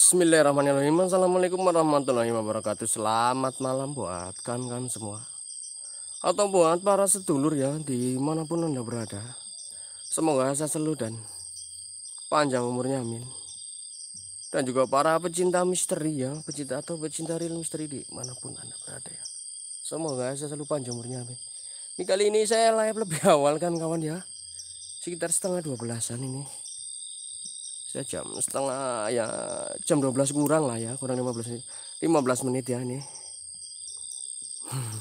Bismillahirrahmanirrahim Assalamualaikum warahmatullahi wabarakatuh Selamat malam buat kawan-kawan semua Atau buat para sedulur ya Dimanapun anda berada Semoga saya selalu dan Panjang umurnya amin Dan juga para pecinta misteri ya Pecinta atau pecinta real misteri Dimanapun anda berada ya Semoga saya selalu panjang umurnya amin ini kali ini saya live lebih awal kan kawan ya Sekitar setengah dua belasan ini saya jam setengah ya jam 12 kurang lah ya kurang 15 menit 15 menit ya ini hmm.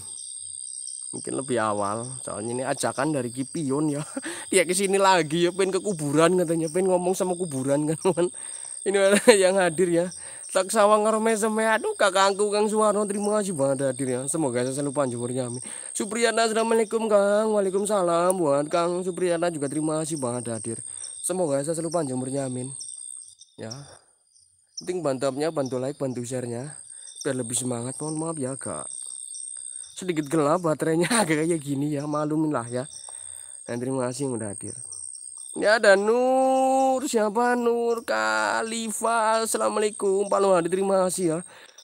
mungkin lebih awal soalnya ini ajakan dari Kipion ya dia kesini lagi ya pengen ke kuburan katanya pengen ngomong sama kuburan kan teman ini yang hadir ya tak sawang ngerome seme aduh kakangku Kang Suwarno terima kasih banget hadir ya semoga saya selalu panjurnya amin Supriyana assalamualaikum Kang Waalaikumsalam buat Kang Supriyana juga terima kasih banget hadir semoga saya selalu panjang umurnya amin ya penting bantu bantu like bantu sharenya biar lebih semangat mohon maaf ya kak, sedikit gelap baterainya agak kayak gini ya malumin lah ya dan terima kasih yang udah hadir ini ada Nur siapa Nur Khalifah. Assalamualaikum Pak Nur terima kasih ya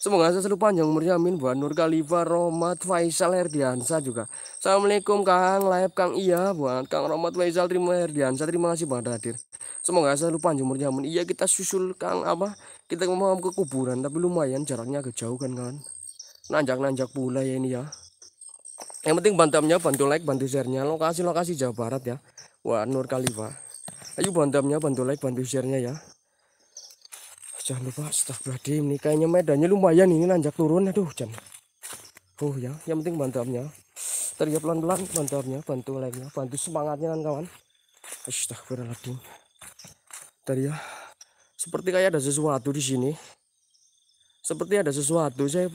Semoga selalu panjang umurnya amin buat Nur Khalifa, Romat, Faisal, Herdiansa juga. Assalamualaikum Kang Laib Kang Iya buat Kang Romat, Faisal, terima Herdiansa, terima kasih banget hadir. Semoga selalu panjang umurnya amin. Iya kita susul Kang apa? Kita mau ke kuburan tapi lumayan jaraknya agak jauh kan kan. Nanjak-nanjak pula ya ini ya. Yang penting bantamnya bantu like, bantu share-nya. Lokasi-lokasi Jawa Barat ya. Buat Nur Khalifa. Ayo bantamnya bantu like, bantu share-nya ya jangan lupa astagfirullahaladzim ini kayaknya medannya lumayan ini nanjak turun aduh jangan oh ya yang penting bantamnya teriak ya pelan-pelan bantamnya bantu lainnya bantu semangatnya kan kawan astagfirullahaladzim tadi ya seperti kayak ada sesuatu di sini seperti ada sesuatu saya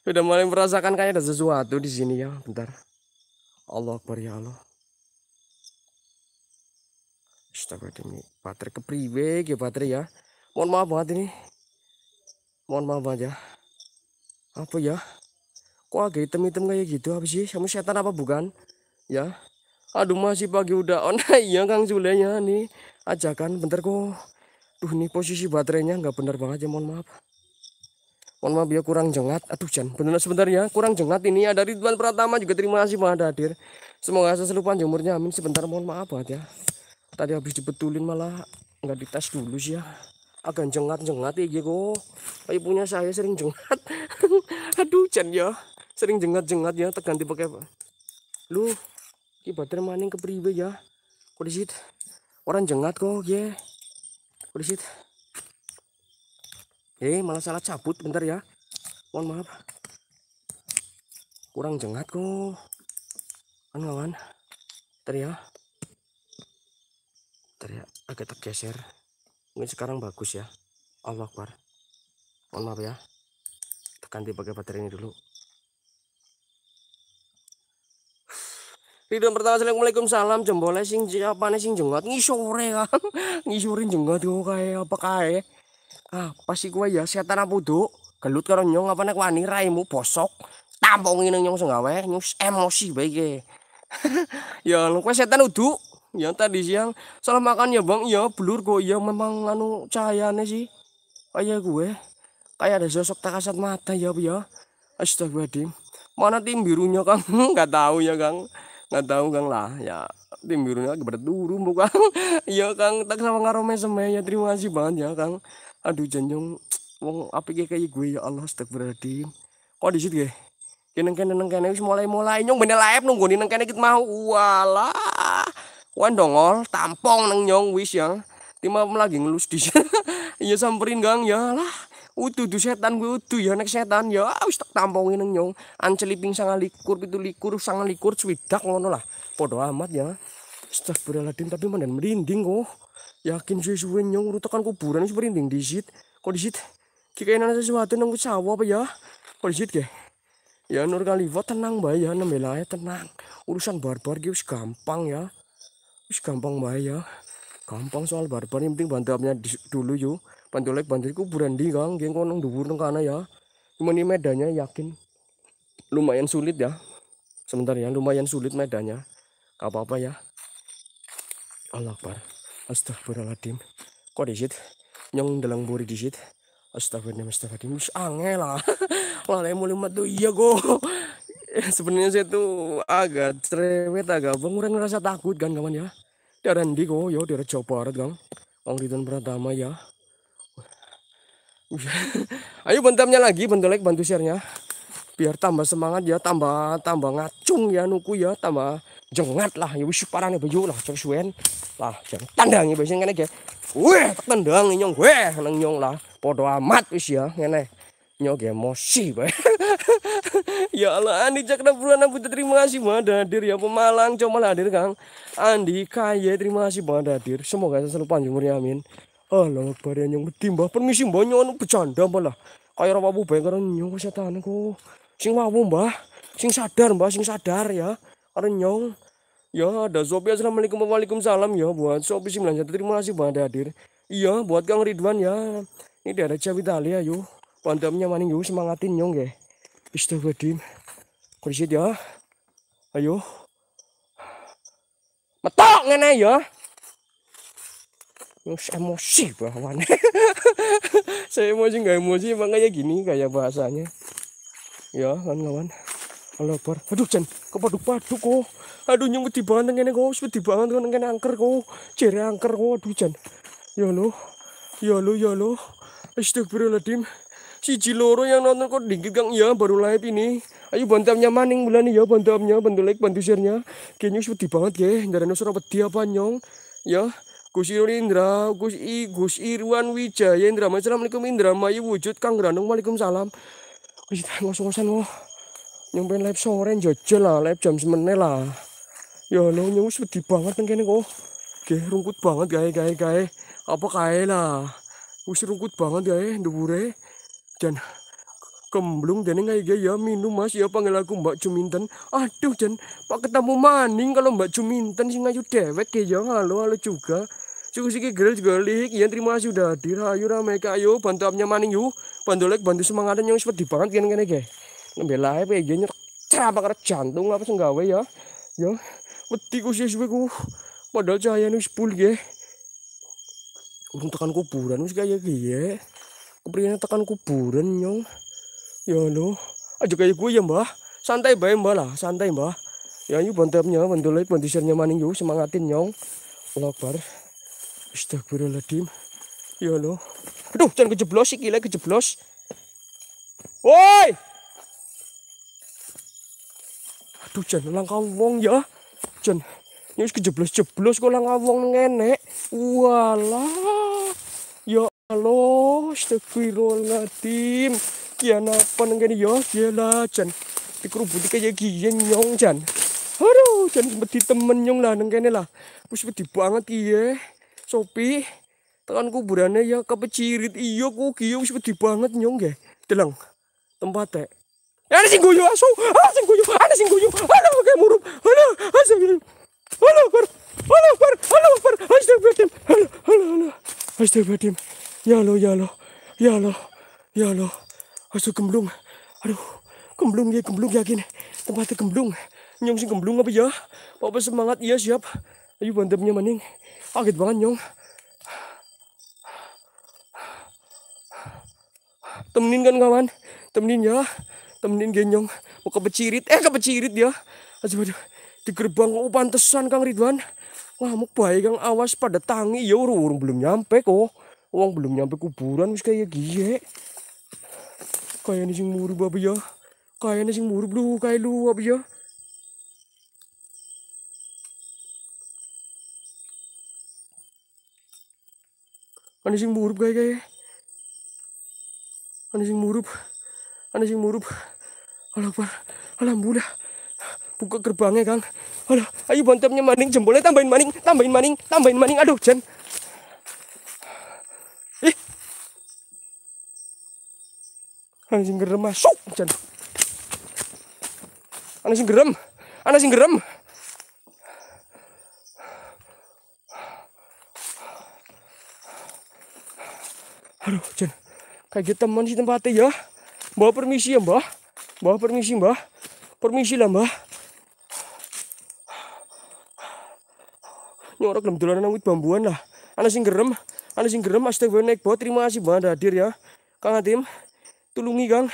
sudah mulai merasakan kayak ada sesuatu di sini ya bentar ya Allah Akbar Allah Astaga ini baterai kepriwe ya baterai ya. Mohon maaf banget ini. Mohon maaf aja ya. Apa ya? Kok agak hitam-hitam kayak gitu apa sih? Kamu setan apa bukan? Ya. Aduh masih pagi udah on. iya Kang Zulenya nih. Ajakan bentar kok. Duh nih posisi baterainya nggak benar banget ya mohon maaf. Mohon maaf ya kurang jengat. Aduh Jan, benar sebentar ya. Kurang jengat ini ada Ridwan Pratama juga terima kasih banget hadir. Semoga selalu panjang umurnya. Amin. Sebentar mohon maaf banget ya tadi habis dibetulin malah nggak dites dulu sih ya agak jengat-jengat ya gitu kayak punya saya sering jengat aduh Jan ya sering jengat-jengat ya terganti pakai apa lu ki baterai maning ke pribe ya kok disit orang jengat kok ya kok eh malah salah cabut bentar ya mohon maaf kurang jengat kok kan kawan bentar ya ya agak tergeser ini sekarang bagus ya Allah Akbar mohon maaf ya kita ganti pakai baterai ini dulu Video pertama Assalamualaikum salam jembole sing siapa nih sing jengot ngisore kan ngisurin jenggot yo kayak apa kayak, ah pasti gua ya setan apa tuh gelut karo nyong apa nih wani raimu bosok tampungin nyong sengawe nyus emosi baik ya lu kue setan uduk yang tadi siang salah makan ya bang iya belur kok iya memang anu cahayanya sih kayak gue kayak ada sosok tak kasat mata ya ya astagfirullahaladzim mana tim birunya kang nggak tahu ya kang nggak tahu kang lah ya tim birunya lagi berduru bukan iya kang tak sama ngarome semai, ya terima kasih banget ya kang aduh janjung wong api kayak gue ya Allah astagfirullahaladzim kok di situ ya kene kene kenang kene mulai mulai nyong bener live nunggu nih kene kita mau wala kowe dongol tampong neng nyong wis ya tim lagi ngelus di ya samperin gang ya lah utuh du setan gue utuh ya nek setan ya wis tak tampongin neng nyong anceliping sangat likur pitu likur sangat likur swidak ngono lah podo amat ya Astagfirullahaladzim tapi mana merinding kok yakin suwe-suwe nyong rutakan kuburan wis merinding disit kok disit kikain ana sesuatu nang sawah apa ya kok disit ke ya Nur Kaliwa tenang mbak ya nembelanya tenang urusan barbar gitu gampang ya Wis gampang bae ya. Gampang soal barbar yang penting bantuannya dulu yuk. Pantulek bantu kuburan di Kang, geng kono dhuwur nang kana ya. Cuman ini medannya yakin lumayan sulit ya. Sebentar ya, lumayan sulit medannya. Gak apa-apa ya. Allah Akbar. Astagfirullahaladzim. Kok disit? Nyong dalam buri disit. Astagfirullahaladzim, astagfirullahaladzim. Wis angel lah. Lah mulai matu iya go. sebenarnya saya tuh agak cerewet agak bangunan rasa takut kan kawan ya dari Andi kok ya dari Jawa Barat kan Kang ridwan Pratama ya ayo bentamnya lagi bentar like bantu sharenya biar tambah semangat ya tambah tambah ngacung ya nuku ya tambah jengat lah ya wis parane bejo lah cek suen lah jangan tandang ya biasanya kan ya weh tendang nyong gue nang nyong lah podo amat wis ya ngene ya emosi bae. ya Allah Andi Cakra Bulan aku terima kasih banget hadir ya pemalang cuma hadir Kang. Andi Kaya terima kasih banget hadir. Semoga selalu panjang umurnya amin. Allah barian yang timbah permisi mbah nyok bercanda malah. Kaya orang wabu bae karena nyong ku. Sing wabu mbah, sing sadar mbah, sing sadar ya. karena nyong Ya, ada Sopi. Assalamualaikum Waalaikumsalam ya buat Sopi 91. Terima kasih banget hadir. Iya, buat Kang Ridwan ya. Ini daerah Jawa Italia yuk pandamnya maning yo semangatin nyong ya Astagfirullahaladzim Kursi ya Ayo Metok ngene ya Yus emosi bawaannya Saya emosi nggak emosi makanya gini kayak bahasanya Ya kawan-kawan Alabar Aduh Jan kepaduk-paduk kok Aduh nyemut di banget ngene kok Sepet di banget angker kok ceri angker kok aduh Jan Ya lo Ya lo ya lo Astagfirullahaladzim Cici loro yang nonton kok dingin Kang ya baru live ini. Ayo bantamnya maning bulan ya bantamnya bantu like bantu share-nya. Kayaknya sedih banget ya ndarane sura wedi apa nyong. Ya. Gus Indra, Gus I, Gus Irwan Wijaya Indra. Assalamualaikum Indra, mayu wujud Kang Granung. Waalaikumsalam. Wis ngos-ngosan oh. Nyong pengen live sore njajal lah, live jam semene lah. Ya lo nyus sedih banget nang kene kok. Ge rungkut banget gae gae gae. Apa kae lah. Wis rungkut banget gae ndhuwure. Jan, kemblung jane gak ya iya, minum Mas ya panggil aku Mbak Juminten. Aduh Jan, pak ketemu maning kalau Mbak Cuminten sing ayu dewek ge ya halo iya, halo juga. Cukup siki geril juga lik, iya terima kasih udah hadir. Ayo rame ayo bantu apnya maning yuk. Bantu lek bantu semangatnya yang cepat banget kian kene ge. ngambil lae pe ge nyet apa jantung apa sing ya. Ya, wedi ku sih ku. Padahal cahaya nu 10 ge. Urung kan kuburan gak kaya ge kepriannya tekan kuburan nyong ya lo aja kayak gue ya mbah santai bae mbah lah santai mbah ya yuk bantapnya bantu bantisirnya maning yuk semangatin nyong Allahu Astagfirullahaladzim ya lo aduh jangan kejeblos sih gila kejeblos woi aduh jangan langkah wong ya jangan ini kejeblos-jeblos kok langkah wong nenek walah Halo, astagfirullahaladzim. Kian apa nengkan ya, ya lah jan. Dikerubuti kayak gini nyong jan. Aduh, jan seperti temen nyong lah nengkene lah. Aku seperti banget iya. Sopi, tekan kuburannya ya kepecirit iya ku kiyo ya, seperti banget nyong ya. Delang, tempatnya, Ada singguyu guyu asu, ah, ada singguyu, ada singguyu, guyu, ada pakai murup, ada, halo sing halo per, halo per, halo per, astagfirullahaladzim, halo, halo, ada, astagfirullahaladzim. Ya lo, ya lo, ya lo, ya lo. Asu gemblung. Aduh, gemblung ya, gemblung yakin. Tempatnya gemblung. Nyong sih gemblung apa ya? Papa semangat, iya siap. Ayo bantemnya maning. Agit banget nyong. Temenin kan kawan? Temenin ya. Temenin genyong. Mau kepecirit. Eh kepecirit ya. Aduh, aduh. Di gerbang oh, pantesan Kang Ridwan. Ngamuk baik Kang awas pada tangi ya urung belum nyampe kok uang belum nyampe kuburan wis kayak gie kayak nih sing muru babi ya kayak nih sing muru lu kayak lu babi ya Ana sing murup kayak kayak. Ana sing murup. Ana sing murup. Alah, Alhamdulillah. Buka gerbangnya, Kang. alah, ayo bantemnya maning, jempolnya tambahin maning, tambahin maning, tambahin maning. Aduh, Jen. Ana sing gerem masuk ah, jan. Ana sing gerem. Ana sing gerem. Aduh, Jan. gitu teman di tempatnya ya. Mbah permisi ya, Mbah. Mbah permisi, Mbah. Permisi lah, Mbah. orang dalam dolanan wit bambuan lah. Ana sing gerem, ana sing gerem astagfirullah naik bawah. Terima kasih Mbah hadir ya. Kang Hatim. Tulungi, gang.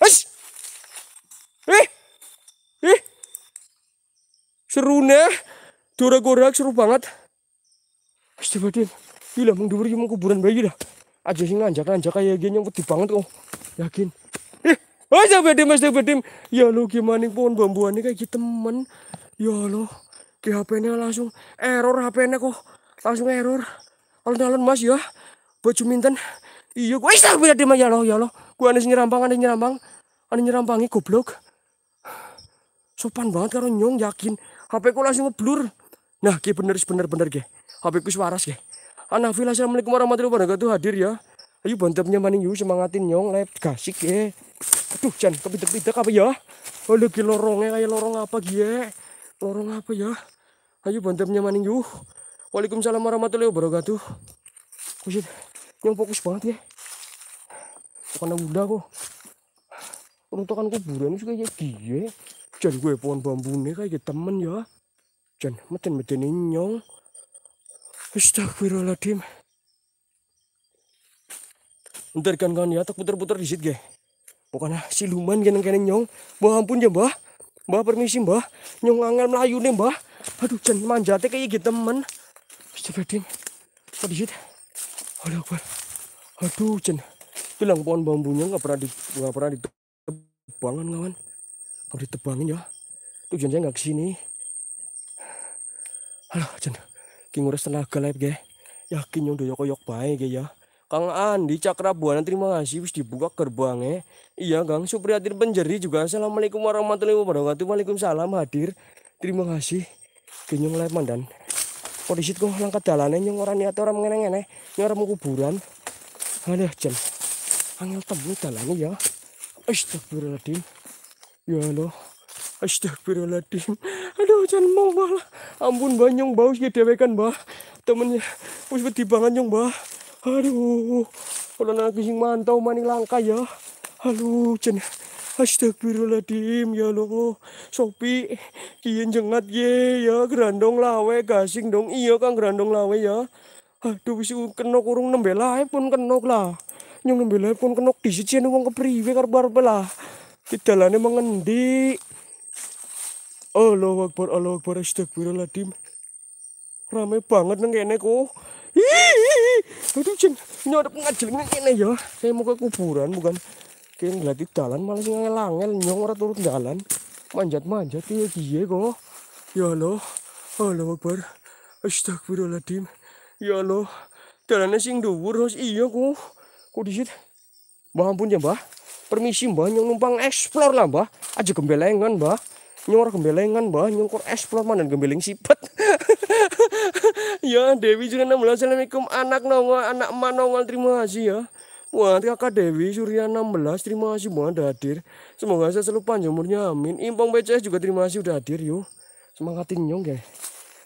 Eh! Eh! Seru nih. Gorak-gorak seru banget. Astagfirullahaladzim. Gila, mau diberi mau kuburan bayi dah. Aja sih nganjak-nganjak kayak gini yang gede banget kok. Yakin. Eh! Oh, siapa Tim Ya lo gimana nih pohon bambu ini kayak gitu, temen. Ya lo. Di HP-nya langsung error HP-nya kok. Langsung error. Alon-alon mas ya. Baju minten iya gue isar biar dia ya loh ya loh gue aneh nyerambang aneh nyerambang aneh nyerambangi goblok sopan banget karo nyong yakin HP ku langsung ngeblur nah ki bener bener bener ge HP ku waras ge Anafil assalamualaikum warahmatullahi wabarakatuh hadir ya ayo bantapnya maning yuk semangatin nyong lep gasik ge aduh jan kepitek-pitek apa ya oh lagi lorongnya kayak lorong apa gie ya? lorong apa ya ayo bantapnya maning yuk. Waalaikumsalam warahmatullahi wabarakatuh. Kusit yang fokus banget ya bukan udah kok peruntukan kuburan juga ya gila gue pohon bambu nih kayak gitu, temen ya jangan meten meten nyong Astagfirullahaladzim ntar kan kan ya tak puter-puter di situ Pokoknya siluman kan kene nyong. Mbah ampun ya mbah. Mbah permisi mbah. Nyong angel melayu nih mbah. Aduh jangan manjatnya kayak gitu temen. Astagfirullahaladzim. Kok di situ? Aduh, Akbar. Aduh, Jen. Bilang pohon bambunya nggak pernah di nggak pernah ditebangan kawan. Kalau ditebangin ya, tujuan saya nggak kesini. Halo, Jen. Kingures tenaga lab ge. Yakin yang doyok koyok baik ge ya. Kang Andi Cakra Buana terima kasih wis dibuka gerbangnya. Iya Kang Supriyatin Penjeri juga. Assalamualaikum warahmatullahi wabarakatuh. Waalaikumsalam hadir. Terima kasih. Kenyong Leman dan kondisi kok langkat dalane nyong ora niat ora ngene nih nyong ora kuburan Ada jen angin temu dalane ya astagfirullahaladzim ya loh, astagfirullahaladzim aduh jen mau malah ampun mbah nyong bau sih dewekan mbah temennya wis wedi banget nyong mbah aduh kalau nang sing mantau maning langka ya aduh jen Astagfirullahaladzim ya Allah Sopi kian jengat ye ya Gerandong lawe gasing dong Iya kan gerandong lawe ya Aduh wis kenok urung nembe lae pun kena lah Nyong nembe lae pun kenok disijen wong kepriwe karep-arep lah Didalane mengendi Allah wakbar Allah wakbar Astagfirullahaladzim Rame banget neng kene kok Aduh jeng nyodep ngajel neng kene ya Saya mau ke kuburan bukan kayak ngeliatin jalan malah sih ngelangel nyong ora turun jalan, manjat manjat iya gie iya kok ya Allah Allah Akbar Astagfirullahaladzim ya Allah jalannya sing dhuwur harus iya kok kok disit mbah ampun ya mbah permisi mbah nyong numpang explore lah mbah aja gembelengan mbah nyor gembelengan mbah, nyongkor eksplor mana gembeleng sipet ya Dewi juga namun Assalamualaikum anak nongol anak nongol terima kasih ya Buat kakak Dewi Surya 16 terima kasih banget hadir. Semoga saya selalu panjang umurnya amin. Impong BCS juga terima kasih udah hadir yuk. Semangatin nyong ya.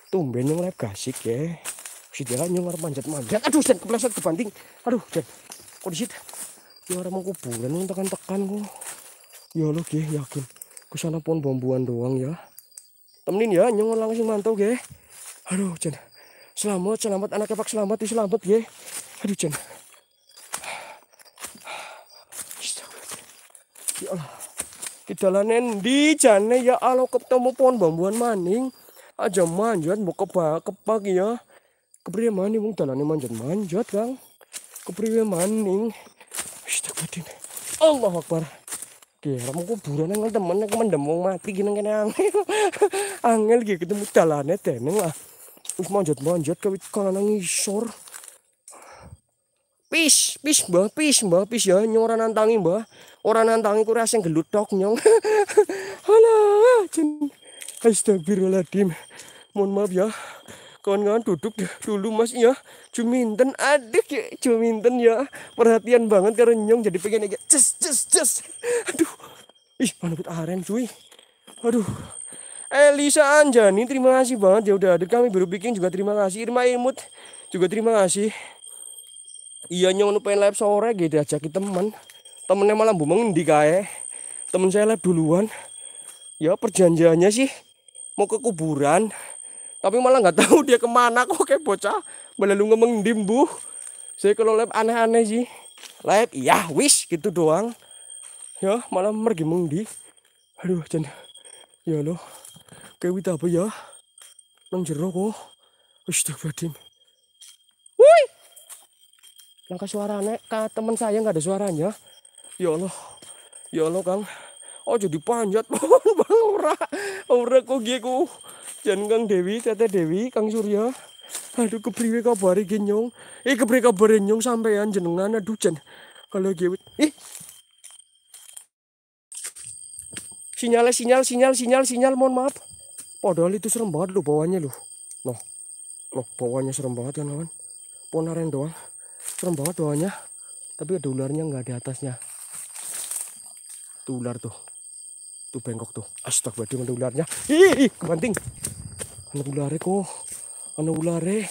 Tumben nyong live gasik ya. Si jalan nyong harus manjat-manjat. Aduh dan kepleset kebanting. Aduh dan kok di situ. Ya orang mau kuburan nyong tekan-tekan kok. Ya lo ya yakin. Kusana sana pohon bambuan doang ya. Temenin ya nyong langsung mantau ge. Aduh jen. Selamat, selamat anaknya Pak selamat, selamat ya Aduh jen. ya Allah di di jane ya Allah ketemu pohon bambuan maning aja manjat mau kebak kepagi ya kepriwe maning wong dalane manjat manjat Kang kepriwe maning wis tak Allahu Akbar kira mau kuburan nang temen nang mendem mati gini kene angel angel iki ketemu dalane teneng lah wis manjat-manjat ke kanan ngisor Pis, pis mbah, pis mbah, pis ya nyong ora nantangi mbah. Ora nantangi ku gelut tok nyong. Halah, jen. Astagfirullahaladzim. Mohon maaf ya. Kawan-kawan duduk dulu Mas ya. Juminten adik ya, juminten ya. Perhatian banget karena nyong jadi pengen aja cus cus cus Aduh. Ih, manut aren cuy. Aduh. Elisa Anjani terima kasih banget ya udah ada kami baru bikin juga terima kasih Irma Imut juga terima kasih iya nu pengen live sore gitu kita temen temennya malah bu di kae temen saya live duluan ya perjanjiannya sih mau ke kuburan tapi malah nggak tahu dia kemana kok kayak bocah lu ngemeng dimbu saya kalau live aneh-aneh sih live iya wish gitu doang ya malah mergi mengdi aduh jen ya loh kayak wita apa ya nang jeruk kok Astagfirullahaladzim. Woi, yang ke suara nek ke teman saya nggak ada suaranya ya Allah ya Allah kang oh jadi panjat pohon bang ora ora kok gue jangan kang Dewi teteh Dewi kang Surya aduh kepriwe kabari genyong eh kepriwe kabari nyong sampean jenengan aduh jen, kalau gue ih eh. eh. sinyal sinyal sinyal sinyal mohon maaf padahal itu serem banget lo bawahnya lo loh loh bawahnya serem banget ya kawan ponaran doang serem banget bawahnya tapi ada ularnya nggak di atasnya tuh ular tuh tuh bengkok tuh astagfirullah ada ularnya ih kebanting ada ularnya kok ada ularnya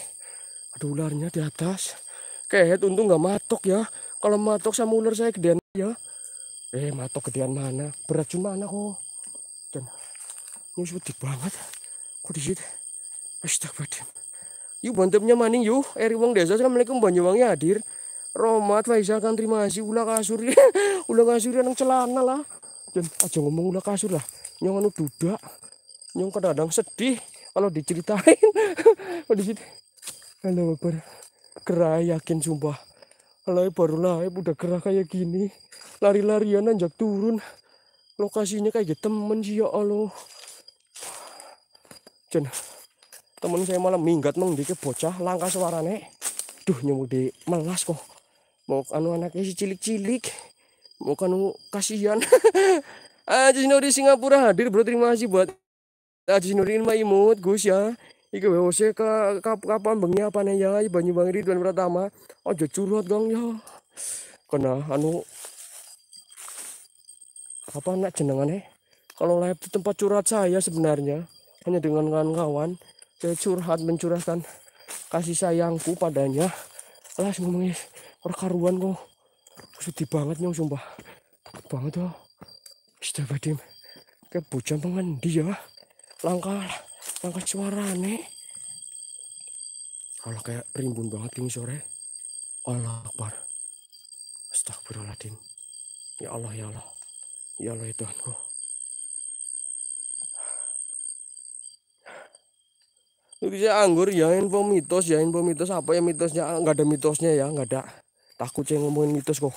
ada ularnya di atas kayak untung nggak matok ya kalau matok sama ular saya gedean ya eh matok gedean mana beracun mana kok dan ini banget kok di situ astagfirullah Yuk bantemnya maning yuk. Eri wong desa assalamualaikum Banyuwangi hadir. Romat Faisal kan terima kasih ulah kasur. ulah kasur nang celana lah. Dan aja ngomong ulah kasur lah. Nyong anu duda. Nyong kadang sedih kalau diceritain. oh di sini. Halo Akbar. Gerah yakin sumpah. Halo baru lah udah gerah kayak gini. Lari-larian anjak turun. Lokasinya kayak gitu, temen sih ya Allah. Jangan temen saya malah minggat mong dike bocah langkah suarane duh nyemuk di melas kok mau kanu anaknya si cilik-cilik mau kanu kasihan Aji di Singapura hadir bro terima kasih buat aja Nuri ini imut Gus ya Iki WOC ke kapan bengi apa nih ya Banyu Bang Ridwan oh Ojo curhat gong ya Kena anu Apa nak jenengan eh Kalau live tempat curhat saya sebenarnya Hanya dengan kawan-kawan saya curhat mencurahkan kasih sayangku padanya alas ngomongnya perkaruan kok sedih banget nyong sumpah banget tuh, oh. sudah badim kayak bujang pengendi ya langkah langkah nih kalau kayak rimbun banget ini sore Allah Akbar Astagfirullahaladzim Ya Allah ya Allah ya Allah ya Tuhanku Itu anggur ya info mitos ya info mitos apa ya mitosnya ah, nggak ada mitosnya ya nggak ada takut saya ngomongin mitos kok.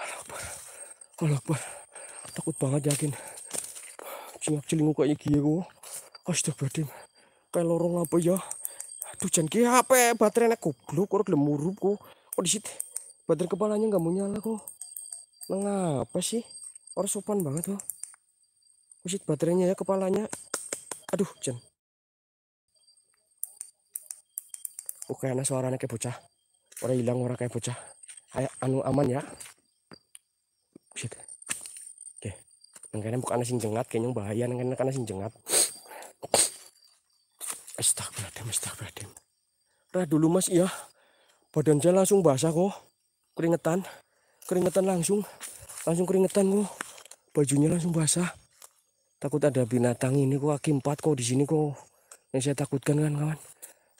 Alakbar, alakbar, takut banget yakin. Cingak celingu kayak gini ya, kok. Astagfirullahaladzim. Kayak lorong apa ya? Aduh jangan ki HP baterai nek goblok kok lemurup kok. Kok disit baterai kepalanya nggak mau nyala kok. mengapa apa sih? Orang sopan banget kok. Kusit baterainya ya kepalanya. Aduh, Jen. Oke, anak suaranya kayak bocah orang hilang orang kayak bocah Ayo, anu aman ya shit oke makanya bukan sing jengat kayaknya bahaya nengkene karena sing jengat astagfirullahaladzim astagfirullahaladzim Rah dulu mas iya badan saya langsung basah kok keringetan keringetan langsung langsung keringetan kok bajunya langsung basah takut ada binatang ini kok kaki empat kok di sini kok yang saya takutkan kan kawan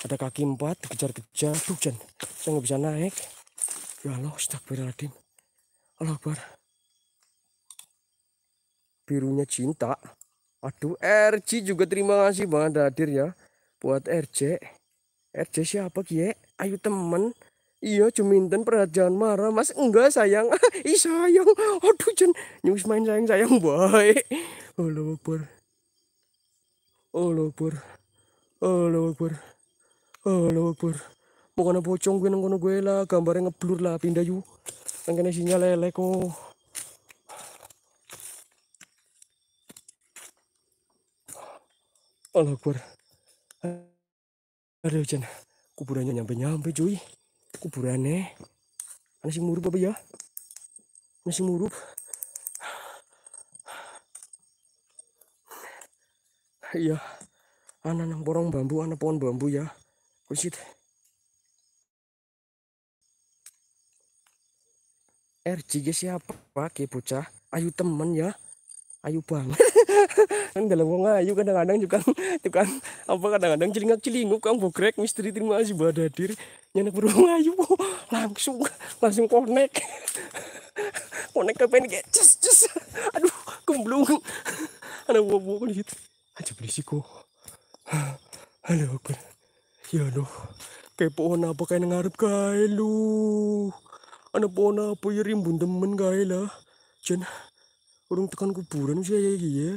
ada kaki empat kejar kejar tuh jen saya nggak bisa naik ya Allah astagfirullahaladzim Allah bar. birunya cinta aduh RC juga terima kasih banget hadir ya buat RC. RC siapa kie ayo temen iya cuminten perhatian marah mas enggak sayang ih sayang aduh jen nyus main sayang-sayang boy. Allah bar, Allah bar, Allah bar. Oh, eh, lo mau Pokoknya bocong gue nengkono gue lah, gambarnya ngeblur lah, pindah yuk. Pengen sinyal lele kok. Allah Akbar. Ada hujan. Kuburannya nyampe-nyampe cuy. Kuburannya. Masih murup apa ya? Masih murup. Iya. Anak nang borong bambu, anak pohon bambu ya. Kusit. RG siapa ke bocah ayu temen ya ayu banget kan dalam wong ayu kadang-kadang juga tukang apa kadang-kadang celingak celinguk kang bogrek misteri terima kasih badadir nyenek burung ayu langsung langsung connect connect ke pengen kayak cus cus aduh kemblung ada buah di situ. aja berisiko halo aku Ya no. kayak pohon apa kayak ngarep kay lu. Ano pohon apa ya rimbun temen kay lah. orang tekan kuburan usia ya iya.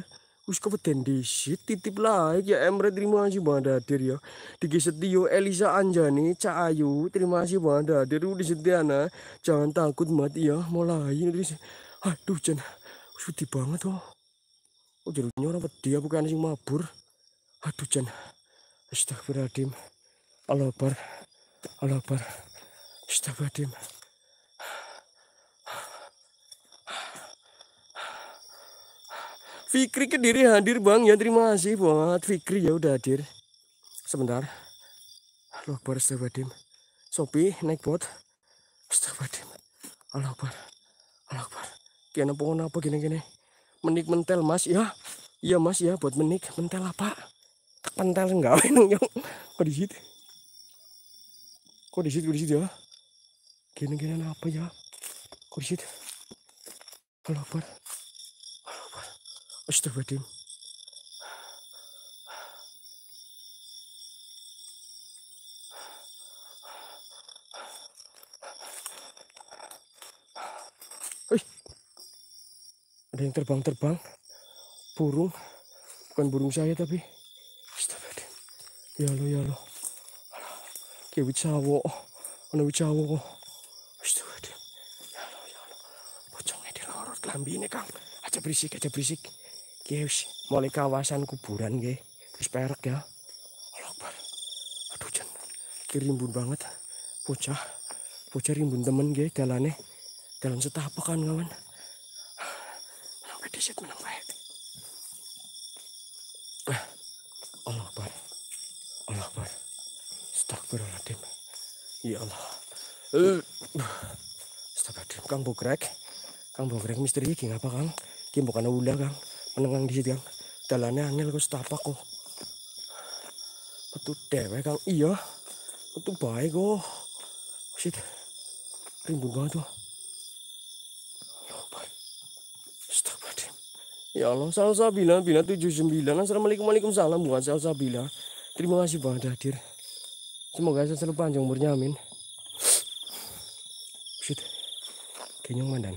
Us ya, ya. kapaten desi titip like ya Emre terima kasih banget hadir ya. Diki Setio Elisa Anjani Cak Ayu terima kasih banget hadir Rudi Setiana jangan takut mati ya mulai ini aduh Jen. sudi banget oh. Oh jadi orang pedih bukan sing mabur. Aduh Jen. Astagfirullahaladzim. Allah Akbar Allah Akbar Astagfirullahaladzim Fikri Kediri hadir Bang ya terima kasih buat Fikri ya udah hadir sebentar Allah Akbar Astagfirullahaladzim Sopi naik bot Astagfirullahaladzim Allah Akbar Allah Akbar Kena pohon apa gini-gini menik mentel mas ya iya mas ya buat menik mentel apa tak pentel enggak nung yang kok di Kok di situ, di situ ya? Gini-gini apa ya? Kok di situ? Halo, Akbar. Halo, Akbar. Astagfirullahaladzim. Ada yang terbang-terbang. Burung. Bukan burung saya tapi. Astagfirullahaladzim. Ya lo, ya lo kewi Jawa ana Jawa wis tuwede ya Allah ya Allah lorot dilorot ini Kang aja berisik aja berisik ki wis mulai kawasan kuburan nggih wis perek ya Allah Akbar aduh jen ki rimbun banget bocah bocah rimbun temen nggih dalane dalan setapak kan kawan nang pedesek menang baik Eh, ya Allah. Uh. Astagfirullah, Kang Bogrek. Kang Bogrek misteri iki ngapa Kang? Ki bukan ular, Kang. Menengang di situ Kang. Dalane angel kok setapak kok. Metu dewe, Kang. Iya. Metu bae kok. Shit. Rimbun banget tuh. Ya, ya, ya Allah, Salsabila, tujuh 79. Assalamualaikum, Waalaikumsalam. Bukan sabila. Terima kasih banget hadir. Semoga saya selalu panjang umurnya, amin. Shit. Kenyang mandan.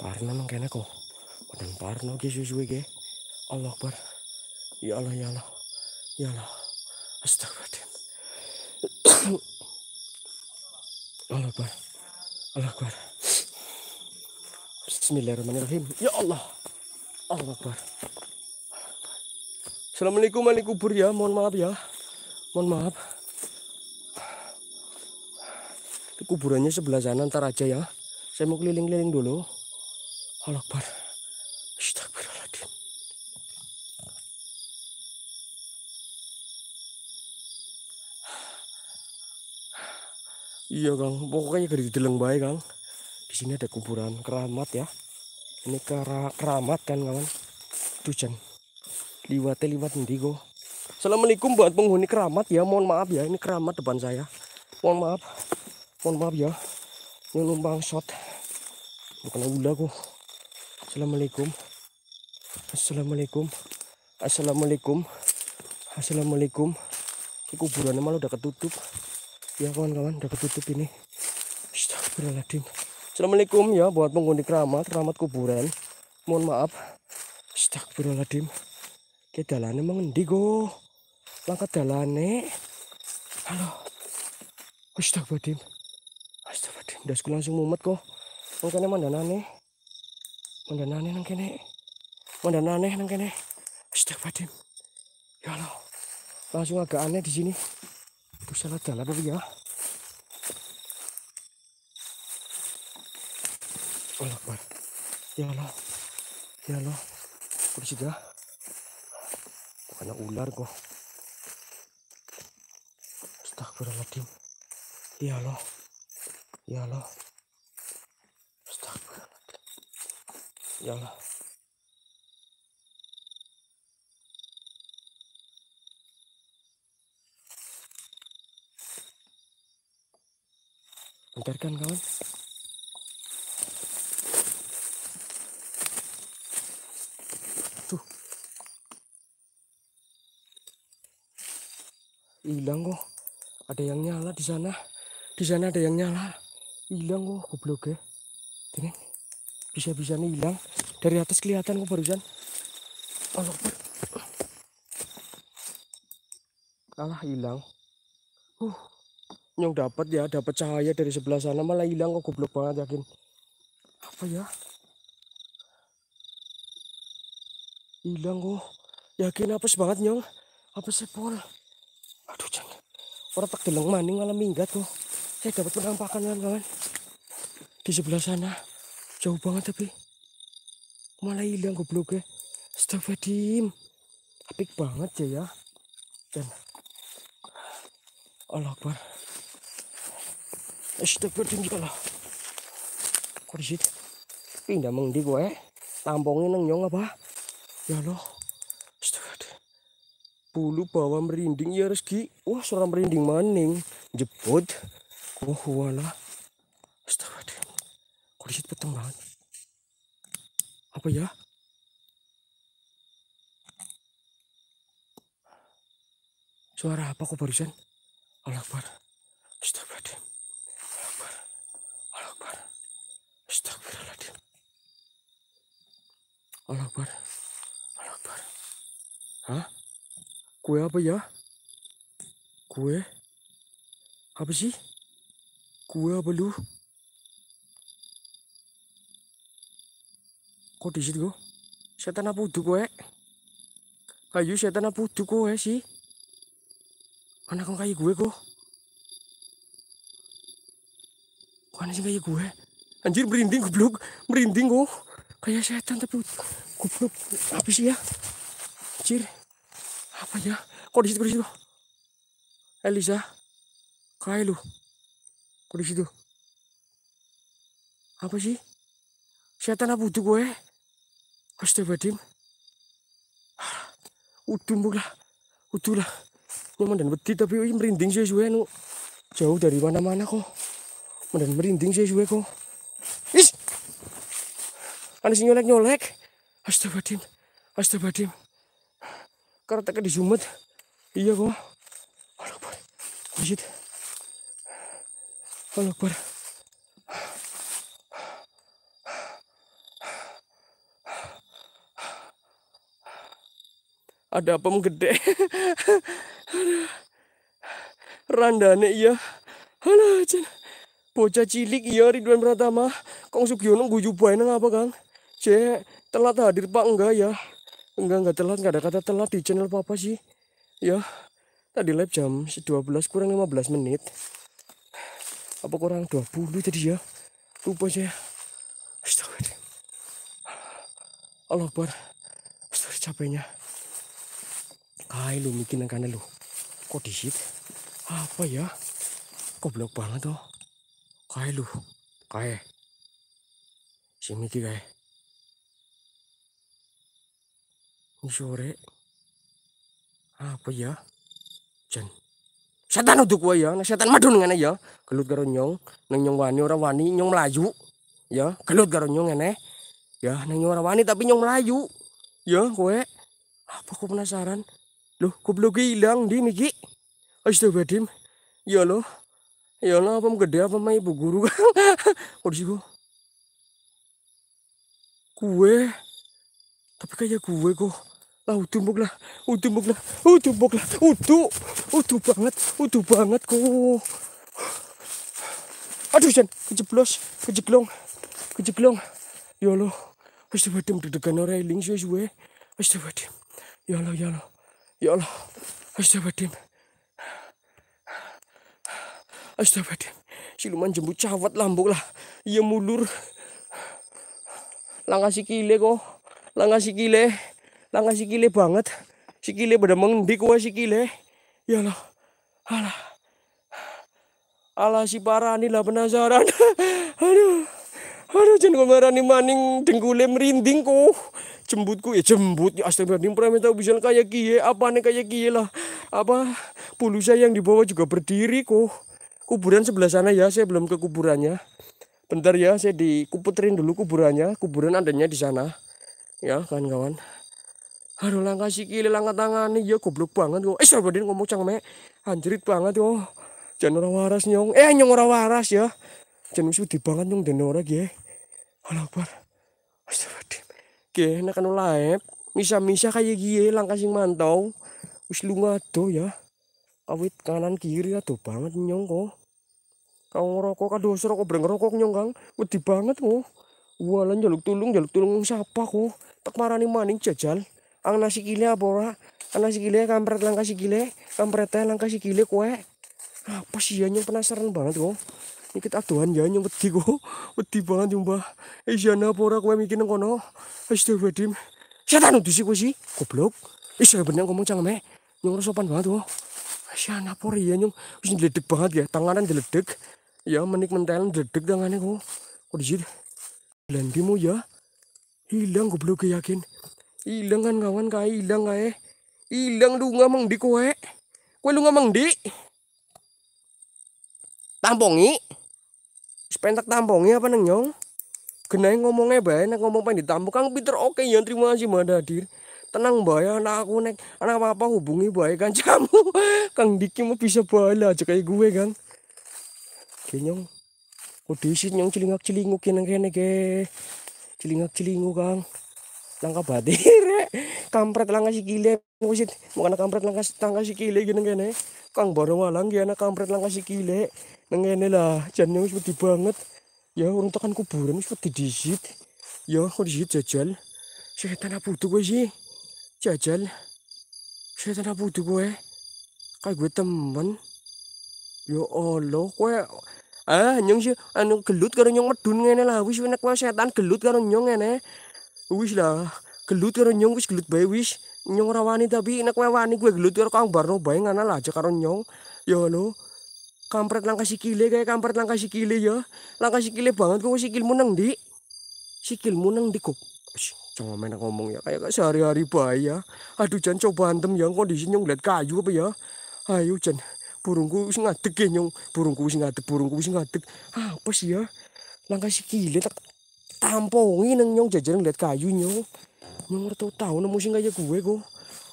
Parno nang kene kok. Mandan parno ge suwe ge. Allah Akbar. Ya Allah, ya Allah. Ya Allah. Astagfirullahaladzim. Allah Akbar. Allah Akbar. Bismillahirrahmanirrahim. Ya Allah. Allah Akbar. Assalamualaikum ahli kubur ya. Mohon maaf ya. Mohon maaf. kuburannya sebelah sana ntar aja ya saya mau keliling-keliling dulu Alakbar Astagfirullahaladzim iya Kang pokoknya gede deleng baik Kang di sini ada kuburan keramat ya ini kera keramat kan kawan tujuan liwat liwat indigo Assalamualaikum buat penghuni keramat ya mohon maaf ya ini keramat depan saya mohon maaf mohon maaf ya ini lumbang shot bukan udah kok assalamualaikum assalamualaikum assalamualaikum assalamualaikum ini kuburannya malah udah ketutup ya kawan-kawan udah ketutup ini astagfirullahaladzim assalamualaikum ya buat penghuni keramat keramat kuburan mohon maaf astagfirullahaladzim ke dalannya mengendi go langkah dalannya halo astagfirullahaladzim dasku langsung mumet kok nang kene mandanane mandanane nang kene mandanane nang kene astagfirullah ya Allah langsung agak aneh di sini itu salah jalan apa ya Allah oh, Akbar ya Allah ya Allah kursi dah bukannya ular kok astagfirullahaladzim ya Allah Ya Allah. Ya Allah. Biarkan kawan. Tuh. Hilang kok. Ada yang nyala di sana. Di sana ada yang nyala hilang kok oh, goblok ya ini bisa-bisa nih hilang dari atas kelihatan kok barusan Allah kalah hilang uh yang dapat ya dapat cahaya dari sebelah sana malah hilang kok goblok banget yakin apa ya hilang kok oh. yakin apa banget nyong apa sepol aduh jangan orang tak deleng maning malah minggat kok oh saya dapat penampakan kawan-kawan di sebelah sana jauh banget tapi malah hilang gobloknya astagfirullahaladzim apik banget ya ya dan Allah Akbar astagfirullahaladzim ya Allah kursit pindah mengdi gue tampongin neng nyong apa ya Allah astagfirullahaladzim bulu bawah merinding ya rezeki wah suara merinding maning jebot oh wala astagfirullahaladzim kok disitu peteng banget apa ya suara apa kok barusan alakbar astaga alakbar alakbar Akbar alakbar alakbar Hah? Kue apa ya? Kue? Apa sih? gue apa lu? Kok di situ Setan apa udah gue Kayu setan apa udah gue sih? Mana kau kayu gue kok? Kok aneh sih kayu gue? Anjir merinding goblok, merinding kok. Oh. Kayak setan tapi goblok. Apa sih ya? Anjir. Apa ya? Kok di situ di situ? Elisa. Kayu lu di situ? Apa sih? Setan apa butuh gue? tim Udah murah. Udah lah. Nyaman dan beti tapi ini merinding sih gue. Nu. Jauh dari mana-mana kok. Medan merinding sih gue kok. Is! Ada kan nyolek nyolek-nyolek. tim Astagfirullahaladzim. Karena tak sumet Iya kok. Aduh, boy. Allah Akbar. Ada apa gede. Randane iya. halo jen. Bocah cilik iya Ridwan Pratama. Kong Sugiono nang apa Kang? Cek, telat hadir Pak enggak ya? Enggak, enggak telat, enggak ada kata telat di channel Papa sih. Ya, tadi live jam 12 kurang 15 menit apa kurang 20 tadi ya lupa saya astagfirullah Allah bar astagfirullah capeknya kain lu bikin yang kanan lu kok disit apa ya kok blok banget toh kain lu kain si mikir kain ini sore apa ya jen setan untuk gua ya nah, setan madun ngene ya gelut karo nyong nang nyong wani ora wani nyong melayu ya gelut karo nyong ngene ya nang nyong ora wani tapi nyong melayu ya gue, apa aku penasaran loh goblok hilang di miki astagfirullahaladzim ya loh, ya loh apa gede apa mah ibu guru kan kondisi gue, kue tapi kayak kue kok lah utuh mbok lah utuh mbok lah utuh mbok lah utuh utuh banget utuh banget ku aduh jan kejeblos kejeglong kejeglong ya Allah wis dibadem dedegan ora eling suwe suwe wis dibadem ya Allah ya Allah ya Allah wis Siluman jembut cawat lambuk lah. Iya mulur. Langkah kile kok. Langkah kile. Langan sikile banget. Sikile pada mengendik kuah sikile. Ya Allah. Alah. Alah si parani lah penasaran. Aduh. Aduh jangan ngelarani maning dengkule merinding ku. Jembutku ya jembut. Ya ini Pernah minta bisa kayak kie. Apa nih kayak kie lah. Apa. pulu saya yang dibawa juga berdiri kok, Kuburan sebelah sana ya. Saya belum ke kuburannya. Bentar ya. Saya dikuputerin dulu kuburannya. Kuburan adanya di sana. Ya kawan kawan aduh langkah sikile langkah tangan nih ya goblok banget kok eh sabar ngomong cangme anjrit banget kok jangan orang waras nyong eh nyong ora waras ya jangan mesti di banget nyong dan orang ya Allah akbar astagfirullah ge nak anu laep misa-misa kayak gie langkah sing mantau wis lunga do ya awit kanan kiri ado banget nyong kok kau ngerokok kado serokok breng ngerokok nyong kang wedi banget kok walan jaluk tulung jaluk tulung siapa kok tak marani maning jajal ang nasi apa abora ang nasi gile kampret lang kasih gile, kampret teh lang gile kile kue apa sih ya penasaran banget kok oh. Nikit aduan ya yang wedi kok peti banget yung mbah isyana abora kue mikir nang kono astagfirullahaladzim setan udah sih kue sih goblok isyana eh, bener ngomong cangme yang sopan banget kok oh. siapa por ya nyung, wis diledek banget ya tanganan diledek ya menik mentelan diledek tangannya kok kok di situ ya hilang goblok yakin Ilang kan kawan kaya ilang kaya. eh. Ilang lunga mang di kue. Kue lunga mang di. Tampongi. Sepentak tampongi apa neng nyong? Genai ngomongnya bae, nak ngomong pengen ditampung. Kang Peter oke okay, ya terima kasih mbak Dadir. Tenang bae ya, anak aku nek anak apa apa hubungi bae kan jamu. Kang Diki mau bisa bala aja kayak gue kan. Kenyong. disit nyong celingak celinguk kene kene ke. Celingak celinguk kang langka badir, eh. kampret langka musit, mo kana kampret langka si kile, gini gini kang borong walang gini iya kampret langka sikile nengene lah jadinya wis wedi banget ya orang tekan kuburan wis wedi disit ya kok disit jajal setan apa tuh gue sih jajal setan apa tuh gue kayak gue temen ya allah gue ah nyong sih anu gelut karo nyong medun ngene lah wis enak setan gelut karo nyong ngene wis lah gelut karo nyong wis gelut bae wis nyong ora wani tapi nek wani gue gelut karo Kang Barno bae ngana aja karo nyong ya lo kampret langkah sikile kayak kampret langkah sikile ya langkah sikile banget kok sikilmu nang di sikilmu nang di kok jangan main ngomong ya kayak sehari-hari bae ya aduh jangan coba antem ya kondisi nyong liat kayu apa ya ayo jan burungku wis ngadeg ya, nyong burungku wis ngadeg burungku wis ngadeg ah, apa sih ya langkah sikile tak tampongi neng nyong jajar ngeliat kayu nyong nyong ora tau tau nemu sing kaya gue go,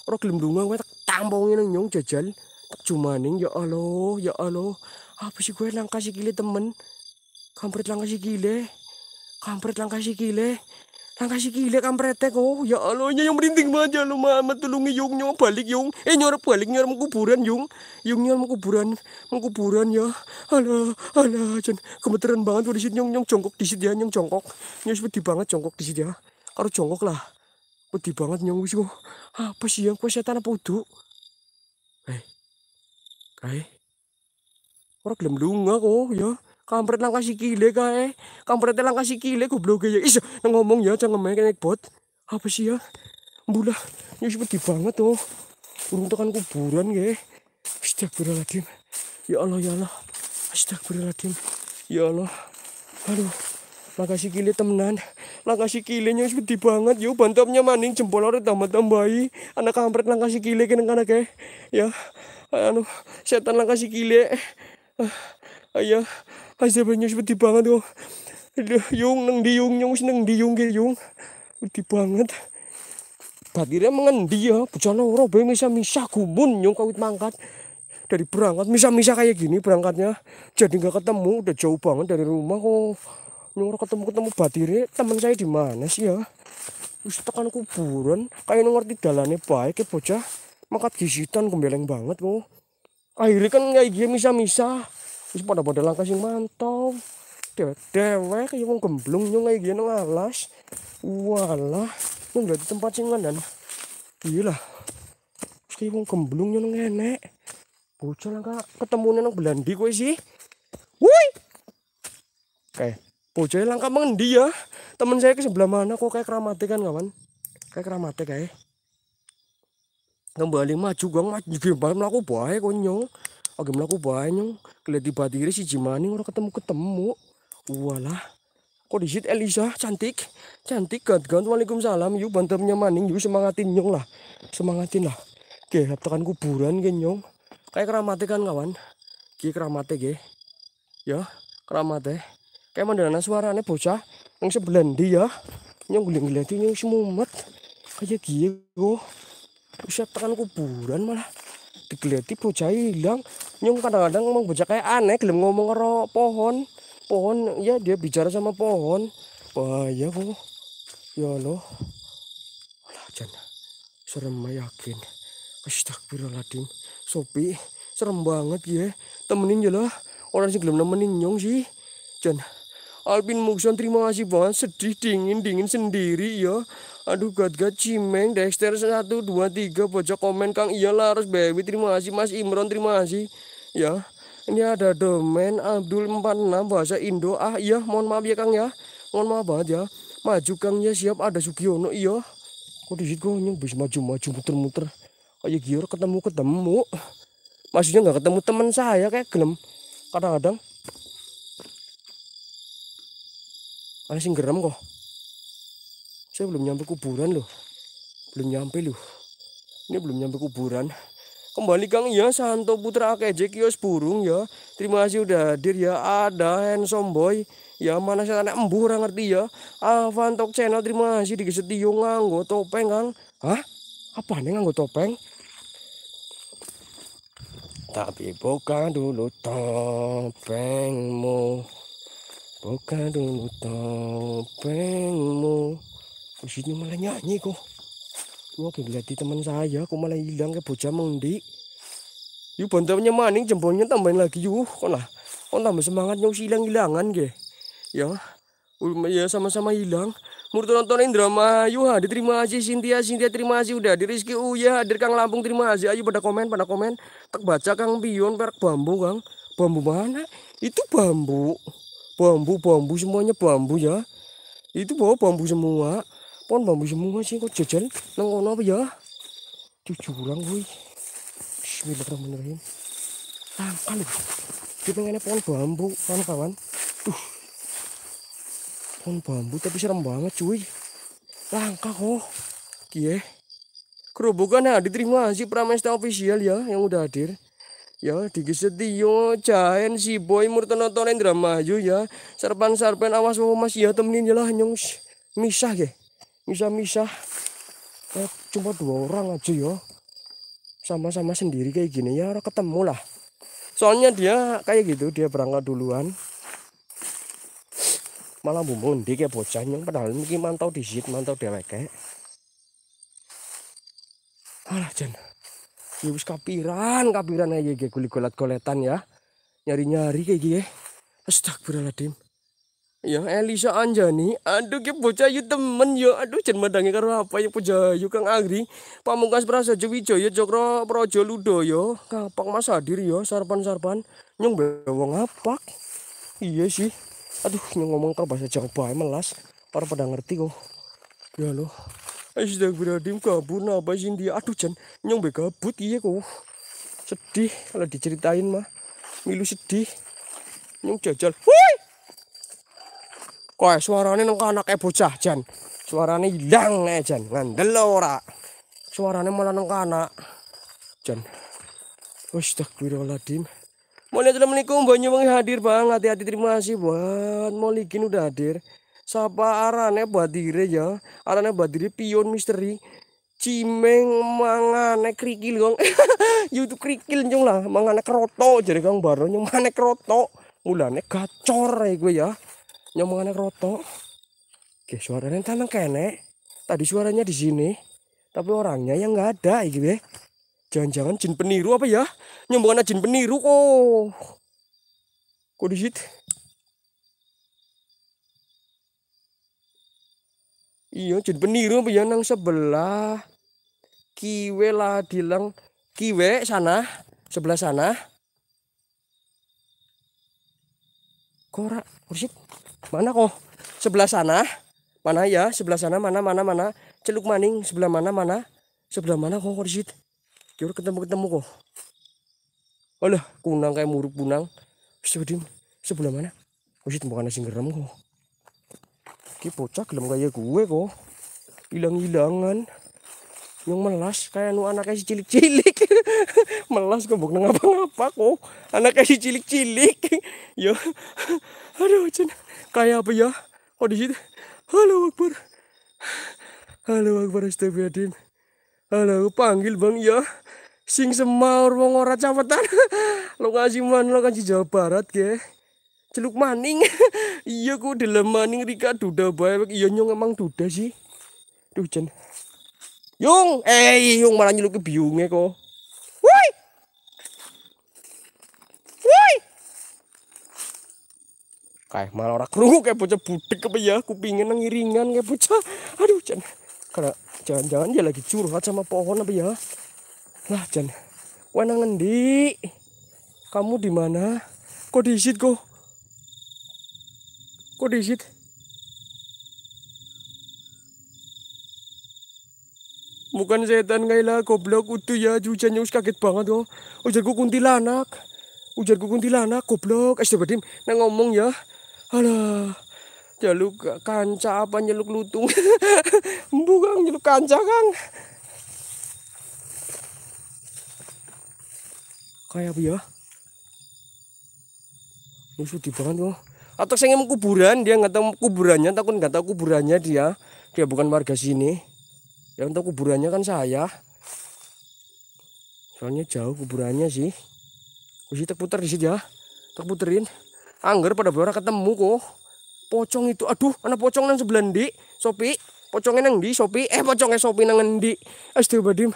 orang gelem lunga gue tak nyong jajal cuma neng ya Allah ya Allah apa sih gue langkah sikile temen kampret langkah sikile kampret langkah sikile Nangkasi gila kampretek oh ya Allah yang merinding banget ya lu mama tulungi yung nyong balik yung eh nyorok balik nyorok mau kuburan yung yung nyorok mau kuburan mau kuburan ya alah alah jen kemeteran banget udah sini nyong nyong jongkok di sini ya nyong jongkok nyong seperti banget jongkok di sini ya harus jongkok lah pedi banget nyong wis kok apa sih yang kue setan apa itu? eh kayak orang belum lunga kok ya kampret lang kasih kile kae kampret lang kasih kile goblok ya is ngomong ya jangan main kayak bot apa sih ya bulah ya ini seperti banget tuh urung tekan kuburan ya astagfirullahaladzim ya Allah ya Allah astagfirullahaladzim ya Allah aduh makasih kile temenan langkasi kilenya seperti banget yo bantapnya maning jempol orang tambah tambahi anak kampret langkasi kile kena kena ke ya anu setan langkasi kile ayah ah, ya. Azabanya seperti banget oh. Yung neng diung nyung neng diung ke yung. Wedi banget. Batirnya mengendi ya, bejana ora bae misa-misa gumun nyung kawit mangkat. Dari berangkat misa-misa kayak gini berangkatnya. Jadi nggak ketemu, udah jauh banget dari rumah kok. Nyung ketemu-ketemu batire, teman saya di mana sih ya? Wis tekan kuburan, kayak ngerti dalane baik ya bocah. Mangkat gisitan gembeleng banget kok. Akhirnya kan kayak gini misa-misa wis pada pada langkah sing mantau dewek dewek ya wong gemblung nyung kayak gini alas walah nyung di tempat sing nganan gila wis kayak wong gemblung nyung nenek bocah langkah ketemu nang belandi kowe sih woi eh, kayak bocah langkah mengendi ya temen saya ke sebelah mana kok kayak keramatik kan kawan kayak keramatik kayak kembali maju gang maju gimana aku baik konyong Oke melaku banyak. Kelihatan tiba diri si Jimani orang ketemu ketemu. Walah. Kok di situ Elisa cantik, cantik gant gant. Waalaikumsalam. Yuk bantemnya maning. Yuk semangatin nyong lah, semangatin lah. Oke, tekan kuburan gen nyong. Kayak keramate kan kawan. Ki keramate ge. Ya, keramate. Kayak mandana suaranya bocah yang sebelandi ya. Nyong guling-guling nyong semumet. Kayak gie kok. Bisa tekan kuburan malah digeleti bocah hilang nyung kadang-kadang ngomong bocah kayak aneh gelem ngomong karo pohon pohon ya dia bicara sama pohon bahaya kok ya loh, alah jana serem yakin astagfirullahaladzim sopi serem banget ya temenin ya lah orang sih belum nemenin nyung sih jana, Alvin Muxon terima kasih banget sedih dingin dingin sendiri ya Aduh gad gat cimeng Dexter 1, 2, 3 Bocok komen Kang iyalah harus baby Terima kasih Mas Imron terima kasih Ya ini ada domain Abdul 46 bahasa Indo ah iya mohon maaf ya Kang ya mohon maaf aja ya maju Kang ya siap ada Sugiono iya kok di situ gue bisa maju-maju muter-muter kayak gear ketemu ketemu maksudnya nggak ketemu teman saya kayak gelem kadang-kadang ada sing gerem kok saya belum nyampe kuburan loh belum nyampe loh ini belum nyampe kuburan kembali Kang ya Santo Putra Keje Kios iya, Burung ya terima kasih udah hadir ya ada handsome boy ya mana saya anak embu orang ngerti ya Avantok channel terima kasih di tio nganggo topeng Kang hah apa nih nganggo topeng tapi buka dulu topengmu buka dulu topengmu di sini malah nyanyi kok gua ngeliat di teman saya kok malah hilang kayak bocah mundi. yuk bantuannya maning jempolnya tambahin lagi yuk kok lah kok tambah semangatnya usah hilang hilangan ge ya ya sama-sama hilang Mur nontonin drama yuk hadir diterima kasih Cynthia, Cynthia terima kasih udah di Rizky ya hadir Kang Lampung terima kasih ayo pada komen pada komen tak baca Kang Bion perak bambu Kang bambu mana itu bambu bambu bambu semuanya bambu ya itu bawa bambu semua Con bambu semua sih, kok jajan nang kono apa ya? Jujurang woi. Bismillahirrahmanirrahim. Tangkal ya Di pengennya pohon bambu, kawan-kawan. uh Pohon bambu tapi serem banget cuy. Langka kok. Kie. Kerobokan ya diterima si Pramesta Official ya yang udah hadir. Ya, di Setio, Jaen, si Boy, Murtono, drama aja ya. Sarpan-sarpan, awas, oh, mas ya temenin ya lah, nyong. Misah ya misah-misah eh, cuma dua orang aja ya sama-sama sendiri kayak gini ya orang ketemu lah soalnya dia kayak gitu dia berangkat duluan malah dia kayak bocah yang padahal mungkin mantau di sit mantau dia kayak alah jen ya wis kapiran kapiran aja kayak gulik golet goletan ya nyari nyari kayak gini astagfirullahaladzim Ya Elisa Anjani, aduh ki bocah yu ya temen yo, ya. aduh jen madange karo apa ya Pujayu Kang Agri. Pamungkas Prasaja jokro Cokro ludo ya kapak Mas Hadir yo ya, sarpan-sarpan nyong wong ngapak, Iya sih. Aduh nyong ngomong karo bahasa Jawa melas, para pada ngerti kok. Ya loh. beradim kabur napa sih dia aduh jen nyong be kabut iya kok. Sedih kalau diceritain mah. Milu sedih. Nyong jajal. Woi! Koe suarane nang anake bocah jan. Suarane ilang nek jan, ngandel ora. Suarane malah nang anak. Jan. Astagfirullahaladzim. Mulai assalamualaikum banyak banget hadir bang hati-hati terima kasih buat Molikin udah hadir Sapa arane badire ya arane badire pion misteri cimeng mangane krikil kong YouTube krikil nyong lah mangane keroto jadi kang baru nyong mangane keroto mulane gacor ya gue ya nyomongane roto oke suaranya tanang kene tadi suaranya di sini tapi orangnya yang nggak ada gitu ya jangan-jangan jin peniru apa ya nyomongane jin peniru oh kok di situ iya jin peniru apa ya nang sebelah kiwe lah bilang kiwe sana sebelah sana kora kursi Mana kok? Sebelah sana. Mana ya? Sebelah sana mana mana mana? Celuk maning sebelah mana mana? Sebelah mana kok korsit? Jauh ketemu-ketemu kok. Alah, kunang kayak muruk kunang Sebedim. Sebelah mana? Korsit bukan nasi gerem kok. Ki bocah gelem kayak gue kok. Hilang-hilangan. Yang melas kayak nu anaknya si cilik-cilik. melas kok buk ngapa ngapa kok anak si cilik cilik yo aduh cina kayak apa ya kok di situ halo akbar halo akbar astagfirullahaladzim halo panggil bang ya sing semaur wong ora cawetan lo ngasih mana? lo ngasih jawa barat ke celuk maning iya kok dalam maning rika duda baik iya nyong emang duda sih duh jen yung eh yung malah nyeluk ke biungnya kok Woi! Woi! kayak malah orang krungu kayak bocah budek apa ya kupingin ngiringan iringan kayak bocah. Aduh, Jan. Karena jangan-jangan dia lagi curhat sama pohon apa ya? Lah, Jan. Wena ngendi? Kamu di mana? Kok disit kok? Kok diisit? Bukan setan ngaila, goblok udah ya hujannya us kaget banget yo. Oh. Ujarku kuntilanak. Ujarku kuntilanak, goblok. Eh sebedim, nang ngomong ya. Alah. Jaluk kanca apa nyeluk lutung. Embu nyeluk kanca Kang. Kayak apa ya? Musuh di banget loh. Atau saya kuburan dia nggak tahu kuburannya, takut nggak tahu kuburannya dia. Dia bukan warga sini yang untuk kuburannya kan saya soalnya jauh kuburannya sih tak terputar di sini ya terputerin angger pada berapa ketemu kok pocong itu aduh mana pocong nang sebelah ndi sopi pocongnya nang di sopi eh pocongnya sopi nang ndi badim.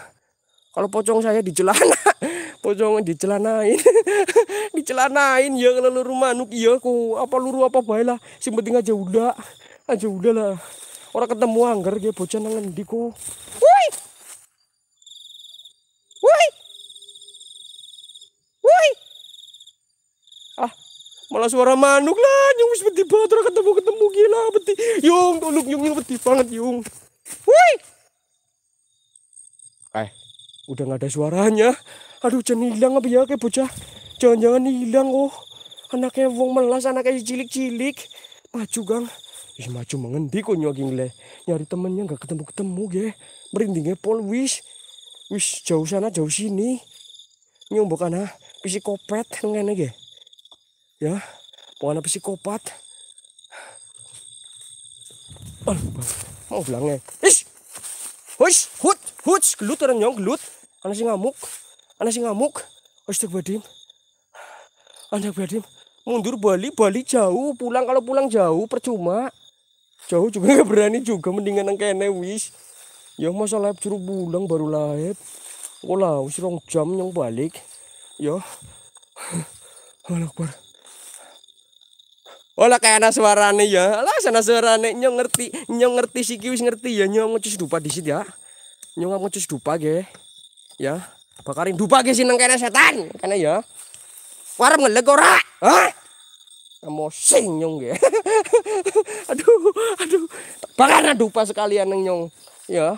kalau pocong saya di celana Pocongnya di celanain, di celanain. ya kalau rumah nuk iya ku apa luru apa baiklah sing penting aja udah aja udah lah Orang ketemu anggar ge bocah nang endi Woi. Woi. Woi. Ah, malah suara manuk lah nyung wis beti banget orang ketemu ketemu gila beti. Yung tolong yung yung beti banget yung. Woi. Eh, udah nggak ada suaranya. Aduh, jangan hilang apa ya kayak bocah. Jangan-jangan hilang oh. Anaknya wong melas, anaknya cilik-cilik. Maju, Gang. Wis maju mengendi kok nyoking le. Nyari temennya nggak ketemu-ketemu ge. Merindingnya pol wis. Wis jauh sana jauh sini. Nyombok ana psikopat ngene ge. Ya, pokoknya psikopat. Oh, mau bilangnya. Is. Hush, hut, hut, gelut orang nyong gelut. Ana sing ngamuk. Ana sing ngamuk. Astagfirullahaladzim. Anak Badim mundur Bali Bali jauh pulang kalau pulang jauh percuma jauh juga nggak berani juga mendingan yang kene wis ya masa lab juru pulang baru lab wala wis rong jam yang balik ya Allah akbar Olah kayak ana suarane ya. Lah sana suarane nyong ngerti, nyong ngerti si wis ngerti ya nyong ngecus dupa situ ya. Nyong ngecus dupa ge. Ya, bakarin dupa ge sih nang kene setan, kene ya. Warem ngeleg ora? Hah? emosing nyong ya aduh aduh bakar dupa sekalian nyong ya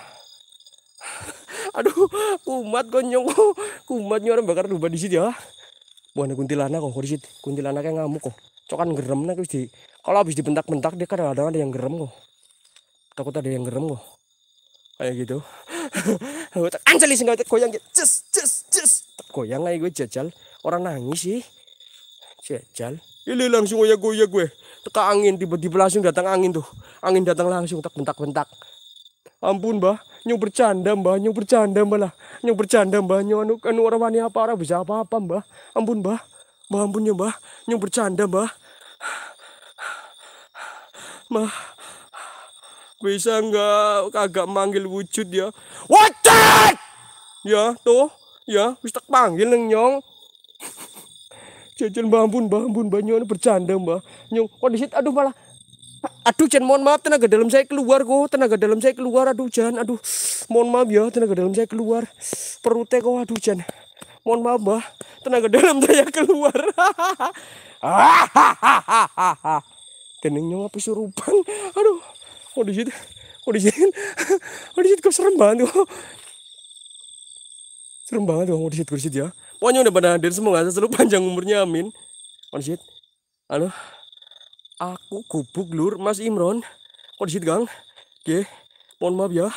aduh kumat konyong kumat nyong bakar dupa di situ ya buana kuntilanak kok di situ yang ngamuk kok cokan gerem nak di kalau habis dibentak-bentak dia kadang-kadang ada yang gerem kok takut ada yang gerem kok kayak gitu Anjali sing goyang ces ces ces goyang lagi gue jajal orang nangis sih jajal ini langsung ya gue ya gue. Teka angin tiba-tiba langsung datang angin tuh. Angin datang langsung tak bentak-bentak. Ampun bah, nyung bercanda mbah, nyung bercanda mbah lah. nyung bercanda mbah, nyung anu, anu orang wani apa orang bisa apa-apa mbah. Ampun bah, mbah ampun ya mbah, nyong bercanda mbah. Mah, bisa nggak kagak manggil wujud ya? Wujud! Ya, tuh, ya, wis panggil neng nyong jajan bambun bambun banyak orang bercanda mbak nyong kondisi aduh malah aduh jangan mohon maaf tenaga dalam saya keluar kok tenaga dalam saya keluar aduh jangan aduh mohon maaf ya tenaga dalam saya keluar perutnya kok aduh jangan mohon maaf mbak tenaga dalam saya keluar Hahaha. hahaha apa surupan aduh kondisit, di situ kok serem banget kok serem banget kok di situ ya Pokoknya udah pada hadir semoga selalu panjang umurnya amin. Konsit. Oh, Halo. Aku gubuk lur Mas Imron. Konsit Gang. Oke. Mohon maaf ya.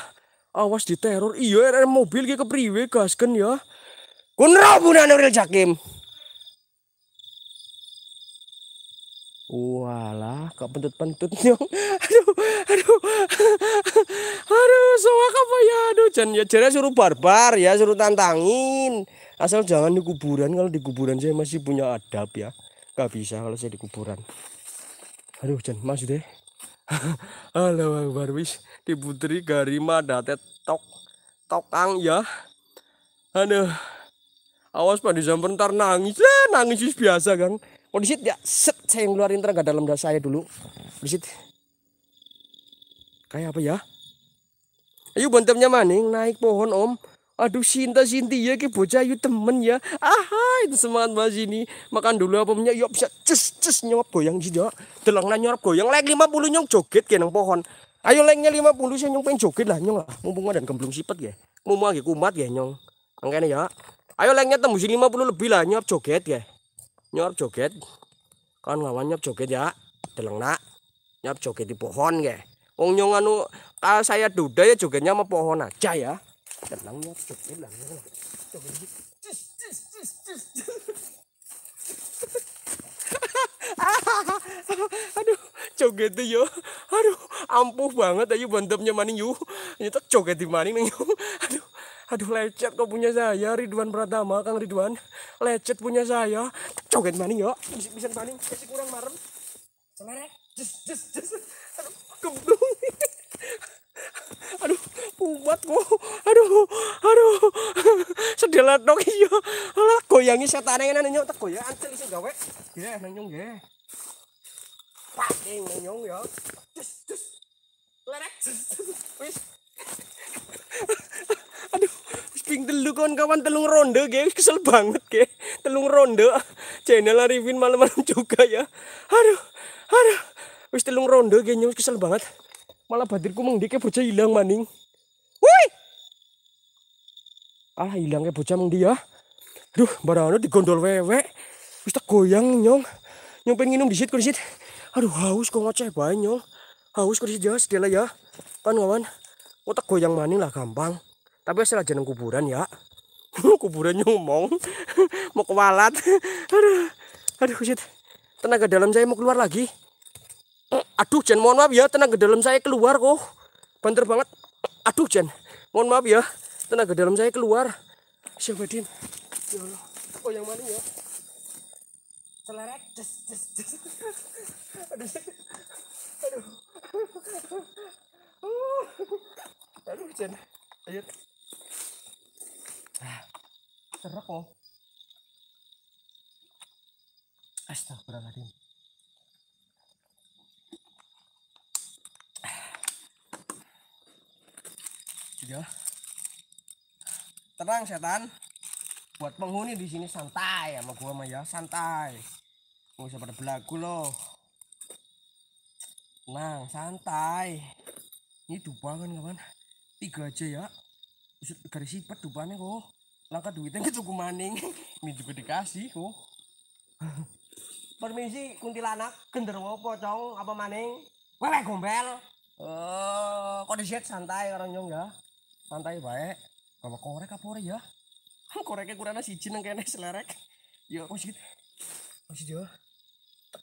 Awas di teror, Iya RR mobil ke priwe Gaskan ya. Kunro punya Nuril Jakim. Walah, kok pentut-pentut nyong. Aduh, aduh. Aduh, soal apa ya? Aduh, jangan ya jangan suruh barbar ya, suruh tantangin asal jangan di kuburan kalau di kuburan saya masih punya adab ya gak bisa kalau saya di kuburan aduh hujan mas deh halo barwis, di putri garima datet tok tokang ya aduh awas pak di ntar nangis eh, nangis sih biasa kang disit ya set saya yang keluarin tenaga dalam dada saya dulu disit kayak apa ya ayo bontemnya maning naik pohon om Aduh Sinta Sinti ya ki bocah yuk temen ya. Aha itu semangat mas ini. Makan dulu apa punya yuk bisa ces ces nyop goyang gitu. Ya. Delang lah nyorop goyang lek puluh nyong joget ke nang pohon. Ayo leknya 50 sih nyong pengen joget lah nyong lah. Mumpung dan gemblung sipet ya. Mumpung lagi kumat ya nyong. ini ya. Ayo leknya tembusin puluh lebih lah nyop joget ya. Nyop joget. Kan lawan nyop joget ya. Delang nak. Nyop joget di pohon ya. Wong nyong anu ah, saya duda ya jogetnya sama pohon aja ya dalangnya cepet dalangnya coba aduh coget yo aduh ampuh banget ayo bantemnya maning yu nyetak coget di maning nih aduh aduh lecet kok punya saya Ridwan Pratama Kang Ridwan lecet punya saya Coket maning yo bisa, bisa maning kasih kurang marem selerek jus jus jus aduh kebung aduh kuat kok aduh aduh lah dong iya alah goyangi setan yang nanya tak goyang antel isi gawe ya nanyong ya pakai nanyong ya cus cus lerek wis aduh wis ping telu kawan-kawan telung ronde ge kesel banget ge telung ronde channel Arifin malam-malam juga ya aduh aduh wis telung ronde ge nyus kesel banget malah batirku mengdike bocah hilang maning woi alah hilangnya bocah ya duh barangnya digondol wewe wis goyang nyong nyong pengen minum disit situ, aduh haus kok ngoceh banyak nyong haus kursit ya sedela ya kan kawan mau tak goyang maning lah gampang tapi asal aja neng kuburan ya kuburan nyomong mau kewalat aduh aduh situ, tenaga dalam saya mau keluar lagi aduh Jen, mohon maaf ya tenaga dalam saya keluar kok banter banget aduh Jen, mohon maaf ya tenaga dalam saya keluar siapa din ya Allah oh yang mana ya Selerek, des des des aduh aduh aduh Jen, ayo ah, serak kok Astagfirullahaladzim ya tenang setan buat penghuni di sini santai sama gua mah ya santai nggak usah pada belagu loh tenang santai ini dupa kan kawan tiga aja ya usut garis sipet dupanya kok langkah duitnya ke cukup maning ini juga dikasih kok permisi kuntilanak genderwo pocong apa maning wewe gombel eh uh, kondisi santai orang nyong ya santai baik bawa korek apa ya koreknya kurang nasi jin yang selerek ya masih masih dia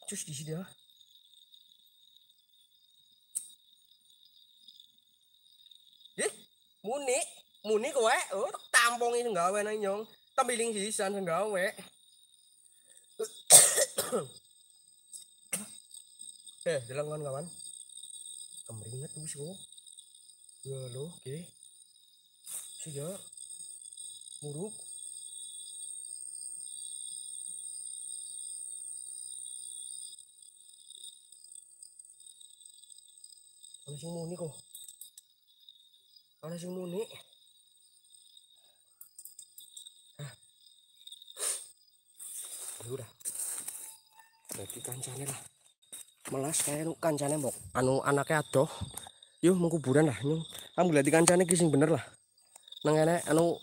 cus di sini ya eh muni muni kowe oh tampong ini gawe nang nyong sih san enggak gawe eh jalan kawan tuh sih kok ya lo oke okay sudah buruk Ano sing muni kok Ano sing muni? Hah? Ayo ya dah. Jadi kancane lah. Melas kayak nu kancane mbok. Anu anaknya adoh. Yuh kuburan lah. Nyung. lihat di kancane ki bener lah nengene anu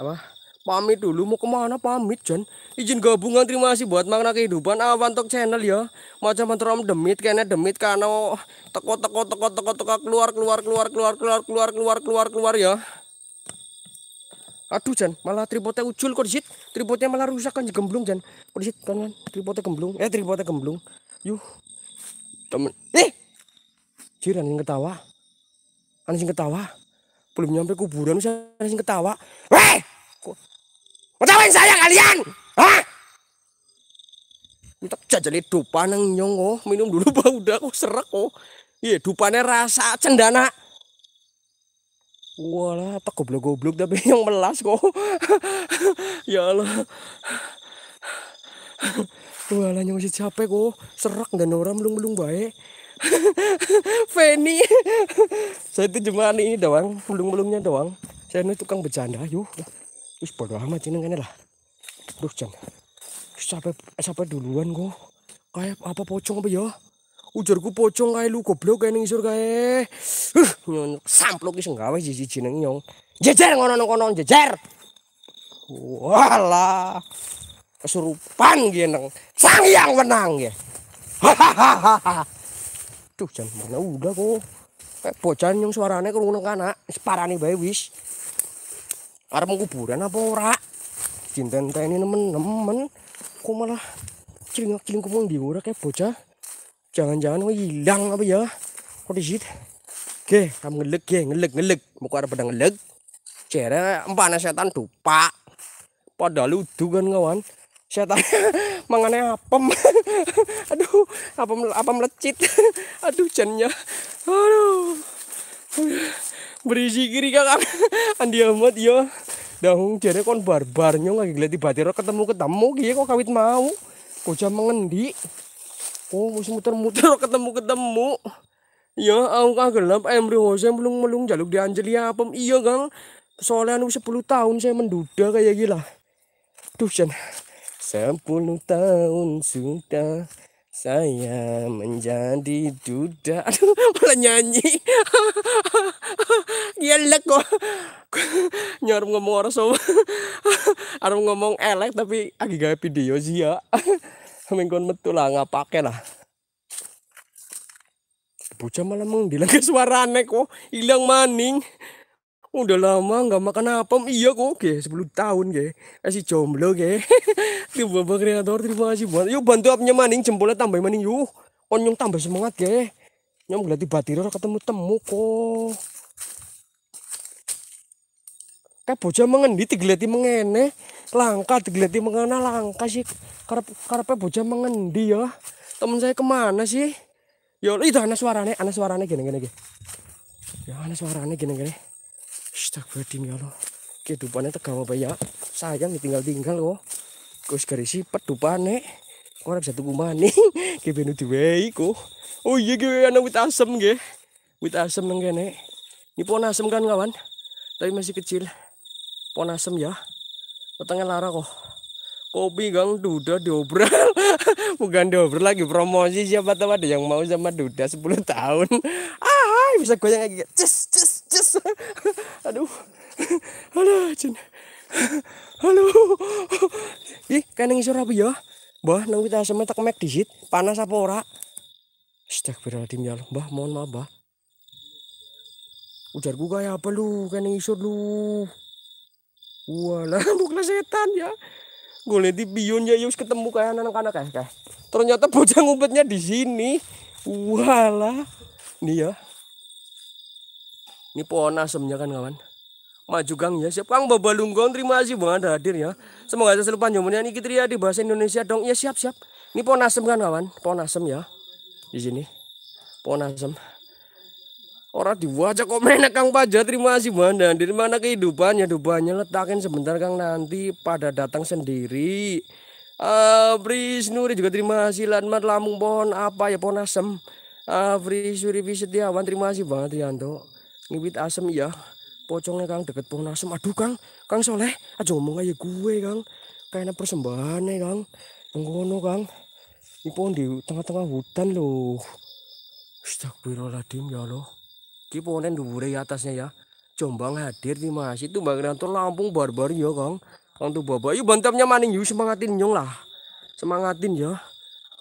apa pamit dulu mau kemana pamit jen, izin gabungan terima kasih buat makna kehidupan awan tok channel ya macam menterom demit kayaknya demit karena teko teko teko teko teko keluar keluar keluar keluar keluar keluar keluar keluar keluar ya aduh jen malah tripodnya ucul kok disit tripodnya malah rusak kan gemblung Jan kok disit kan kan tripodnya gemblung eh tripodnya gemblung yuh temen eh jiran yang ketawa anjing ketawa belum nyampe kuburan saya sing ketawa weh ketawain saya kalian hah Minta jajali dupa nang nyong oh. minum dulu bau udah kok serak kok. Oh. Iya dupane rasa cendana. Walah apa goblok-goblok tapi yang melas kok. ya Allah. Walah nyong si capek kok, serak dan orang melung-melung baik. Feni saya itu cuma ini doang pulung-pulungnya doang saya ini tukang bercanda yuk terus bodo amat jenengannya lah terus jangan sampai eh, sampai duluan kok kayak apa pocong apa ya ujarku pocong kayak lu goblok kayak ngisor kayak uh, nyonyok samplok iseng gawe jiji nyong jejer ngono ngono jejer walah kesurupan gini sang yang menang ya hahaha Duh, jam mana udah kok. Kayak bocan yang suarane kerungu kana, separane bae wis. Arep kuburan apa ora? ini nemen-nemen. Kok malah cilingak-ciling kumpul di ora kayak bocah. Jangan-jangan hilang apa ya? Kok disit? Ge, kamu ngelek ge, ngelek ngelek. Muka ada pedang ngelek. Jere empane setan dupa Padahal udu kan kawan tanya mengenai apem aduh apem apem lecit aduh jannya aduh berisi kiri kakak andi amat ya, dahung jadi kon barbarnya lagi ngeliat di batiro ketemu ketemu gitu kok kawit mau bocah mengendi oh musim muter-muter ketemu ketemu ya aku gelap Emri eh, Hosea melung melung jaluk di Angelia apem iya gang soalnya anu 10 tahun saya menduda kayak gila tuh jangan Sepuluh tahun sudah saya menjadi duda. Aduh, malah nyanyi. Gila kok. Nyarum ngomong orang sama. ngomong elek tapi agi gaya video sih ya. Mingguan metu lah nggak pakai lah. Bocah malah mengdilang suarane kok hilang maning. Oh, udah lama nggak makan apem iya kok oke 10 tahun ge kasih eh, jomblo ge terima kasih kreator terima kasih buat yuk bantu apnya maning jempolnya tambah maning yuk onyong tambah semangat ge nyom gelati batiror ketemu temu kok kayak eh, bocah mengendi digelati mengene langka digelati mengena langka sih karep karepe bocah mengendi ya temen saya kemana sih yuk itu anak suaranya, anak suaranya gini gini gini ya anak suaranya gini gini Astagfirullahaladzim ya Allah. Kehidupannya tegak apa ya? Sayang ditinggal-tinggal kok. Kus gari pedupane. Kok ada bisa tunggu mani? Kebenu diwei kok. Oh iya gue anak wit asem gue. Wit asem neng gue nek. Ini pohon asem kan kawan? Tapi masih kecil. Pohon asem ya. Petangnya lara kok. kopi gang duda dobral bukan dobral lagi promosi siapa tahu ada yang mau sama duda 10 tahun ah bisa goyang kayak cus cus cus aduh halo cun halo ih kan ngisor apa ya bah nunggu kita sama tak mek dihit panas apa ora di ya mbah mohon maaf mbah gue kayak apa lu kena ngisor lu walah bukan setan ya gue lihat di ya, yus ya, ketemu kayak anak-anak kayak, kayak ternyata bocah ngumpetnya di sini walah nih ya ini pohon asemnya kan kawan maju gang ya siap kang babalunggang terima kasih bang ada hadir ya semoga hasil panjangnya ini kita ya di bahasa Indonesia dong ya siap siap ini pohon asem kan kawan pohon asem ya di sini pohon asem Orang diwajah kok menek Kang Paja terima kasih mana dari mana kehidupannya dubanya letakin sebentar Kang nanti pada datang sendiri. Abris eh, uh, Nuri juga terima kasih Lanmat Lamung pohon apa ya pohon asem. Abris eh, uh, Suripi Setiawan terima kasih banget Yanto. Ngibit asem ya. Pocongnya Kang deket pohon asem. Aduh Kang, Kang Soleh, aja ngomong aja gue Kang. Kayaknya persembahan ya Kang. Ngono Kang. Ini pohon di tengah-tengah hutan loh. Astagfirullahaladzim ya loh. Ki ponen dhuwure atasnya ya. Jombang hadir di Mas. Itu Bang Lampung barbar ya, Kang. Kang tuh babak. Yuk iya, bantamnya maning yuk semangatin nyong lah. Semangatin ya.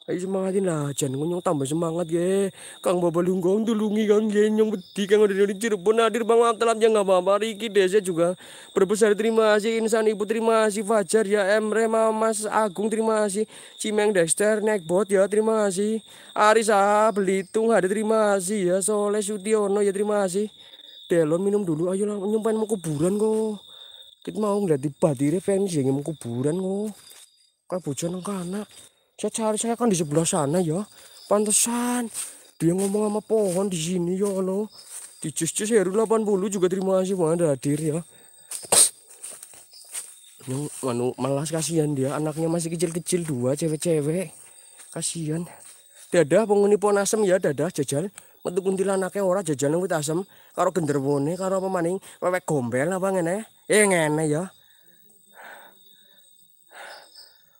Ayo semangatin lah, jangan ngonyong tambah semangat ya. Kang Bapak Lunggong tulungi Kang Genyong beti Kang udah dari Cirebon hadir Bang Matelat ya nggak apa-apa. Riki Desa juga berbesar terima kasih Insan Ibu terima kasih Fajar ya Emre Mas Agung terima kasih Cimeng Dexter Nekbot ya terima kasih Arisa Belitung ada terima kasih ya Soleh Sutiono ya terima kasih. Delon minum dulu ayo lah nyumpain mau kuburan kok. Kita mau ngeliat di badirnya yang mau kuburan kok. Kayak bojan anak saya cari saya kan di sebelah sana ya pantesan dia ngomong sama pohon di sini ya Allah di cus cus Heru 80 juga terima kasih ada hadir ya yang manu malas kasihan dia anaknya masih kecil-kecil dua cewek-cewek kasihan dadah penghuni pohon asem ya dadah jajal metu anaknya ora jajal nunggu asem karo genderwone karo apa maning wewek gombel apa ngene ya ngene ya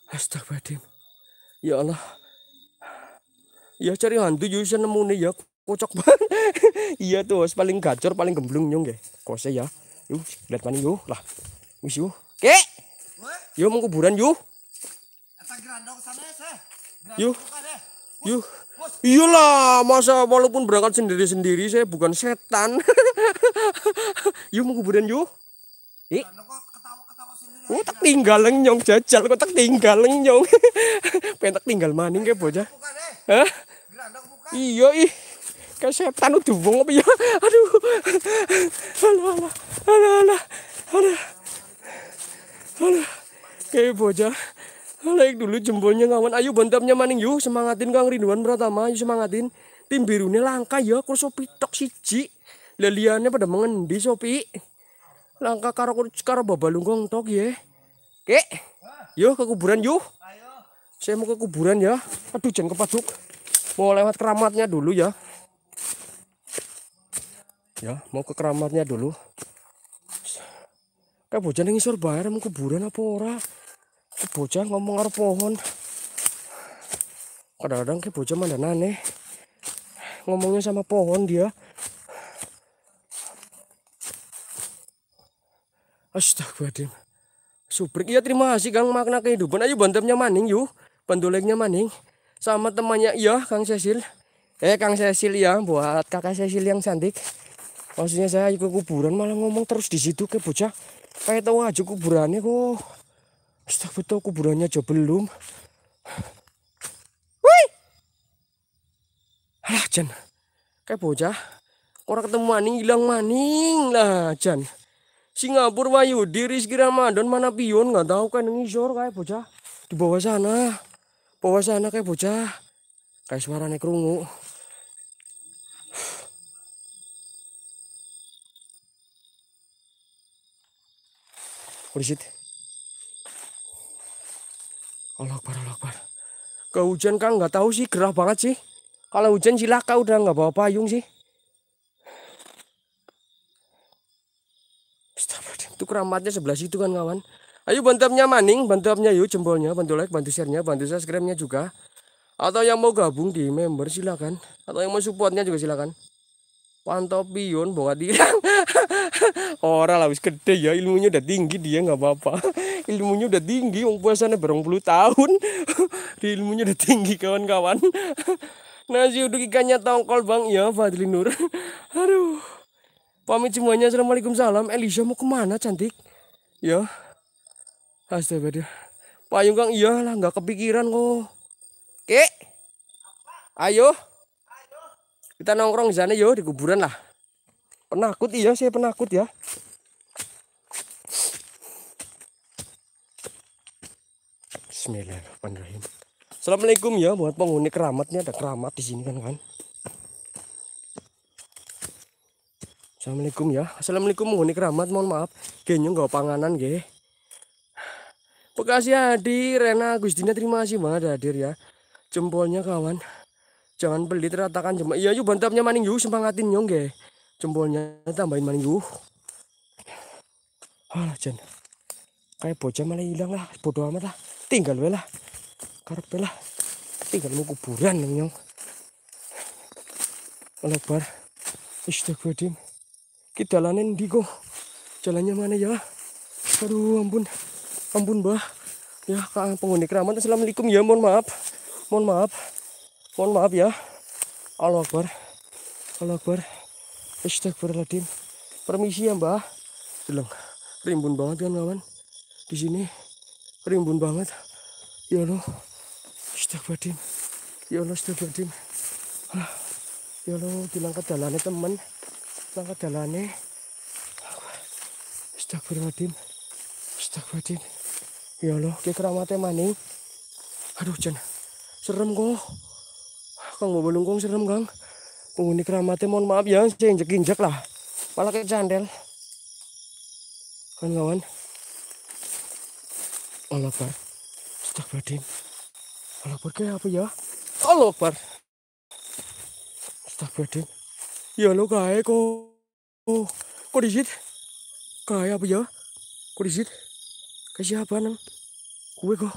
Astagfirullahaladzim Ya Allah. Ya cari hantu yo nemu nih ya kocok banget. iya tuh paling gacor paling gemblung nyong nggih. Kose ya. ya. yuk lihat maning yo lah. Wis yo. Ke. Yo mung kuburan yo. Eta grandong sana lah, Yo. Yo. Iyalah, masa walaupun berangkat sendiri-sendiri saya bukan setan. yuk mau kuburan yuk. Ih. Oh, tak tinggal lenyong jajal kok tak tinggal lenyong. Pengen tak tinggal maning ke bocah. Hah? Iya ih. Kayak setan udah wong apa ya? Aduh. Hala, hala, hala, hala. Hala. Alah. Kayak bocah. Alah dulu jempolnya ngawan. Ayo bantamnya maning yuk semangatin Kang rinduan Pratama, ayo semangatin. Tim birunya langka ya kurso pitok siji. Leliannya pada mengendi sopi. Langka karo karo babalunggong tok ye. Ya. ke, Yo ke kuburan yuk. Saya mau ke kuburan ya. Aduh jangan kepaduk. Mau lewat keramatnya dulu ya. Ya, mau ke keramatnya dulu. Kayak bocah yang ngisor bayar mau kuburan apa ora? Kayak bocah ngomong ngaruh pohon. Kadang-kadang kayak bocah aneh Ngomongnya sama pohon dia. Astagfirullahaladzim. super. iya terima kasih Kang makna kehidupan. Ayo bantemnya maning yuk. banduleknya maning. Sama temannya iya Kang Cecil. Eh Kang Cecil ya buat kakak Cecil yang cantik. Maksudnya saya ke kuburan malah ngomong terus di situ ke bocah. Kayak tahu aja kuburannya kok. Astagfirullah kuburannya aja belum. Woi. Alah Jan. Kayak bocah. Orang ketemu maning hilang maning lah Jan. Singapura Wayu diris dan mana pion nggak tahu kan ngisor kayak bocah di bawah sana bawah sana kayak bocah kayak suaranya kerungu What Allah Akbar, Allah Akbar. Ke kan nggak tahu sih, gerah banget sih. Kalau hujan silaka udah nggak bawa payung sih. itu keramatnya sebelah situ kan kawan ayo bantu maning bantu upnya yuk jempolnya bantu like bantu sharenya bantu subscribe-nya juga atau yang mau gabung di member silakan atau yang mau supportnya juga silakan pantau pion bawa dirang orang lah wis gede ya ilmunya udah tinggi dia nggak apa-apa ilmunya udah tinggi wong sana berong puluh tahun ilmunya udah tinggi kawan-kawan nasi uduk ikannya tongkol bang ya Fadli Nur aduh Pamit semuanya. Assalamualaikum salam. Elisa mau kemana cantik? Ya. Astaga. Payung Kang iyalah nggak kepikiran kok. Oke. Ayo. Kita nongkrong di sana yo di kuburan lah. Penakut iya saya penakut ya. Bismillahirrahmanirrahim. Assalamualaikum ya buat penghuni keramat ada keramat di sini kan kan. Assalamualaikum ya. Assalamualaikum mohon Keramat. Mohon maaf. Genyong gak panganan ge. Bekasi hadir. Rena Gusdina terima kasih banget hadir ya. Jempolnya kawan. Jangan beli teratakan jempol. Iya yuk bantapnya maning yuk semangatin nyong ge. Jempolnya tambahin maning yuk. Alah Jen, Kayak bocah malah hilang lah. Bodoh amat lah. Tinggal we lah. Karep lah. Tinggal mau kuburan nyong. Lebar. Astagfirullahaladzim. Kita jalanin Digo. Jalannya mana ya? Aduh, ampun. Ampun, Bah. Ya, Kak penghuni keramat. Assalamualaikum ya, mohon maaf. Mohon maaf. Mohon maaf ya. Allah Akbar. Allah Akbar. Astagfirullahaladzim. Permisi ya, Mbah. Jeleng. Rimbun banget kan, kawan. Di sini rimbun banget. Ya Allah. Astagfirullahaladzim. Ya Allah, astagfirullahaladzim. Ah. Ya Allah, ke jalannya teman. Langkah jalannya. Astagfirullahaladzim. Astagfirullahaladzim. Ya Allah, kayak keramatnya maning. Aduh, Jan. Serem kok. Kang mau belungkung serem, Kang. Penghuni keramatnya mohon maaf ya, saya injek-injek lah. Malah kayak candel. Kan kawan. Allah Akbar. Astagfirullahaladzim. Allah Akbar kayak apa ya? Allah Akbar. Astagfirullahaladzim giờ lỗ gài cô cô cô di gài apa ya cô di ke siapa nam kue kok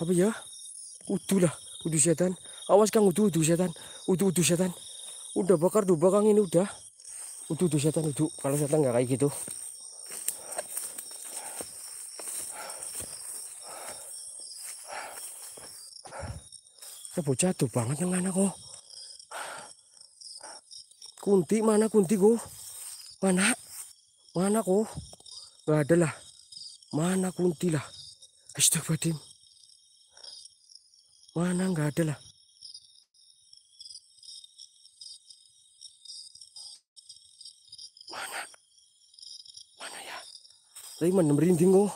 apa ya utuh lah utuh setan awas kang uduh utuh setan uduh utuh setan udah bakar dua bakang ini udah uduh setan uduh kalau setan nggak kayak gitu ya bocah tuh banget yang mana kok Kunti mana kunti go? Mana? Mana kok? Gak ada lah. Mana kunti lah? Astagfirullahaladzim. Mana gak ada lah. Mana? Mana ya? Tapi mana merinding kok?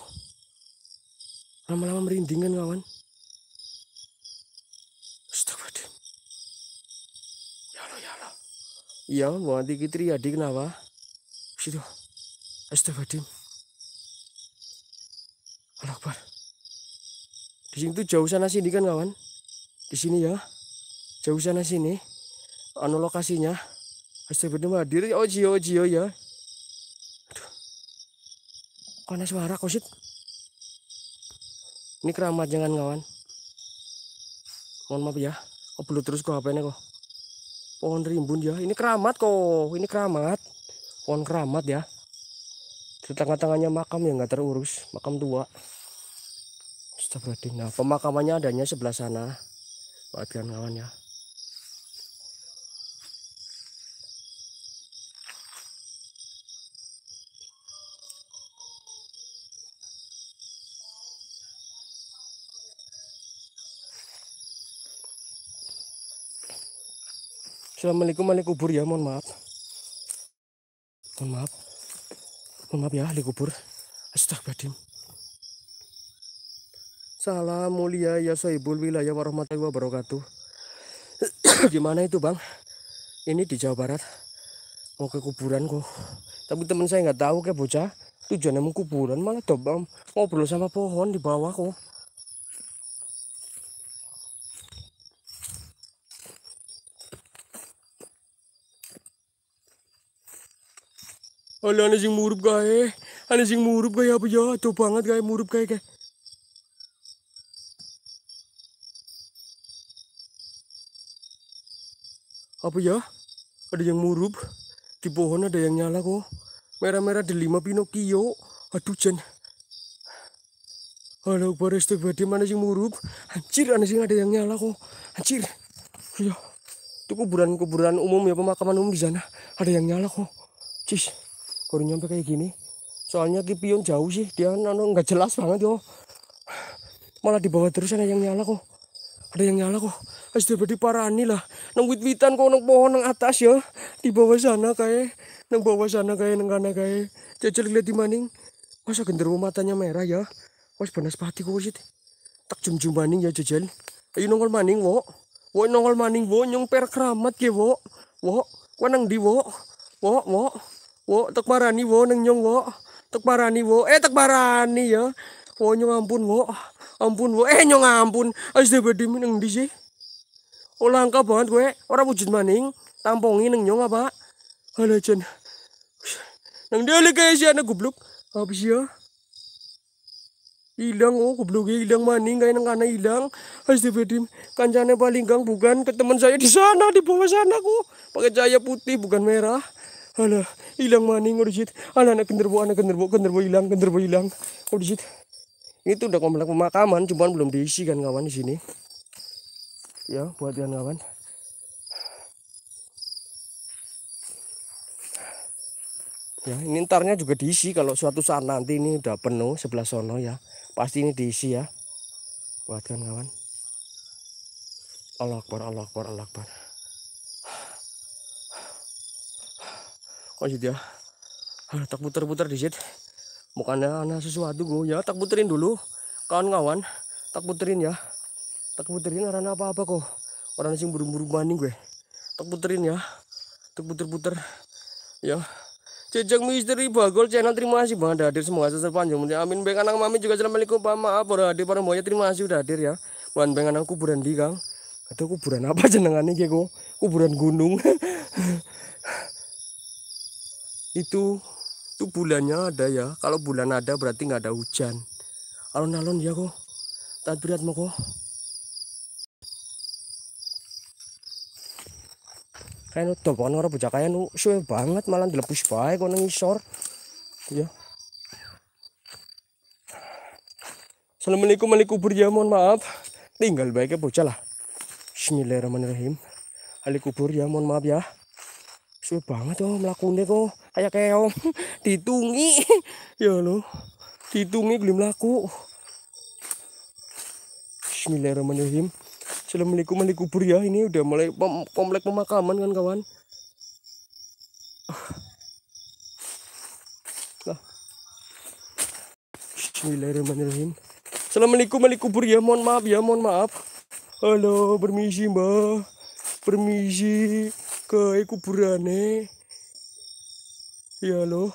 Lama-lama merindingan kawan. Ya di iki Triadi kenapa? Situ. Astagfirullahaladzim. Allah Akbar. Di sini tuh jauh sana sini kan kawan? Di sini ya. Jauh sana sini. Anu lokasinya. Astagfirullah hadir. Oh jio jio ya. Aduh. Kok ada suara sih Ini keramat jangan kawan. Mohon maaf ya. Kok belum terus kok HP-nya kok pohon rimbun ya ini keramat kok ini keramat pohon keramat ya di tengah-tengahnya makam yang nggak terurus makam tua Astagfirullahaladzim nah pemakamannya adanya sebelah sana bagian kawan ya Assalamualaikum ahli kubur ya, mohon maaf. Mohon maaf. Mohon maaf ya ahli kubur. Astagfirullahaladzim. Salam mulia ya soibul wilayah warahmatullahi wabarakatuh. Gimana itu bang? Ini di Jawa Barat. Mau ke kuburan kok. Tapi teman saya nggak tahu kayak bocah. Tujuannya mau kuburan malah dobam ngobrol sama pohon di bawah kok. Ala, ano sing murup kae? ane sing murup kae apa ya? Tuh banget kae murup kae kae. Apa ya? Ada yang murup. Di pohon ada yang nyala kok. Merah-merah di lima Pinocchio. Aduh, jen. Halo, Boris tuh mana sing murup? Anjir, ada sing ada yang nyala kok. Anjir. Ya. Itu kuburan-kuburan umum ya pemakaman umum di sana. Ada yang nyala kok. Cis baru nyampe kayak gini soalnya ki pion jauh sih dia nano nggak jelas banget yo malah dibawa terus ada yang nyala kok ada yang nyala kok Astagfirullah parani lah nang wit-witan kok nang pohon nang atas ya di bawah sana kayak nang bawah sana kayak nang kana kayak jajal lihat di maning masa genderuwo matanya merah ya wes panas pati kok sih tak jum-jum maning ya jajal ayo nongol maning wo wo nongol maning wo nyong per keramat ke wo wo kau nang di wo wo wo wo tak barani wo neng nyong wo tak barani wo eh tak barani ya wo nyong ampun wo ampun wo eh nyong ampun asde bedi neng di sih ulang oh, ka banget gue orang wujud maning tampongi neng nyong apa halo jen neng dia lagi sih anak goblok apa sih ya hilang oh ya hilang maning kayak nang kana hilang astagfirullahaladzim kancane paling gang bukan ke teman saya di sana di bawah sana ku pakai cahaya putih bukan merah Ala, hilang maning urjit. Ala, anak genderbo, anak genderbo, genderbo hilang, genderbo hilang. ini Itu udah komplek pemakaman, cuman belum diisi kan kawan di sini. Ya, buat kan kawan. Ya, ini entarnya juga diisi kalau suatu saat nanti ini udah penuh sebelah sono ya. Pasti ini diisi ya. Buat kan kawan. Allah Akbar, Allah Akbar, Allah Akbar. aja oh, dia ya. Aduh, tak putar-putar di situ mukanya ada sesuatu gue ya tak puterin dulu kawan-kawan tak puterin ya tak puterin karena apa-apa kok orang sing buru-buru banding gue tak puterin ya tak puter-puter ya Jejak misteri bagol channel terima kasih bang hadir semoga sepanjang mulia amin baik anak mami juga assalamualaikum pak maaf udah hadir para moya terima kasih udah hadir ya bukan baik anak kuburan di kang atau kuburan apa jenengannya kayak kuburan gunung itu itu bulannya ada ya kalau bulan ada berarti nggak ada hujan alon-alon ya kok tak berat mau kok kayak nu topan orang bocah kayak nu suwe banget malah dilepus baik kau ngisor ya Assalamualaikum alaikum ya mohon maaf tinggal baiknya bocah lah Bismillahirrahmanirrahim Alikubur ya mohon maaf ya suwe banget oh melakunya kok kayak keong ditungi ya lo ditungi belum laku Bismillahirrahmanirrahim Assalamualaikum ahli kubur ya ini udah mulai pom komplek pemakaman kan kawan Bismillahirrahmanirrahim Assalamualaikum ahli kubur ya mohon maaf ya mohon maaf Halo permisi mbak permisi ke kuburane Ya loh.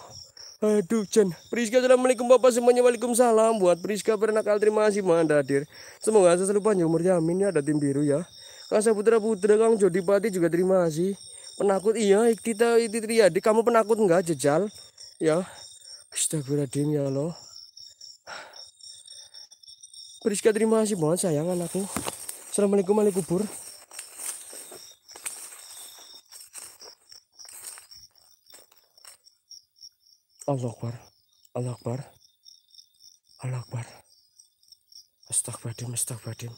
Aduh Jen Priska Assalamualaikum Bapak semuanya Waalaikumsalam Buat Priska Pernakal terima kasih Manda hadir Semoga selalu panjang umur ya, Amin ya ada tim biru ya Kasa Putra Putra Kang Jody Pati juga terima kasih Penakut iya kita Iktita Triadi. Kamu penakut enggak jejal Ya Astagfirullahaladzim ya loh. Priska terima kasih banget sayang anakku Assalamualaikum Waalaikumsalam Allah Akbar. Allah Akbar. Allah Akbar. Astagfirullahaladzim, astagfirullahaladzim.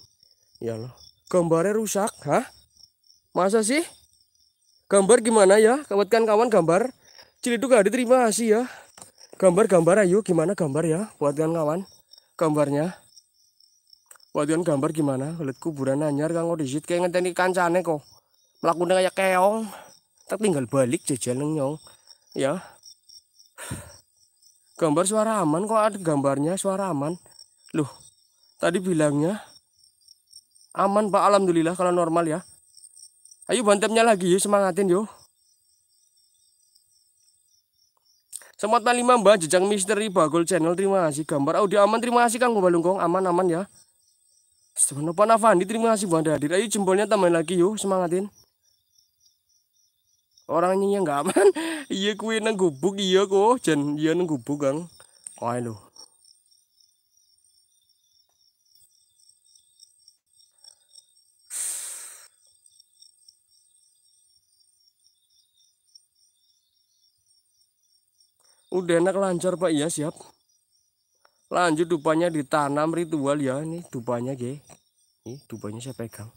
Ya Allah. Gambarnya rusak, hah? Masa sih? Gambar gimana ya? Kawan kawan gambar. Cili itu gak diterima sih ya. Gambar-gambar ayo gimana gambar ya buat kawan gambarnya. Buat gambar gimana? Lihat kuburan anyar kang disit kayak ngenteni kancane kok. Melakukan kayak keong. Tak tinggal balik jajan nyong. Ya. Gambar suara aman kok ada gambarnya suara aman. Loh, tadi bilangnya aman Pak Alhamdulillah kalau normal ya. Ayo bantemnya lagi yuk semangatin yuk. Semut Lima Mbak jejak Misteri Bagol Channel terima kasih gambar audio aman terima kasih Kang Balungkong aman aman ya. Pak Panavandi terima kasih buat Hadir. Ayo jempolnya tambahin lagi yuk semangatin orangnya yang nggak aman iya kue nang gubuk iya kok jen iya nang gubuk kang kaya lu udah enak lancar pak iya siap lanjut dupanya ditanam ritual ya ini dupanya ge ini dupanya saya pegang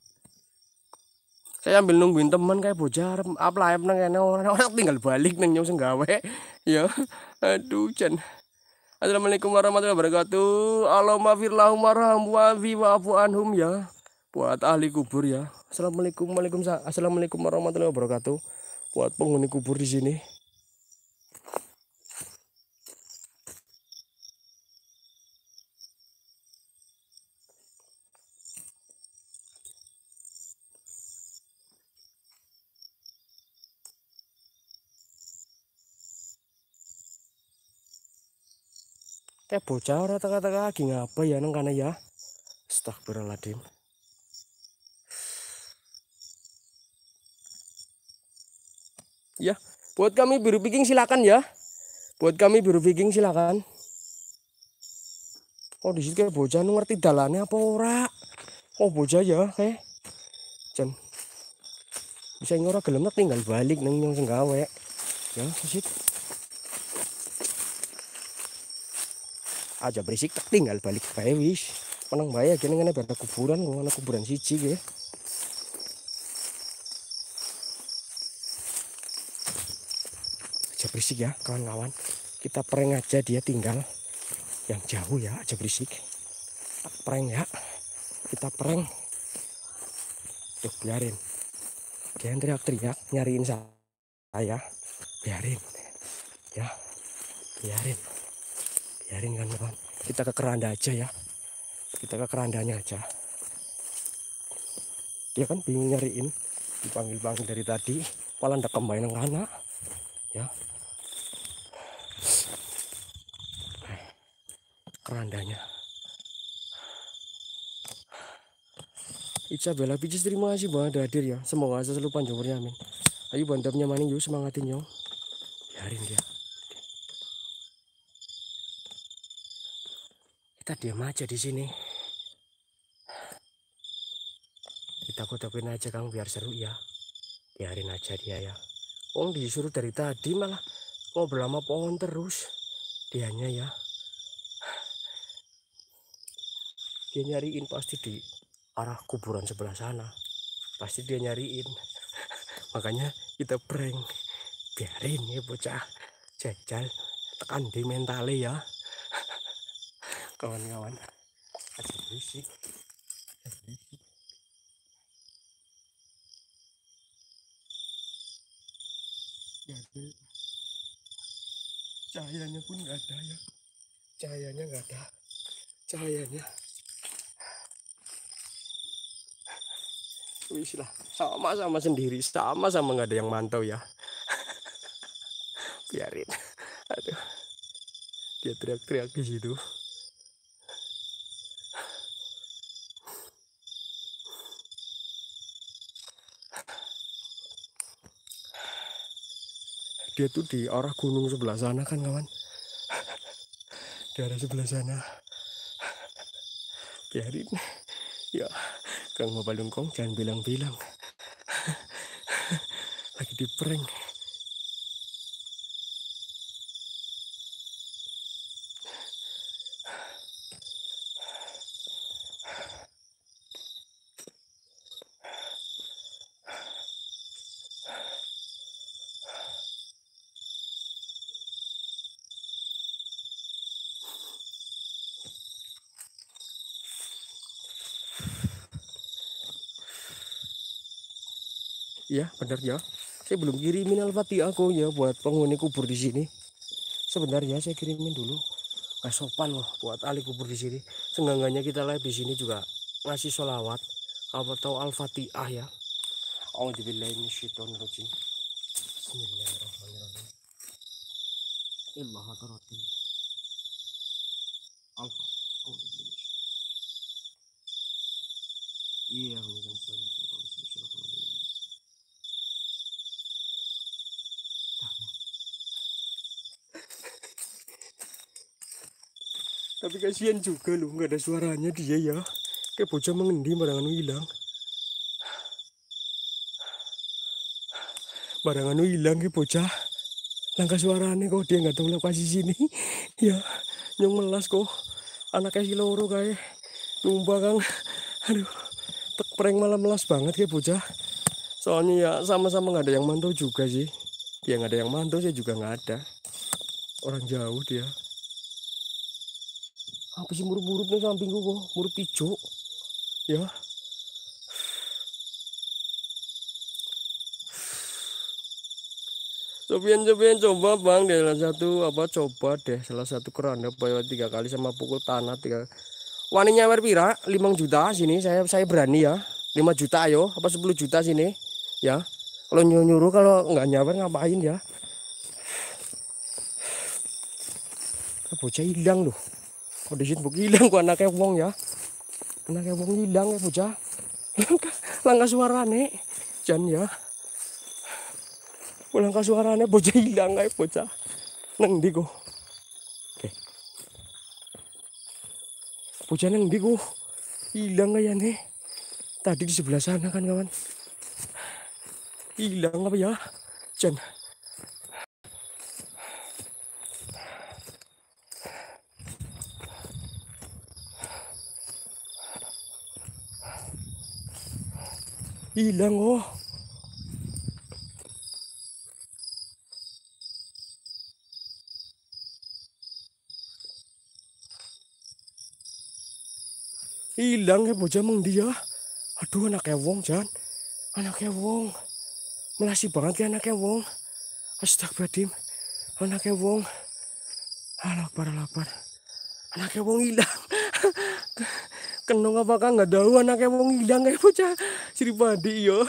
saya ambil nungguin teman kayak bojar apa nang kene orang orang tinggal balik neng nyong gawe, ya aduh jen. Assalamualaikum warahmatullahi wabarakatuh Allahumma firlahum warham wafi wa'afu anhum ya Buat ahli kubur ya Assalamualaikum, Assalamualaikum warahmatullahi wabarakatuh Buat penghuni kubur di sini Eh bocah ora teka-teka lagi ngapa ya nang kana ya astagfirullahaladzim ya buat kami biru piking silakan ya buat kami biru piking silakan oh di situ kayak bocah nu ngerti dalannya apa ora oh bocah ya kayak jam bisa ngora gelem tinggal balik nang nyong senggawe ya situ aja berisik tak tinggal balik bae wis menang bae kene ngene pada kuburan ngono kuburan siji ya aja berisik ya kawan-kawan kita prank aja dia tinggal yang jauh ya aja berisik tak prank ya kita prank tuh biarin dia teriak-teriak nyariin saya biarin ya biarin biarin kan kawan kita ke keranda aja ya kita ke kerandanya aja dia kan bingung nyariin dipanggil-panggil dari tadi malah ndak kembali nengana ya kerandanya Ica bela pijis terima kasih ada hadir ya semoga selalu panjang umurnya amin ayo bandamnya maning yuk semangatin yo biarin dia kita diam aja di sini kita kodapin aja kang biar seru ya biarin aja dia ya Wong disuruh dari tadi malah ngobrol sama pohon terus dianya ya dia nyariin pasti di arah kuburan sebelah sana pasti dia nyariin makanya kita prank biarin ya bocah jajal tekan di mentale ya kawan-kawan ada berisik ada berisik jadi cahayanya pun nggak ada ya cahayanya nggak ada cahayanya wis lah sama-sama sendiri sama-sama nggak ada yang mantau ya biarin aduh dia teriak-teriak di situ dia tuh di arah gunung sebelah sana kan kawan di arah sebelah sana biarin ya Kang mau Balungkong jangan bilang-bilang lagi di prank ya. saya belum kirimin al aku ya buat penghuni kubur di sini sebenarnya saya kirimin dulu nggak sopan loh buat ahli kubur di sini senggangannya kita live di sini juga ngasih sholawat tahu al-fatihah ya Bismillahirrahmanirrahim akbar. kasihan juga lu nggak ada suaranya dia ya kayak bocah mengendi barangan hilang barangan hilang kayak bocah langkah suaranya kok dia nggak tahu lokasi sini ya nyong melas kok anaknya si loro kayak numpah kang aduh tek malam malah melas banget kayak bocah soalnya ya sama-sama nggak -sama ada yang mantau juga sih ya nggak ada yang mantau saya juga nggak ada orang jauh dia habis ngurup murup nih sampingku kok murup hijau ya Cobain cobain coba bang deh salah satu apa coba deh salah satu keranda bayar tiga kali sama pukul tanah tiga Waninya nyawer lima juta sini saya saya berani ya lima juta ayo apa sepuluh juta sini ya kalau nyuruh nyuruh kalau nggak nyawer ngapain ya bocah hilang loh sini hilang ku anaknya wong ya. Anaknya wong hilang ya bocah. Langkah, langkah nih, Jan ya. suara nih bocah hilang ya bocah. Neng di ku. Oke. Bocah neng di ku. Hilang kayak nih. Tadi di sebelah sana kan kawan. Hilang apa ya? Jan. hilang oh hilang ya bocah mong dia aduh anaknya wong Jan anaknya wong melasi banget ya anaknya wong astagfirullahaladzim anaknya wong lapar lapar anaknya wong hilang kenong apakah nggak tahu anaknya wong hilang kayak bocah Sripadi yo.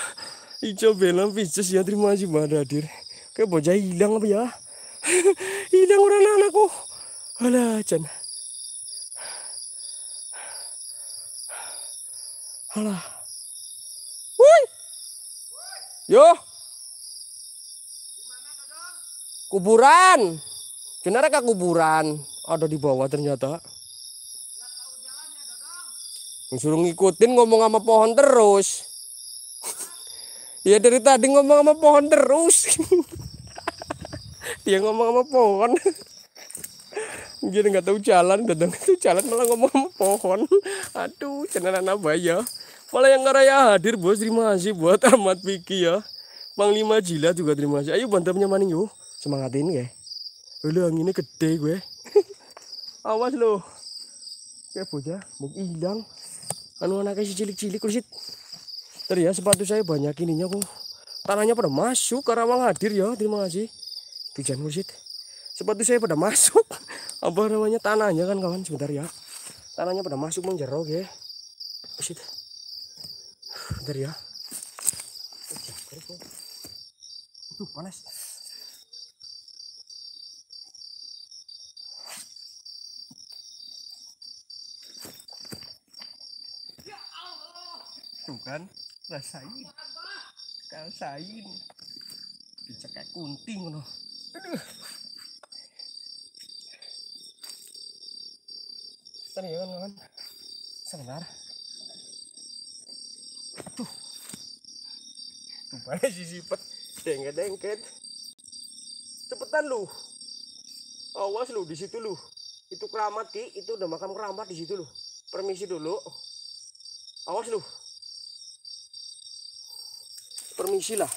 Ijo belam pisces ya terima kasih banget hadir. Kayak bocah hilang apa ya? hilang orang anakku. Alah, Chan. Alah. Woi. Yo. Kuburan. Jenara ke kuburan. Ada di bawah ternyata. Disuruh ngikutin ngomong sama pohon terus. Ya dari tadi ngomong sama pohon terus. Dia ngomong sama pohon. Dia nggak tahu jalan, datang itu jalan malah ngomong sama pohon. Aduh, cenderan apa ya? Malah yang ngeraya hadir bos terima kasih buat Ahmad Vicky ya. Panglima Jila juga terima kasih. Ayo bantamnya maning yuk. Semangatin ya. Lu ini gede gue. Awas lo. Kayak bocah, ya. mau hilang. Anu anaknya si cilik-cilik kursit ya sepatu saya banyak ininya kok tanahnya pada masuk Karawang hadir ya terima kasih Hujan musik sepatu saya pada masuk apa namanya tanahnya kan kawan sebentar ya tanahnya pada masuk menjerok ya musik bentar ya Aduh, panas Tuh kan rasain rasain kayak kunting loh aduh serius ya, kan sebentar tuh tuh mana si sipet dengket dengket cepetan lu awas lu di situ lu itu keramat ki itu udah makam keramat di situ lu permisi dulu awas lu permisi lah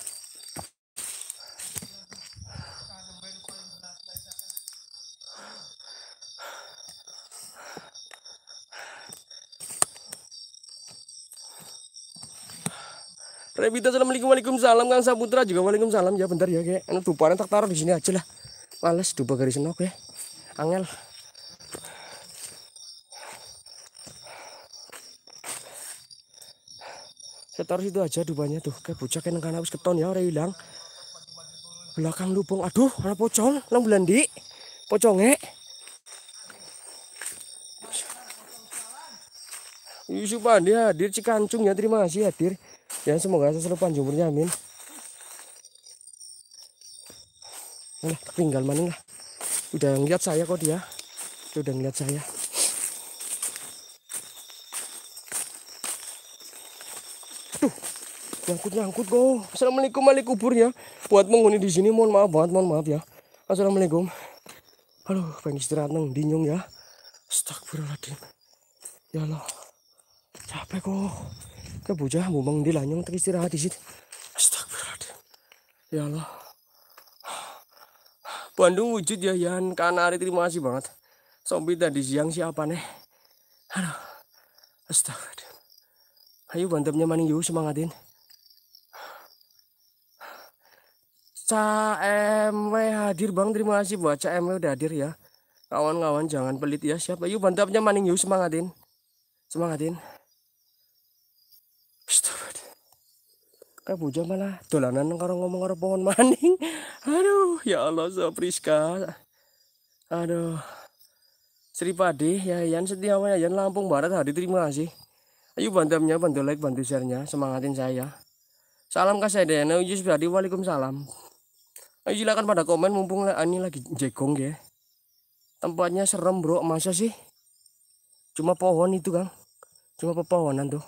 Revita assalamualaikum waalaikumsalam Kang Saputra juga waalaikumsalam ya bentar ya kayak anu tak taruh di sini aja lah males dupa garis nok ya angel saya taruh situ aja dupanya tuh kayak bocah kayak nengkana habis keton ya orang hilang belakang lubung aduh mana pocong lang belandi poconge Yusuf Andi hadir Cikancung ya terima kasih hadir ya semoga saya selalu panjang umurnya amin nah, tinggal mana lah udah ngeliat saya kok dia udah ngeliat saya nyangkut-nyangkut kok. Assalamualaikum malik kuburnya. Buat menghuni di sini mohon maaf banget, mohon maaf ya. Assalamualaikum. Aduh, pengen istirahat neng dinyong ya. Astagfirullahaladzim. Ya Allah. Capek kok. Ke ya bocah mumeng di lanyong teristirahat di sini. Astagfirullahaladzim. Ya Allah. Bandung wujud ya Yan Kanari terima kasih banget. Sombi tadi siang siapa nih? halo Astagfirullahaladzim. Ayo bantemnya maning yuk semangatin. CMW hadir Bang, terima kasih buat CMW udah hadir ya. Kawan-kawan jangan pelit ya. Siapa yuk bantuannya maning yuk semangatin. Semangatin. Kayak bujang malah dolanan karo ngomong karo pohon maning. Aduh, ya Allah Sopriska. Aduh. Sri Padi, ya Yan Setiawan, Yan Lampung Barat hadir terima kasih. Ayo bantamnya, bantu like, bantu share-nya, semangatin saya. Salam kasih Dena Yus salam. Ayo silakan pada komen mumpung Ani lagi jegong ya. Tempatnya serem bro, masa sih? Cuma pohon itu kang, cuma pepohonan tuh.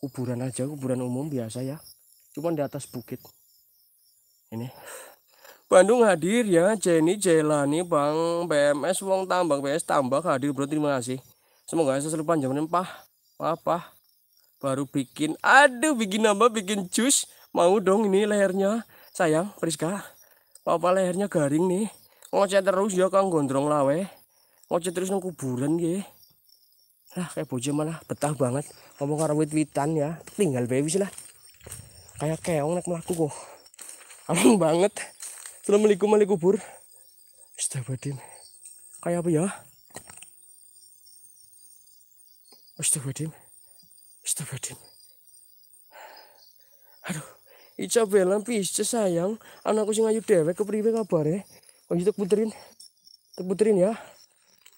Kuburan aja, kuburan umum biasa ya. Cuma di atas bukit. Ini. Bandung hadir ya, Jenny Jelani, Bang BMS Wong Tambang, PS Tambak hadir bro, terima kasih. Semoga selalu panjang menempah apa baru bikin, aduh bikin nambah, bikin jus, mau dong ini lehernya sayang Priska papa lehernya garing nih ngoceh terus ya kang gondrong lawe ngoceh terus nung kuburan ya lah kayak bojo malah betah banget ngomong karo wit-witan ya tinggal bae lah kayak keong nek melaku kok aman banget meliku meliku kubur Astagfirullahaladzim kayak apa ya Astagfirullahaladzim Astagfirullahaladzim Ica Isabella cesa sayang, anakku sing ayu dewek kepriwe kabare? Kok jitu puterin. Tek puterin ya.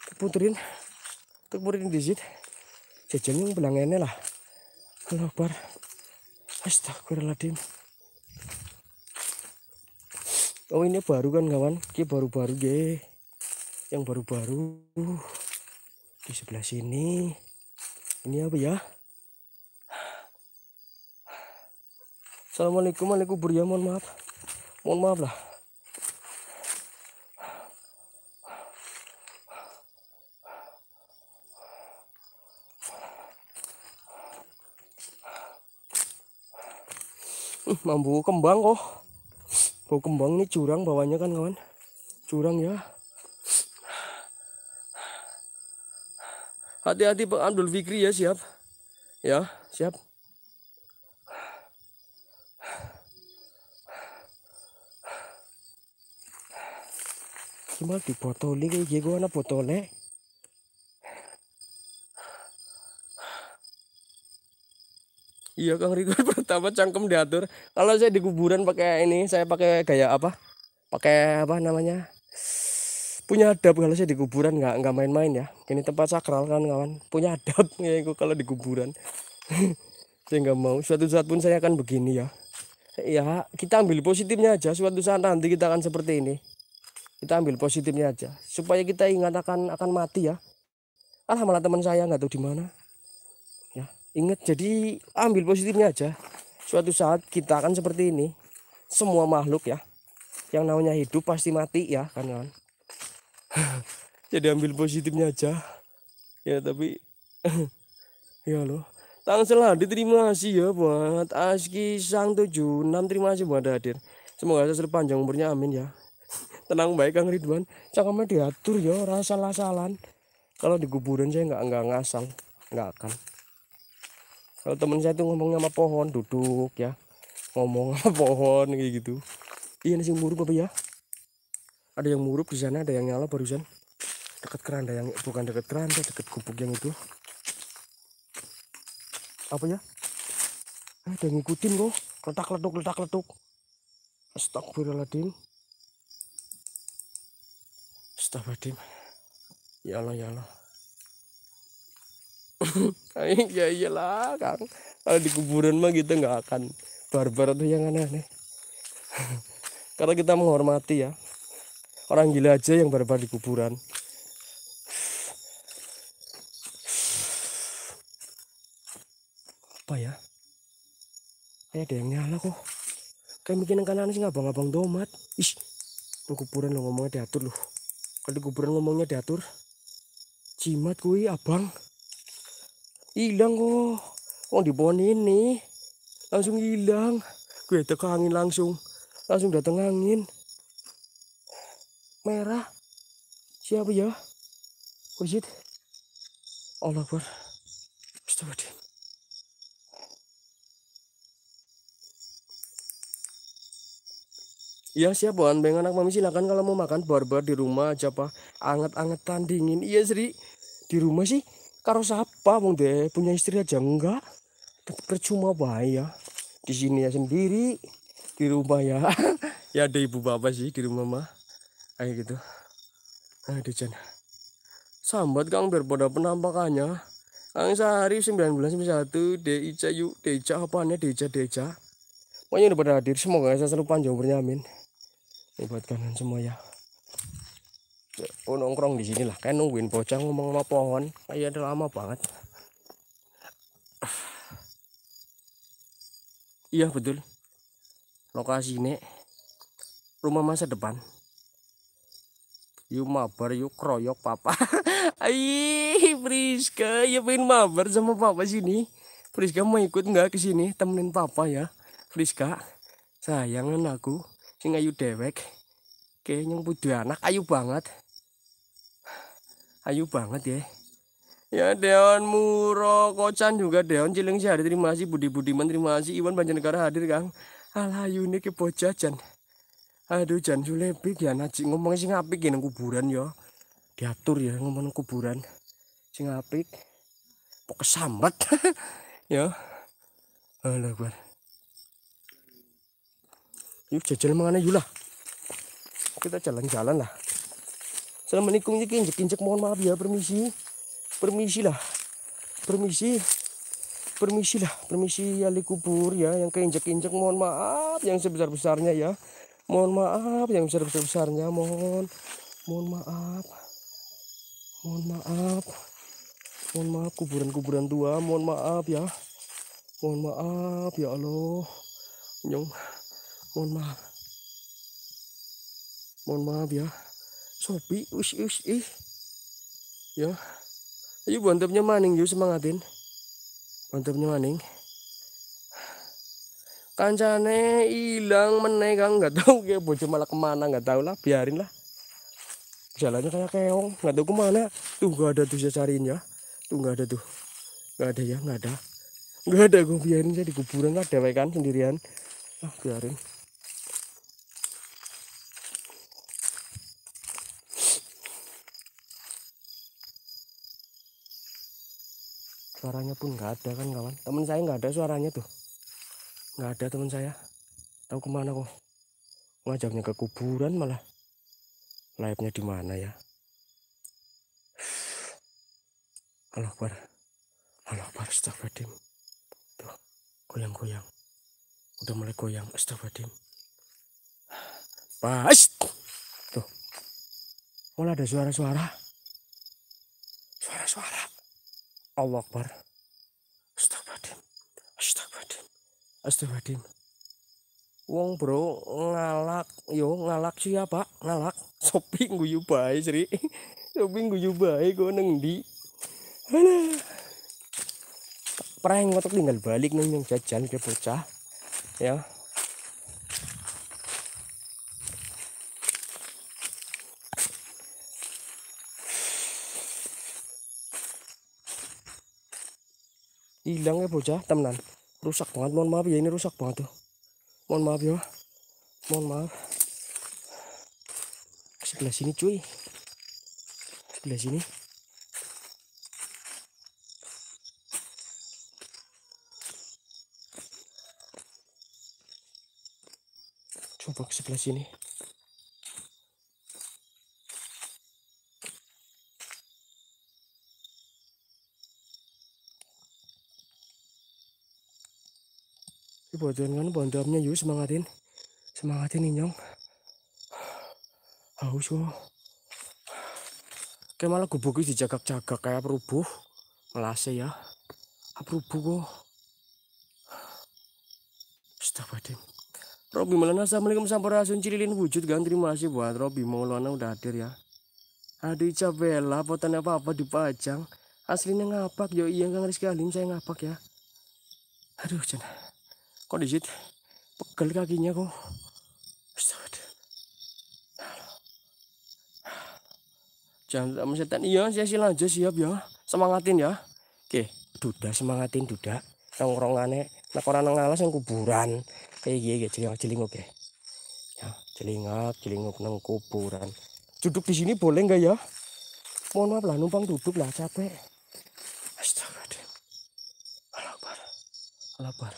Tek puterin. Tek puterin disit. Jajan yang belangene lah. Allah Akbar. Astagfirullahaladzim. Oh ini baru kan kawan, ini baru-baru ge. yang baru-baru di sebelah sini. Ini apa ya? Assalamualaikum alaikum ya mohon maaf mohon maaf lah mampu kembang kok oh. bau kembang ini curang bawahnya kan kawan curang ya hati-hati Pak Abdul Fikri ya siap ya siap di botol ini llegó na potol botolnya ¿eh? Iya Kang Riko pertama cangkem diatur. Kalau saya di kuburan pakai ini, saya pakai gaya apa? Pakai apa namanya? Punya adab kalau saya di kuburan nggak nggak main-main ya. Ini tempat sakral kan kawan. Punya adab ya kalau di kuburan. saya nggak mau. Suatu saat pun saya akan begini ya. Ya kita ambil positifnya aja. Suatu saat nanti kita akan seperti ini kita ambil positifnya aja supaya kita ingat akan akan mati ya alhamdulillah teman saya nggak tahu di mana ya ingat jadi ambil positifnya aja suatu saat kita akan seperti ini semua makhluk ya yang namanya hidup pasti mati ya kan kan jadi ambil positifnya aja ya tapi ya loh Tangsel hadir terima kasih ya buat Aski Sang 76 terima kasih buat hadir semoga saya panjang umurnya amin ya tenang baik Kang Ridwan cakapnya diatur ya rasa lasalan. kalau di kuburan saya nggak nggak ngasal nggak akan kalau teman saya tuh ngomongnya sama pohon duduk ya ngomong sama pohon kayak gitu iya nasi murup apa ya ada yang murup di sana ada yang nyala barusan dekat keranda yang bukan dekat keranda dekat kubuk yang itu apa ya eh, ada yang ngikutin kok letak letuk letak letuk astagfirullahaladzim Astagfirullahaladzim. Ya Allah, ya Allah. ya iyalah, Kang. Kalau di kuburan mah kita gitu nggak akan barbar tuh yang aneh-aneh. Karena kita menghormati ya. Orang gila aja yang barbar di kuburan. Apa ya? Eh, ada yang nyala kok. Kayak bikin yang kanan sih abang-abang domat. Ih, kuburan lo ngomongnya diatur loh kalau gubernur ngomongnya diatur cimat kui abang hilang kok oh di pohon ini langsung hilang gue teka angin langsung langsung datang angin merah siapa ya wajib Allah Akbar Astagfirullahaladzim Iya siap Wan, beng anak mami silakan kalau mau makan barbar di rumah aja pak Anget-angetan dingin, iya Sri Di rumah sih, karo siapa bang deh, punya istri aja enggak Percuma bahaya Di sini ya sendiri, di rumah ya Ya ada ibu bapak sih di rumah mah Kayak gitu Aduh Jan Sambat Kang biar pada penampakannya Kang sehari 1991 Deca yuk, Deca apanya Deca Deca Pokoknya udah pada hadir, semoga saya selalu panjang bernyamin Oke, buat kalian semua ya oh nongkrong di sinilah, kayak nungguin bocah ngomong sama pohon kayak udah lama banget iya betul lokasi ini rumah masa depan yuk mabar yuk kroyok papa Aiyah, Priska, ya pengen mabar sama papa sini. Priska mau ikut nggak ke sini temenin papa ya? Priska, sayangan aku sing ayu dewek kayaknya pudu anak ayu banget ayu banget ya ya Deon Muro Kocan juga Deon Cileng Syahri terima kasih Budi budi, terima kasih Iwan Banjarnegara hadir Kang alah ini ke Bojajan aduh Jan Julebik ya Najik ngomong sing ngapik, ya kuburan ya diatur ya ngomong kuburan sing ngapik, pokok sambat ya Allah yuk jajal mengenai yulah kita jalan-jalan lah Assalamualaikum menikungnya kinjek-kinjek mohon maaf ya permisi permisi lah permisi permisi lah permisi ya kubur ya yang keinjek-injek mohon maaf yang sebesar-besarnya ya mohon maaf yang sebesar-besarnya mohon mohon maaf mohon maaf mohon maaf kuburan-kuburan tua mohon maaf ya mohon maaf ya Allah nyong mohon maaf mohon maaf ya sopi us us ih ya ayo bantapnya maning yuk semangatin bantapnya maning kancane hilang menegang nggak tahu ya bocor malah kemana nggak tahu lah biarin lah jalannya kayak keong nggak tahu kemana tuh nggak ada tuh saya cariin ya tuh nggak ada tuh nggak ada ya nggak ada nggak ada gue biarin jadi kuburan nggak ada kan sendirian ah biarin suaranya pun nggak ada kan kawan teman saya nggak ada suaranya tuh nggak ada teman saya tahu kemana kok ngajaknya ke kuburan malah layaknya di mana ya Allah bar, Allah bar astagfirullahaladzim tuh goyang-goyang udah mulai goyang astagfirullahaladzim pas tuh mulai ada suara-suara Allah Akbar. Astagfirullahaladzim. Astagfirullahaladzim. Astagfirullahaladzim. Wong bro ngalak yo ngalak siapa ngalak sopi guyu bae Sri. Sopi guyu bae go neng di. Alah. Prank ngotok tinggal balik neng yang jajan ke bocah. Ya. hilang ya bocah temenan rusak banget mohon maaf ya ini rusak banget tuh mohon maaf ya mohon maaf sebelah sini cuy sebelah sini coba ke sebelah sini bodohan kan bondomnya yuk semangatin semangatin nih nyong haus kok kayak malah gubuk itu jagak jagak kayak perubuh melase ya perubuh kok Astagfirullahaladzim Robi Maulana Assalamualaikum Sampurasun Cililin wujud Gan terima kasih buat Robi Maulana udah hadir ya Aduh Cabela, potan apa-apa dipajang aslinya ngapak yo iya kang Rizky Alim saya ngapak ya aduh cina kok di situ pegel kakinya kok jangan sama setan iya saya silang aja siap ya semangatin ya oke duda semangatin duda nongkrongane aneh, ora orang alas yang kuburan kayak gini jelingak jelinguk ya ya jelingak jelinguk nang kuburan duduk di sini boleh nggak ya mohon maaf lah numpang duduk lah capek astagfirullah Alabar Alabar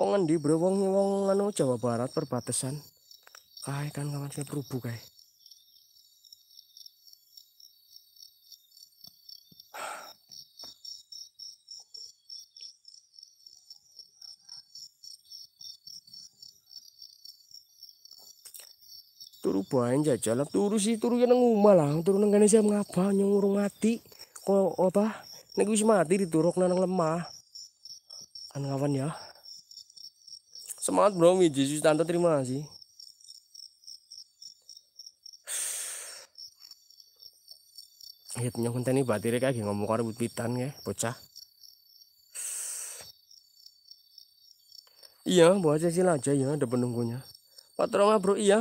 kok ngendi bro wong wong anu Jawa Barat perbatasan kae kan kawan saya perubu kae turu bae jajal turu sih turu yang nang omah lah turu nang kene siap ngapa nyung urung mati kok apa nek wis mati dituruk nang lemah kan kawan ya Semangat bro, Jesus tante terima kasih. Ya punya konten ini batir kayak ngomong karo pitan ya, bocah. Iya, buat aja sih aja ya, ada penunggunya. Patroma bro, iya,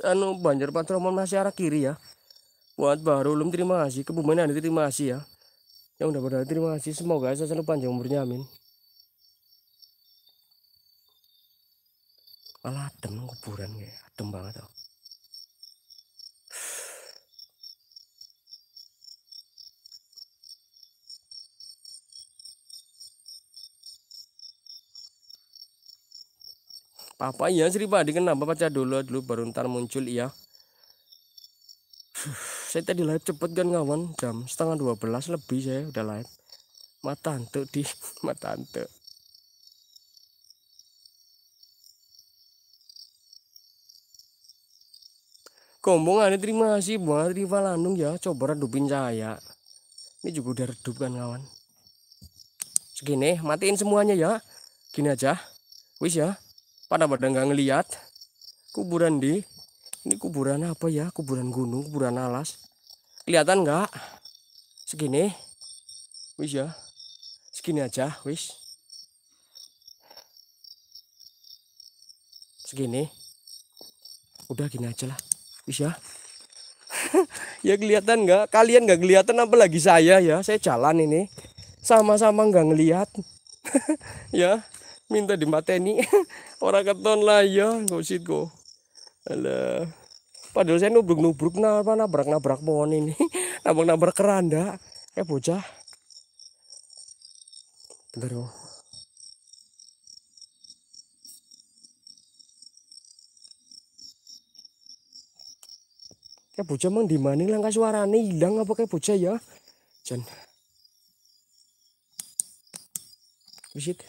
anu banjir patroma masih arah kiri ya. Buat baru belum terima kasih, kebumen ada terima kasih ya. Yang udah pada terima kasih, semoga saya selalu panjang umurnya, amin. malah adem kuburan kayak adem banget oh. Papa ya Sri Padi kenapa pacar dulu dulu baru ntar muncul ya. saya tadi live cepet kan kawan jam setengah 12 lebih saya udah live mata hantu di mata hantu Gombong ada terima kasih buat Riva Landung ya. Coba redupin saya. Ini juga udah redup kan kawan. Segini, matiin semuanya ya. Gini aja. Wis ya. Pada pada nggak ngeliat. Kuburan di. Ini kuburan apa ya? Kuburan gunung, kuburan alas. Kelihatan nggak? Segini. Wis ya. Segini aja, wis. Segini. Udah gini aja lah bisa ya. ya kelihatan nggak? Kalian nggak kelihatan lagi saya ya. Saya jalan ini. Sama-sama nggak ngelihat. ya, minta di dimateni. Orang keton lah ya, gosit go. Alah. Padahal saya nubruk-nubruk napa nabrak-nabrak pohon ini. Nabrak-nabrak keranda. ya? bocah. Bentar, oh. kayak bocah mang di mana langkah nih hilang apa kayak bocah ya jan Wisit.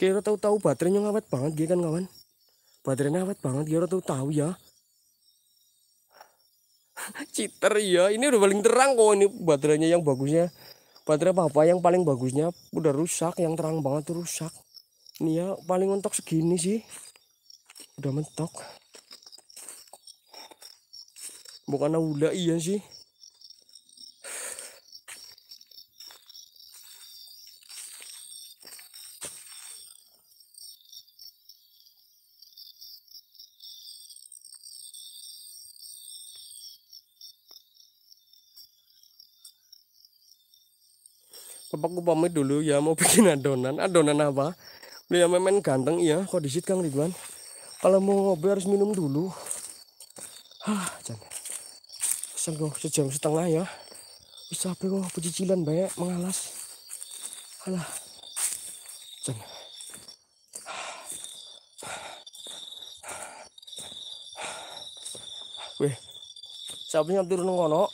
Kira tahu-tahu baterainya ngawat banget dia kan kawan. Baterainya ngawat banget kira tahu-tahu ya. Citer ya, ini udah paling terang kok ini baterainya yang bagusnya. Baterai apa yang paling bagusnya udah rusak, yang terang banget tuh rusak. Ini ya paling mentok segini sih. Udah mentok. Bukan aula iya sih. Bapak pamit dulu ya mau bikin adonan. Adonan apa? Beliau main ganteng ya. Kok disit Kang Ridwan? Kalau mau ngobrol harus minum dulu. Hah, jangan loh sejam setengah ya bisa apa kok pecicilan banyak mengalas alah jangan weh sapinya turun ngono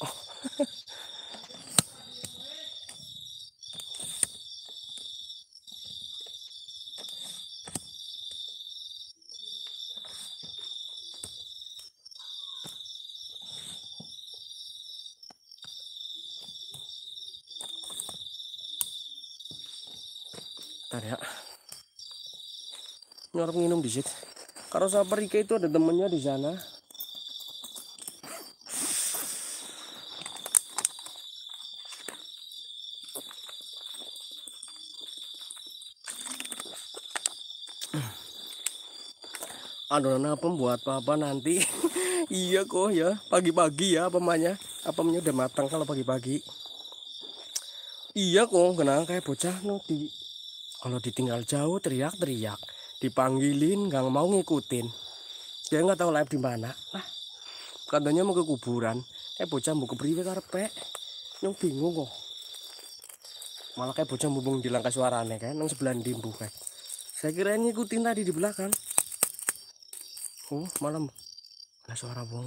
orang minum di situ. Kalau pergi Rika itu ada temennya di sana. adonan apa buat papa nanti iya kok ya pagi-pagi ya apemanya Apa udah matang kalau pagi-pagi iya kok kenapa kayak bocah nanti. kalau ditinggal jauh teriak-teriak dipanggilin nggak mau ngikutin dia nggak tahu live di mana lah katanya mau ke kuburan eh bocah mau ke priwe karpe nyong bingung kok malah kayak bocah bubung di langkah suaranya kan nang sebelah dimbu kan saya kira ngikutin tadi di belakang oh malam ada suara bong.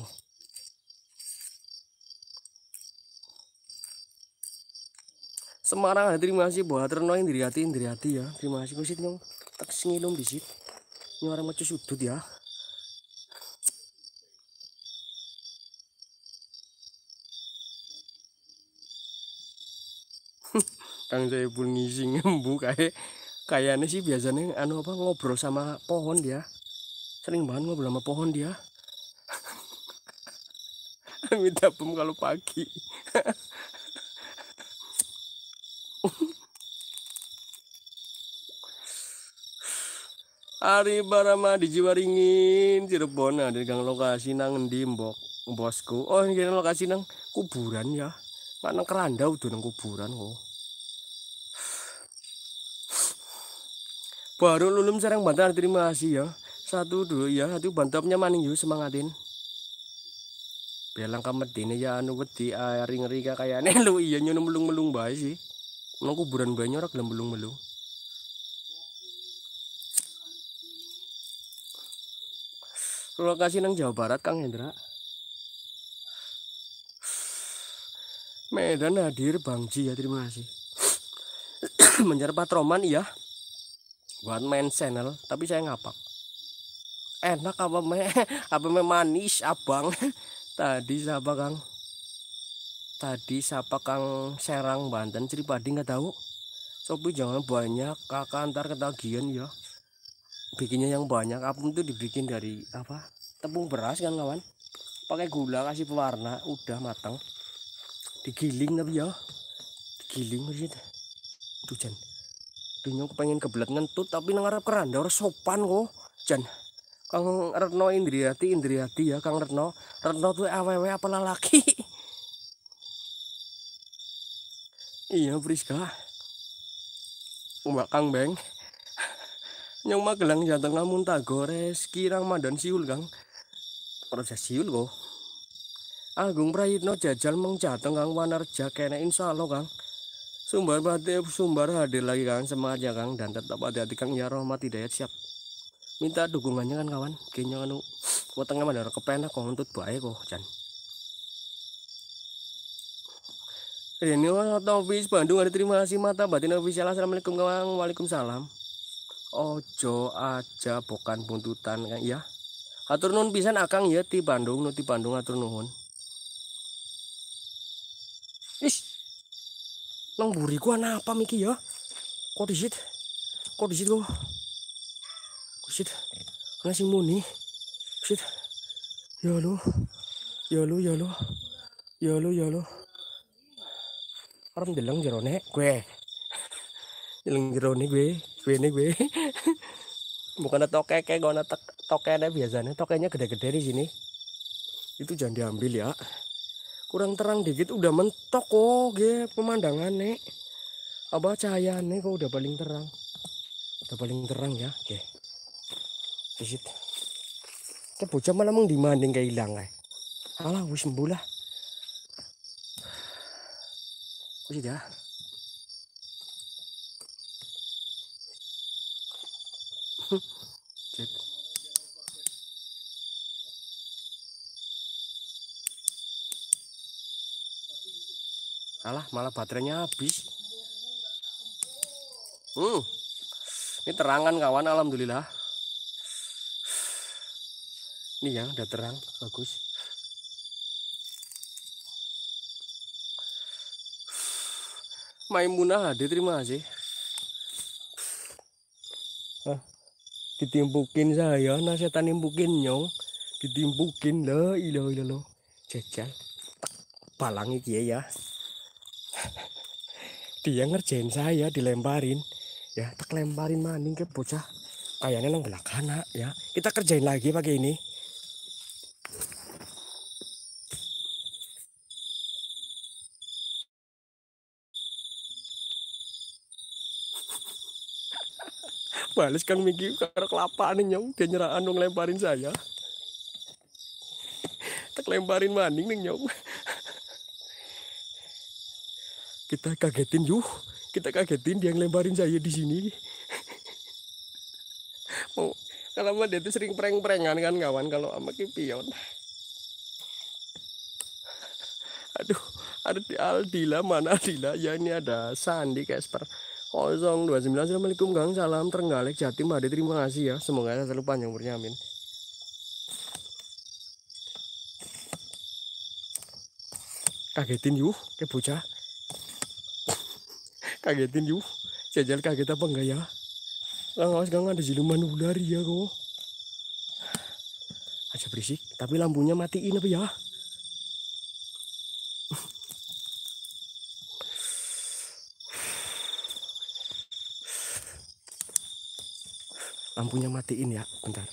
Semarang terima kasih buat Reno yang diri hati diri hati ya terima kasih kusit nyong tak di situ ini orang macam sudut ya Kang pun ngisi ngembu kayak kayaknya sih biasanya anu apa ngobrol sama pohon dia sering banget ngobrol sama pohon dia minta pem kalau pagi Ari Barama di Jiwaringin Cirebon ada nah, di gang lokasi nang endi mbok bosku oh ini gang lokasi nang kuburan ya nggak nang keranda udah nang kuburan kok baru lulum sarang bantah terima kasih ya satu dulu ya satu bantapnya maning yuk semangatin belang ini ya anu wedi aring-ringa ah, kayak lu iya nyun melung-melung bae sih nang kuburan banyak orang melung-melung lokasi nang Jawa Barat Kang Hendra Medan hadir Bang Ji ya terima kasih menjar patroman iya Buat main channel tapi saya ngapak enak apa me apa me manis abang tadi siapa kang tadi siapa kang serang Banten padi nggak tahu sopi jangan banyak kakak antar ketagihan ya bikinnya yang banyak apem itu dibikin dari apa tepung beras kan kawan pakai gula kasih pewarna udah matang digiling tapi ya digiling aja tuh jen dunia pengen kebelet ngentut tapi ngarep keranda harus sopan kok jen Kang Retno Indriati Indriati ya Kang Retno Retno tuh awewe apalah laki iya Priska Mbak Kang Beng nyong magelang jateng namun tak gores kirang madan siul kang proses siul kok Agung Prayitno jajal mengjateng kang jakene Insya Allah kang sumbar batu sumbar hadir lagi kang semangat ya kang dan tetap hati-hati kang ya rahmat hidayat siap minta dukungannya kan kawan kayaknya kan kuat tengah mana kepenak kok untuk baik kok jan Ini Office Bandung ada terima kasih mata batin official Assalamualaikum kawan Waalaikumsalam ojo aja bukan buntutan ya atur nun pisan akang ah, ya di Bandung nuti Bandung atur nuhun ish nang buri gua napa miki ya kok disit kok disit gua disit kena sing muni disit ya lu ya lu ya lu ya lu ya lu orang deleng jero gue nih gue, gue nih gue. Bukan toke kayak gue toke, ada biasanya, tokeknya gede-gede di sini. Itu jangan diambil ya. Kurang terang dikit udah mentok kok gue pemandangan nih Apa nih kok udah paling terang. Udah paling terang ya, oke. Visit. Kita bocah malah mau dimanding kayak hilang kayak. Eh. Alah wis mbulah. Wis dah. Ya. Alah, malah baterainya habis. Hmm. Ini terangan kawan, alhamdulillah. Ini ya, udah terang, bagus. Maimunah hadir, terima kasih. Hah? ditimpukin saya, nasetan nimpukin nyong. Ditimpukin, lah, ilah, ilah, lo. Jajal. Balangi kia ya dia ngerjain saya dilemparin ya tak lemparin maning ke bocah kayaknya nang anak ya kita kerjain lagi pakai ini balas Kang Miki karena nih nyong dia nyerah, anu ngelemparin saya tak lemparin maning nih nyong kita kagetin yuk kita kagetin dia ngelemparin saya di sini mau kalau dia tuh sering prank prengan kan kawan kalau sama kipion aduh ada di Aldila mana Aldila ya ini ada Sandi Casper 029 Assalamualaikum Kang salam terenggalek Jatim ada terima kasih ya semoga saya selalu panjang umurnya amin kagetin yuk ke bocah kagetin yuk jajal kaget apa enggak ya Langsung ngawas gang ada siluman ular ya kok aja berisik tapi lampunya matiin apa ya lampunya matiin ya bentar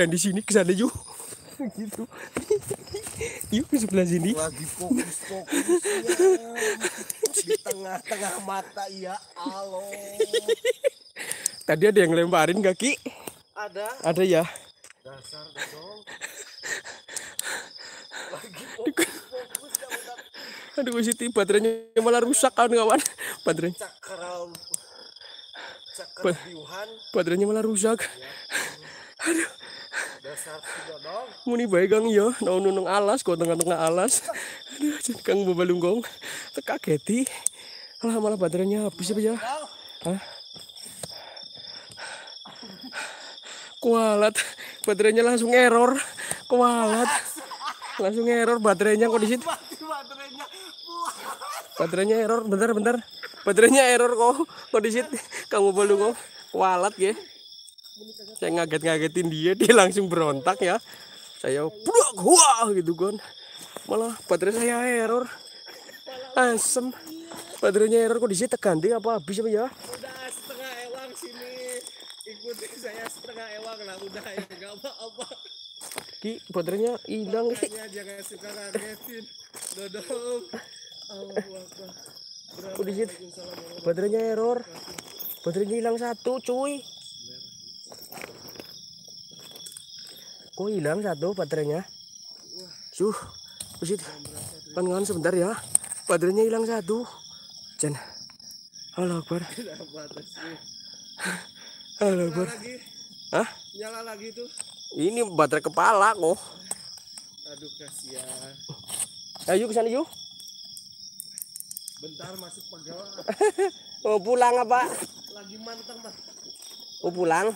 jangan di sini ke sana yuk gitu yuk ke sebelah sini lagi fokus fokus ya. di tengah-tengah mata ya Allah tadi ada yang lemparin gak ki ada ada ya dasar dong lagi fokus fokus ya, aduh Siti baterainya malah rusak kawan kawan baterainya cakram cakram baterainya malah rusak ya muni kang yo iya. naon nunung alas kok tengah-tengah alas aduh kang babalunggong tekageti lah malah baterainya habis apa ya Hah? kualat baterainya langsung error kualat langsung error baterainya kok di situ baterainya error bentar bentar baterainya error kok kok di situ kamu belum kok kualat ya saya ngaget-ngagetin dia dia langsung berontak ya saya buak wah gitu kan malah baterai saya error asem baterainya error kok kondisi tekan dia apa habis apa ya udah setengah elang sini ikuti saya setengah elang lah udah ya nggak apa-apa Ki, baterainya hilang. Makanya jangan suka ngagetin. Dodom. Allah Udah Baterainya error. Baterainya hilang satu, cuy. Kok hilang satu baterainya? Suh, usit. kawan sebentar ya. Baterainya hilang satu. Jan. Halo Akbar. Halo Akbar. Hah? Nyala lagi tuh? Ini baterai kepala kok. Aduh kasihan. Ayo ke sana yuk. Bentar masuk pegawai. oh pulang apa? Lagi mantap, Mas mau pulang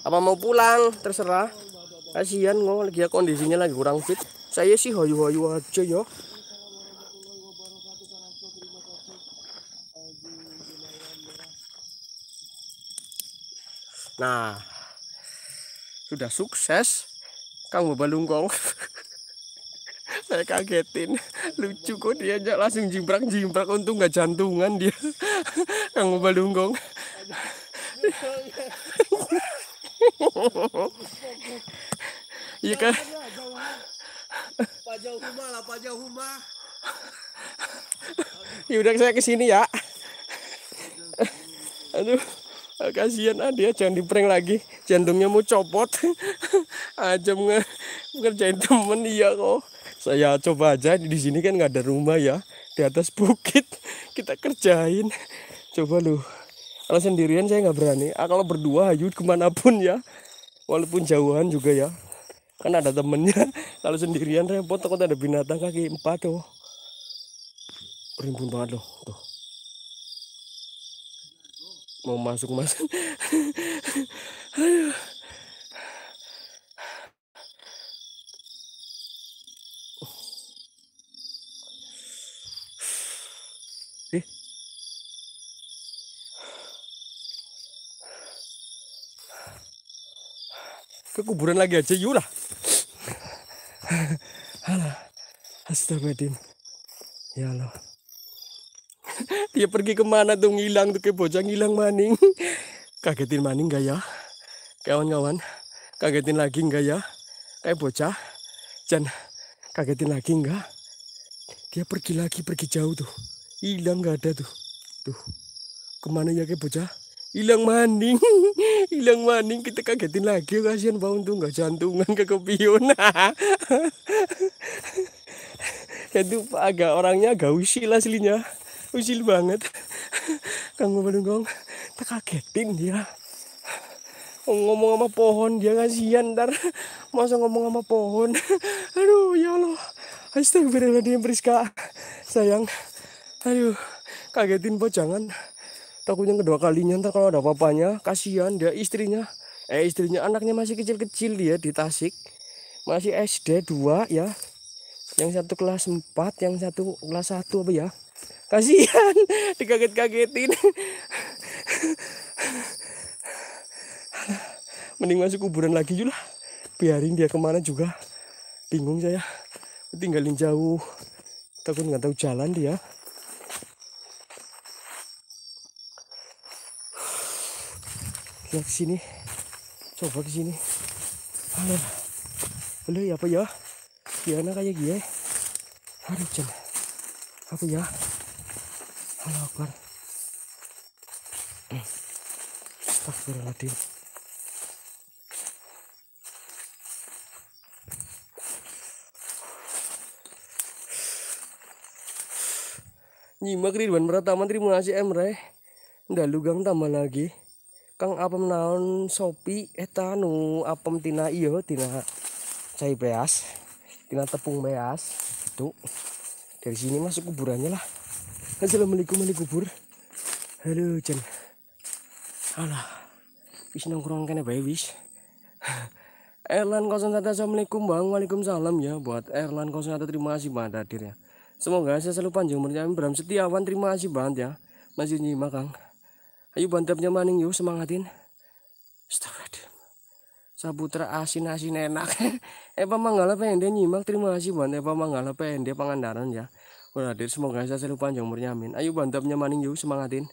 apa mau pulang terserah kasihan ngomong lagi ya kondisinya lagi kurang fit saya sih hayu-hayu aja ya nah sudah sukses kang Lungkong saya kagetin lucu kok dia aja langsung jimbrak jimbrak untung nggak jantungan dia kang balungkong Iya kan? Pajau Huma lah, Pajau Huma. Ya udah saya kesini ya. Aduh, kasihan ah dia jangan diprank lagi. Jantungnya mau copot. Aja nge ngerjain temen iya kok. Saya coba aja di sini kan nggak ada rumah ya. Di atas bukit kita kerjain. Coba lu kalau sendirian saya nggak berani ah, kalau berdua hayut kemanapun ya walaupun jauhan juga ya kan ada temennya kalau sendirian repot takut ada binatang kaki empat tuh oh. rimbun banget loh tuh mau masuk masuk. ke kuburan lagi aja yuk lah Astagfirullahaladzim ya Allah dia pergi kemana tuh ngilang tuh ke bocah ngilang maning kagetin maning gak ya kawan-kawan kagetin lagi enggak ya kayak bocah dan kagetin lagi enggak dia pergi lagi pergi jauh tuh hilang gak ada tuh tuh kemana ya ke bocah hilang maning hilang maning kita kagetin lagi kasihan bau tuh nggak jantungan ke kepion itu agak orangnya agak usil aslinya usil banget kang kita kagetin dia ngomong sama pohon dia kasihan ntar masa ngomong sama pohon aduh ya Allah astagfirullahaladzim Priska sayang aduh kagetin pojangan takutnya kedua kalinya ntar kalau ada papanya kasihan dia istrinya eh istrinya anaknya masih kecil-kecil dia di Tasik masih SD 2 ya yang satu kelas 4 yang satu kelas 1 apa ya kasihan dikaget-kagetin mending masuk kuburan lagi juga biarin dia kemana juga bingung saya tinggalin jauh takut nggak tahu jalan dia ya ke sini coba ke sini halo ya apa ya gimana kayak gini harus jen apa ya halo akbar Astagfirullahaladzim nyimak Ridwan Pratama terima kasih Emre nggak lugang tambah lagi Kang apem naon sopi eta nu apem tina iyo tina cai beas tina tepung beas itu dari sini masuk kuburannya lah Assalamualaikum ini kubur halo Jen alah wis nongkrong kene bae wis Erlan 01 Assalamualaikum Bang Waalaikumsalam ya buat Erlan 01 terima kasih banget hadirnya Semoga saya selalu panjang umurnya Bram Setiawan terima kasih banget ya masih nyimak Kang ayo bantapnya maning yuk semangatin Astagfirullahaladzim Sabutra asin-asin enak Epa Manggala Pendek nyimak terima kasih buat Epa Manggala Pendek Pangandaran ya Udah hadir semoga saya selalu panjang umurnya amin Ayo bantapnya maning yuk semangatin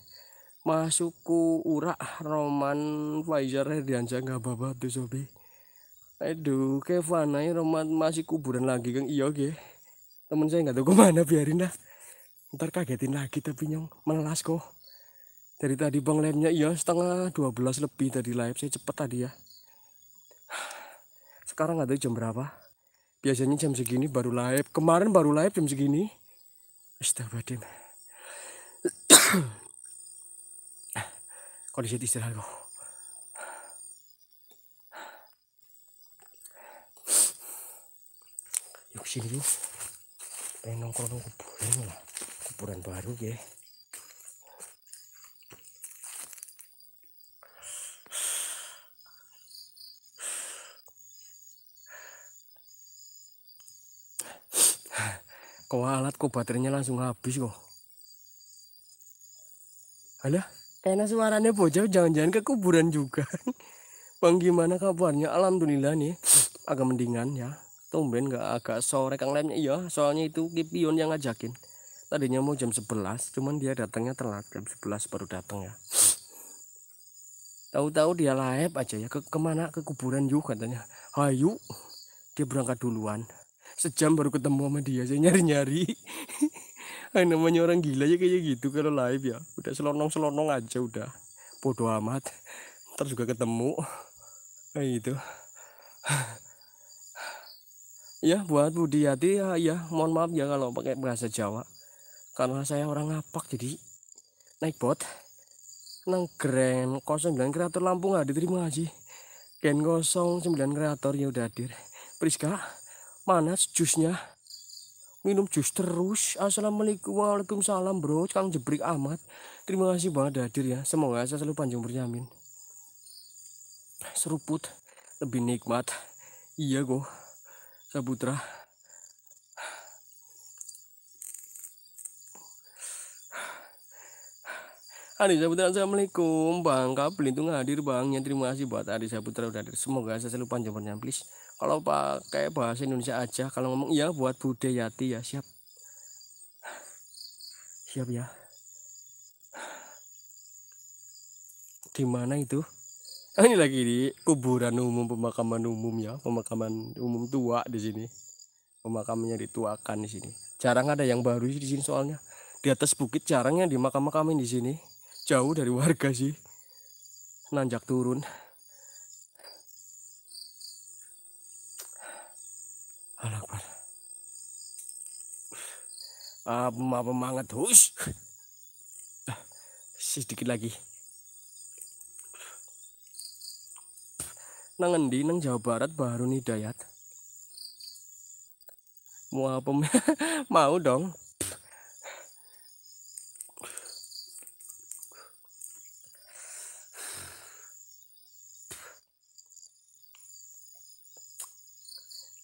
Masuku urak Roman Pfizer Herdiansyah gak babat tuh sobi Aduh Kevin ayo Roman masih kuburan lagi kan iya oke Temen saya nggak tahu kemana biarin dah Ntar kagetin lagi tapi nyong melas kok dari tadi bang live-nya iya, setengah setengah 12 lebih tadi live saya cepet tadi ya sekarang ada jam berapa biasanya jam segini baru live kemarin baru live jam segini astagfirullahaladzim kondisi istirahat kok yuk sini yuk pengen nongkrong kuburan lah kuburan baru ya kok alat kok baterainya langsung habis kok ada enak suaranya bocah jangan-jangan ke kuburan juga bang gimana kabarnya alhamdulillah nih agak mendingan ya tumben nggak agak sore kang lemnya iya soalnya itu kipion yang ngajakin tadinya mau jam 11 cuman dia datangnya telat jam 11 baru datang ya tahu-tahu dia live aja ya ke kemana ke kuburan juga katanya hayu dia berangkat duluan sejam baru ketemu sama dia saya nyari-nyari namanya orang gila ya kayak gitu kalau live ya udah selonong-selonong aja udah bodoh amat ntar juga ketemu kayak gitu ya buat Budi Yati ya, ya mohon maaf ya kalau pakai bahasa Jawa karena saya orang ngapak jadi naik bot nang keren 09 kreator Lampung ada terima kasih gen 09 kreator ya udah hadir Priska Panas jusnya. Minum jus terus. Assalamualaikum Waalaikumsalam bro. Kang jebrik amat. Terima kasih banget hadir ya. Semoga saya selalu panjang umurnya Seruput lebih nikmat. Iya go. Sabutra. Adi Saputra, Assalamualaikum Bang Kak Belintung hadir Bang Terima kasih buat Adi Saputra udah hadir Semoga saya selalu panjang please kalau pakai bahasa Indonesia aja kalau ngomong ya buat Bude Yati ya siap siap ya di mana itu ah, ini lagi di kuburan umum pemakaman umum ya pemakaman umum tua di sini Pemakamannya dituakan di sini jarang ada yang baru di sini soalnya di atas bukit jarangnya di makam-makamin di sini jauh dari warga sih nanjak turun Alakbar. Apa pemangat hus. Ah, Sedikit lagi. Nang endi nang Jawa Barat baru nih Dayat. Mau apa mau dong.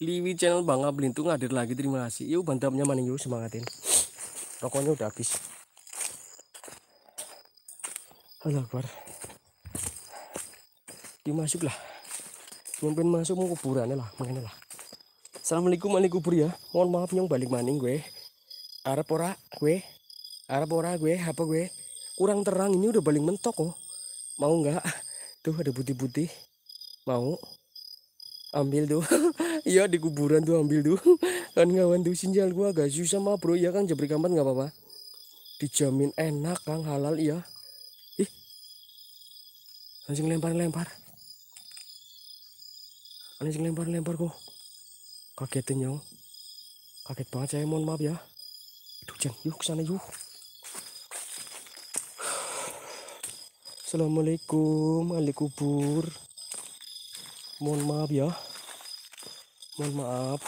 Liwi channel Bangga Belintung hadir lagi terima kasih yuk bantamnya maning yuk semangatin rokoknya udah habis Halo Akbar dimasuk lah nyampein masuk mau kuburannya lah mana lah Assalamualaikum maning kubur ya mohon maaf nyong balik maning gue Arab ora gue Arab ora gue apa gue kurang terang ini udah balik mentok kok oh. mau nggak tuh ada putih-putih mau ambil tuh iya di kuburan tuh ambil tuh kan ngawan tuh sinyal gua agak susah mah bro ya kan jebrik kampan nggak apa-apa dijamin enak kang halal iya ih anjing lempar lempar anjing lempar lempar kok kagetin yo kaget banget saya mohon maaf ya aduh jeng yuk kesana yuk Assalamualaikum ahli kubur mohon maaf ya mohon maaf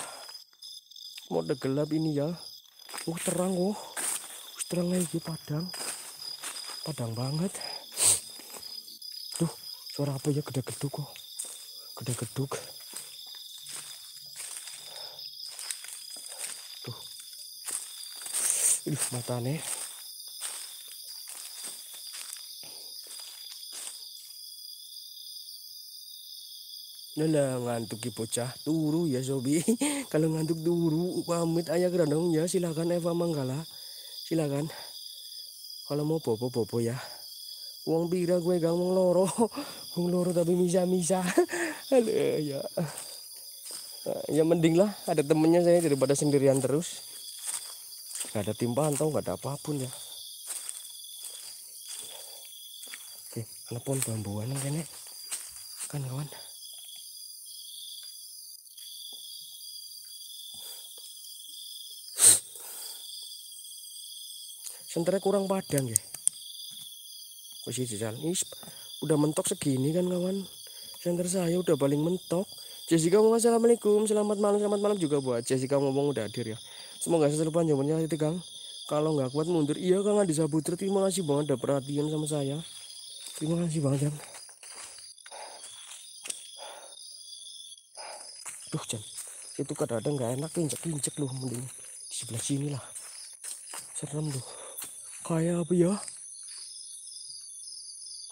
mode gelap ini ya oh terang oh terang lagi padang padang banget tuh suara apa ya gede geduk kok gede geduk tuh Ih, mata nih Lala ngantuk ki bocah turu ya Sobi. Kalau ngantuk turu pamit ayah kerandong ya silakan Eva Manggala. Silakan. Kalau mau bobo-bobo ya. Uang pira gue gak mau loro. Uang loro tapi misa-misa. Aduh ya. Eh, ya mending lah ada temennya saya daripada sendirian terus. Gak ada timpaan tau gak ada apapun ya. Oke, telepon bambuan kene. Kan kawan. senternya kurang padang ya posisi jalan ini udah mentok segini kan kawan senter saya udah paling mentok Jessica mau assalamualaikum selamat malam selamat malam juga buat Jessica ngomong udah hadir ya semoga selalu panjang umurnya itu kang kalau nggak kuat mundur iya kang nggak disabut terima kasih banget udah perhatian sama saya terima kasih banget kang duh jam itu kadang-kadang nggak enak injek injek loh mending di sebelah sini lah serem loh kayak apa ya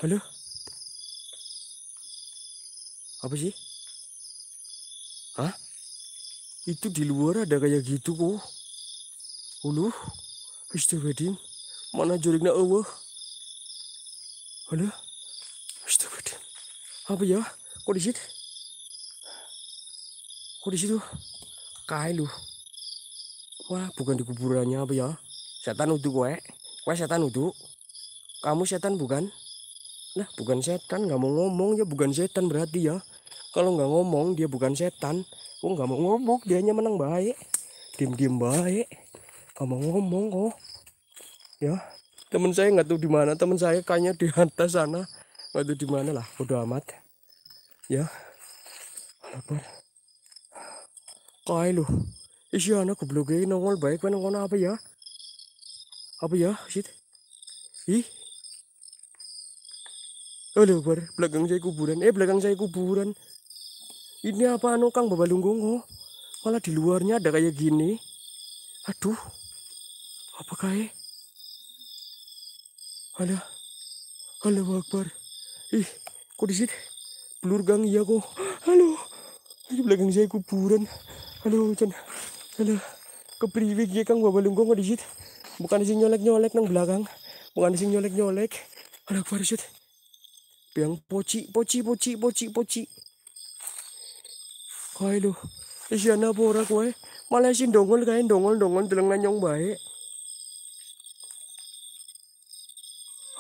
halo apa sih hah itu di luar ada kayak gitu kok ulu Wedding mana jorikna Allah halo Wedding apa ya kok di situ kok di situ kayak lu wah bukan di kuburannya apa ya setan untuk gue Kue setan itu? Kamu setan bukan? Nah, bukan setan, nggak mau ngomong ya bukan setan berarti ya. Kalau nggak ngomong dia bukan setan. Kok nggak mau ngomong, dia hanya menang baik. Diam-diam baik. Gak mau ngomong kok. Ya, teman saya nggak tahu di mana. Teman saya kayaknya di atas sana. Nggak tahu di mana lah. Udah amat. Ya. Alakbar. Kayak lu. Isi anak goblok ini nongol baik, nongol apa ya? Apa ya? Shit. Ih. Aduh, oh, bar, belakang saya kuburan. Eh, belakang saya kuburan. Ini apa anu Kang oh Malah di luarnya ada kayak gini. Aduh. Apa kaya ada Alah Akbar. Ih, kok di sini? pelur gang iya kok. Halo. ini belakang saya kuburan. Halo, Chan. Halo. Kepriwe ya Kang kok di sini bukan sing nyolek-nyolek nang belakang bukan sing nyolek-nyolek ada parachute yang poci poci poci poci poci kau lu isiana ya pora kue malah sih dongol kain dongol dongol dalam nanyong baik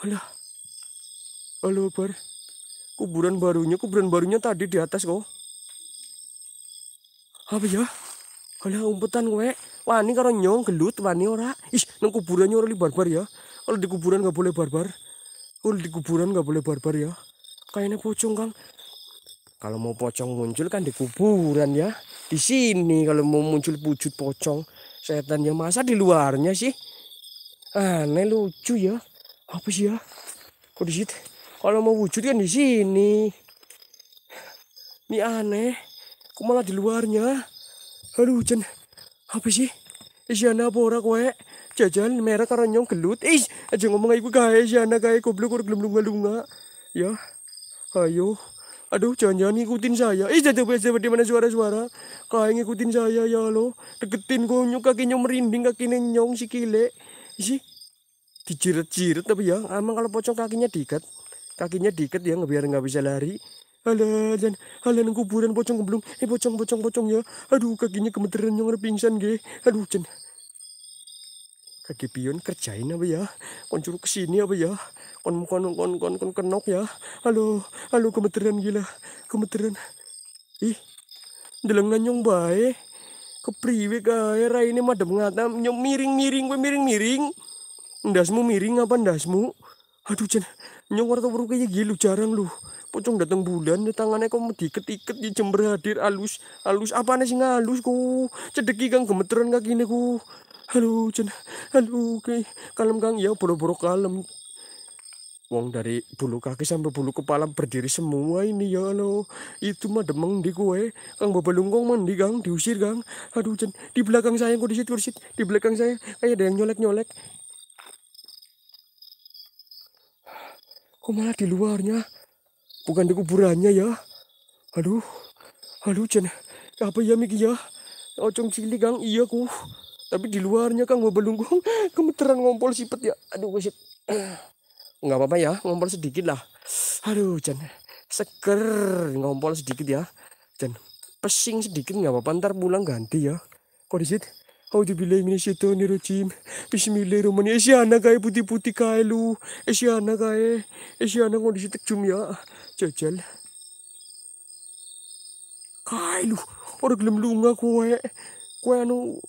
alah halo bar kuburan barunya kuburan barunya tadi di atas kok apa ya kalau umpetan wah wani karo nyong gelut wani ora. Ih, nang kuburan ora li barbar ya. Kalau di kuburan gak boleh barbar. Kalau di kuburan gak boleh barbar ya. Kayaknya pocong, Kang. Kalau mau pocong muncul kan di kuburan ya. Di sini kalau mau muncul wujud pocong, setannya masa di luarnya sih? Aneh lucu ya. Apa sih ya? Kok di situ? Kalau mau wujud kan di sini. Ini aneh. Kok malah di luarnya? Aduh, Jan. Apa sih? Isyana apa orang kowe? Jajan merah nyong gelut. Ih, aja ngomong iku gae Isyana gae goblok ur gelung-gelunga. Ya. Ayo. Aduh, jangan-jangan ngikutin saya. Ih, jatuh biasa di mana suara-suara. Kayak ngikutin saya ya lo. Deketin konyok kakinya merinding kaki nenyong si kile. Isi dijiret-jiret tapi ya emang kalau pocong kakinya diikat kakinya diikat ya biar nggak bisa lari Alah, dan alah nang kuburan pocong keblung. Eh pocong, pocong, pocong ya. Aduh, kakinya kemeteran yang pingsan ge. Aduh, jen. Kaki pion kerjain apa ya? Kon curuk kesini apa ya? Kon kon kon kon kon kenok ya. Halo, halo kemeteran gila. Kemeteran. Ih. Delengan nyong bae. Kepriwe kae ini madem ngatam, nyong miring-miring kowe miring-miring. Ndasmu miring apa ndasmu? Aduh, jan. Nyong ora tau kaya gilu jarang lu pocong datang bulan ya tangannya kok mau diket-iket di ya jember hadir alus alus apa nih sing alus ku cedeki gang gemeteran kaki ini ku halo cen halo oke kalem gang ya boro-boro kalem Wong dari bulu kaki sampai bulu kepala berdiri semua ini ya lo. Itu mah demeng di gue Kang lunggong mandi gang diusir gang. Aduh cen di belakang saya kok disit kursit di belakang saya kayak ada yang nyolek nyolek. Kok malah di luarnya? bukan di kuburannya ya. Aduh, aduh Jen, apa ya Miki ya? Ocong cili kang iya ku. Tapi di luarnya kang gue belum kamu ngompol sipet ya. Aduh gue Nggak apa-apa ya, ngompol sedikit lah. Aduh Jen, seker ngompol sedikit ya. Jen, pesing sedikit nggak apa-apa ntar pulang ganti ya. Kok disit? Auzubillahi minasyaitonirrajim. Bismillahirrahmanirrahim. Esiana eh, kaya putih-putih kaya lu. Esiana eh, kae. Esyana eh, kondisi tekjum ya jajal kai lu orang gelem lunga kue, kue anu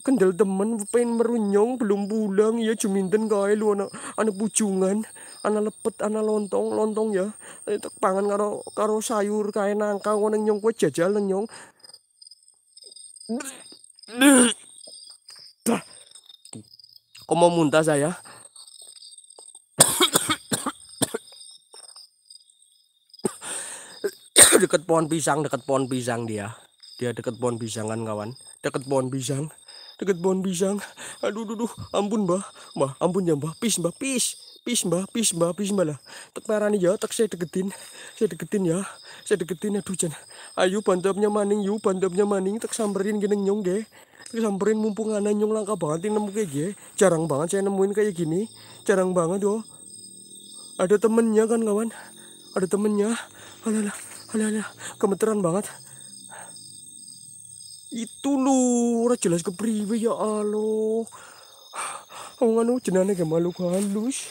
kendal temen pengen merunyong belum pulang ya cuminten kai lu anak anak pucungan anak lepet anak lontong lontong ya tak pangan karo karo sayur kai nangka ngono nyong kue jajal nyong Kok mau muntah saya? deket pohon pisang deket pohon pisang dia dia deket pohon pisang kan kawan deket pohon pisang deket pohon pisang aduh aduh, aduh. ampun mbah mbah ampun ya mbah pis mbah pis pis mbah pis mbah pis mbah lah tek nih ya tek saya deketin saya deketin ya saya deketin aduh jan ayo bantapnya maning yuk bantapnya maning tek samperin gini nyong deh samperin mumpung anan nyong langka banget ini nemu kayak gini jarang banget saya nemuin kayak gini jarang banget yo ada temennya kan kawan ada temennya alah alah alah kemeteran banget itu loh, ora jelas kepriwe ya Allah wong nganu jenane ge malu halus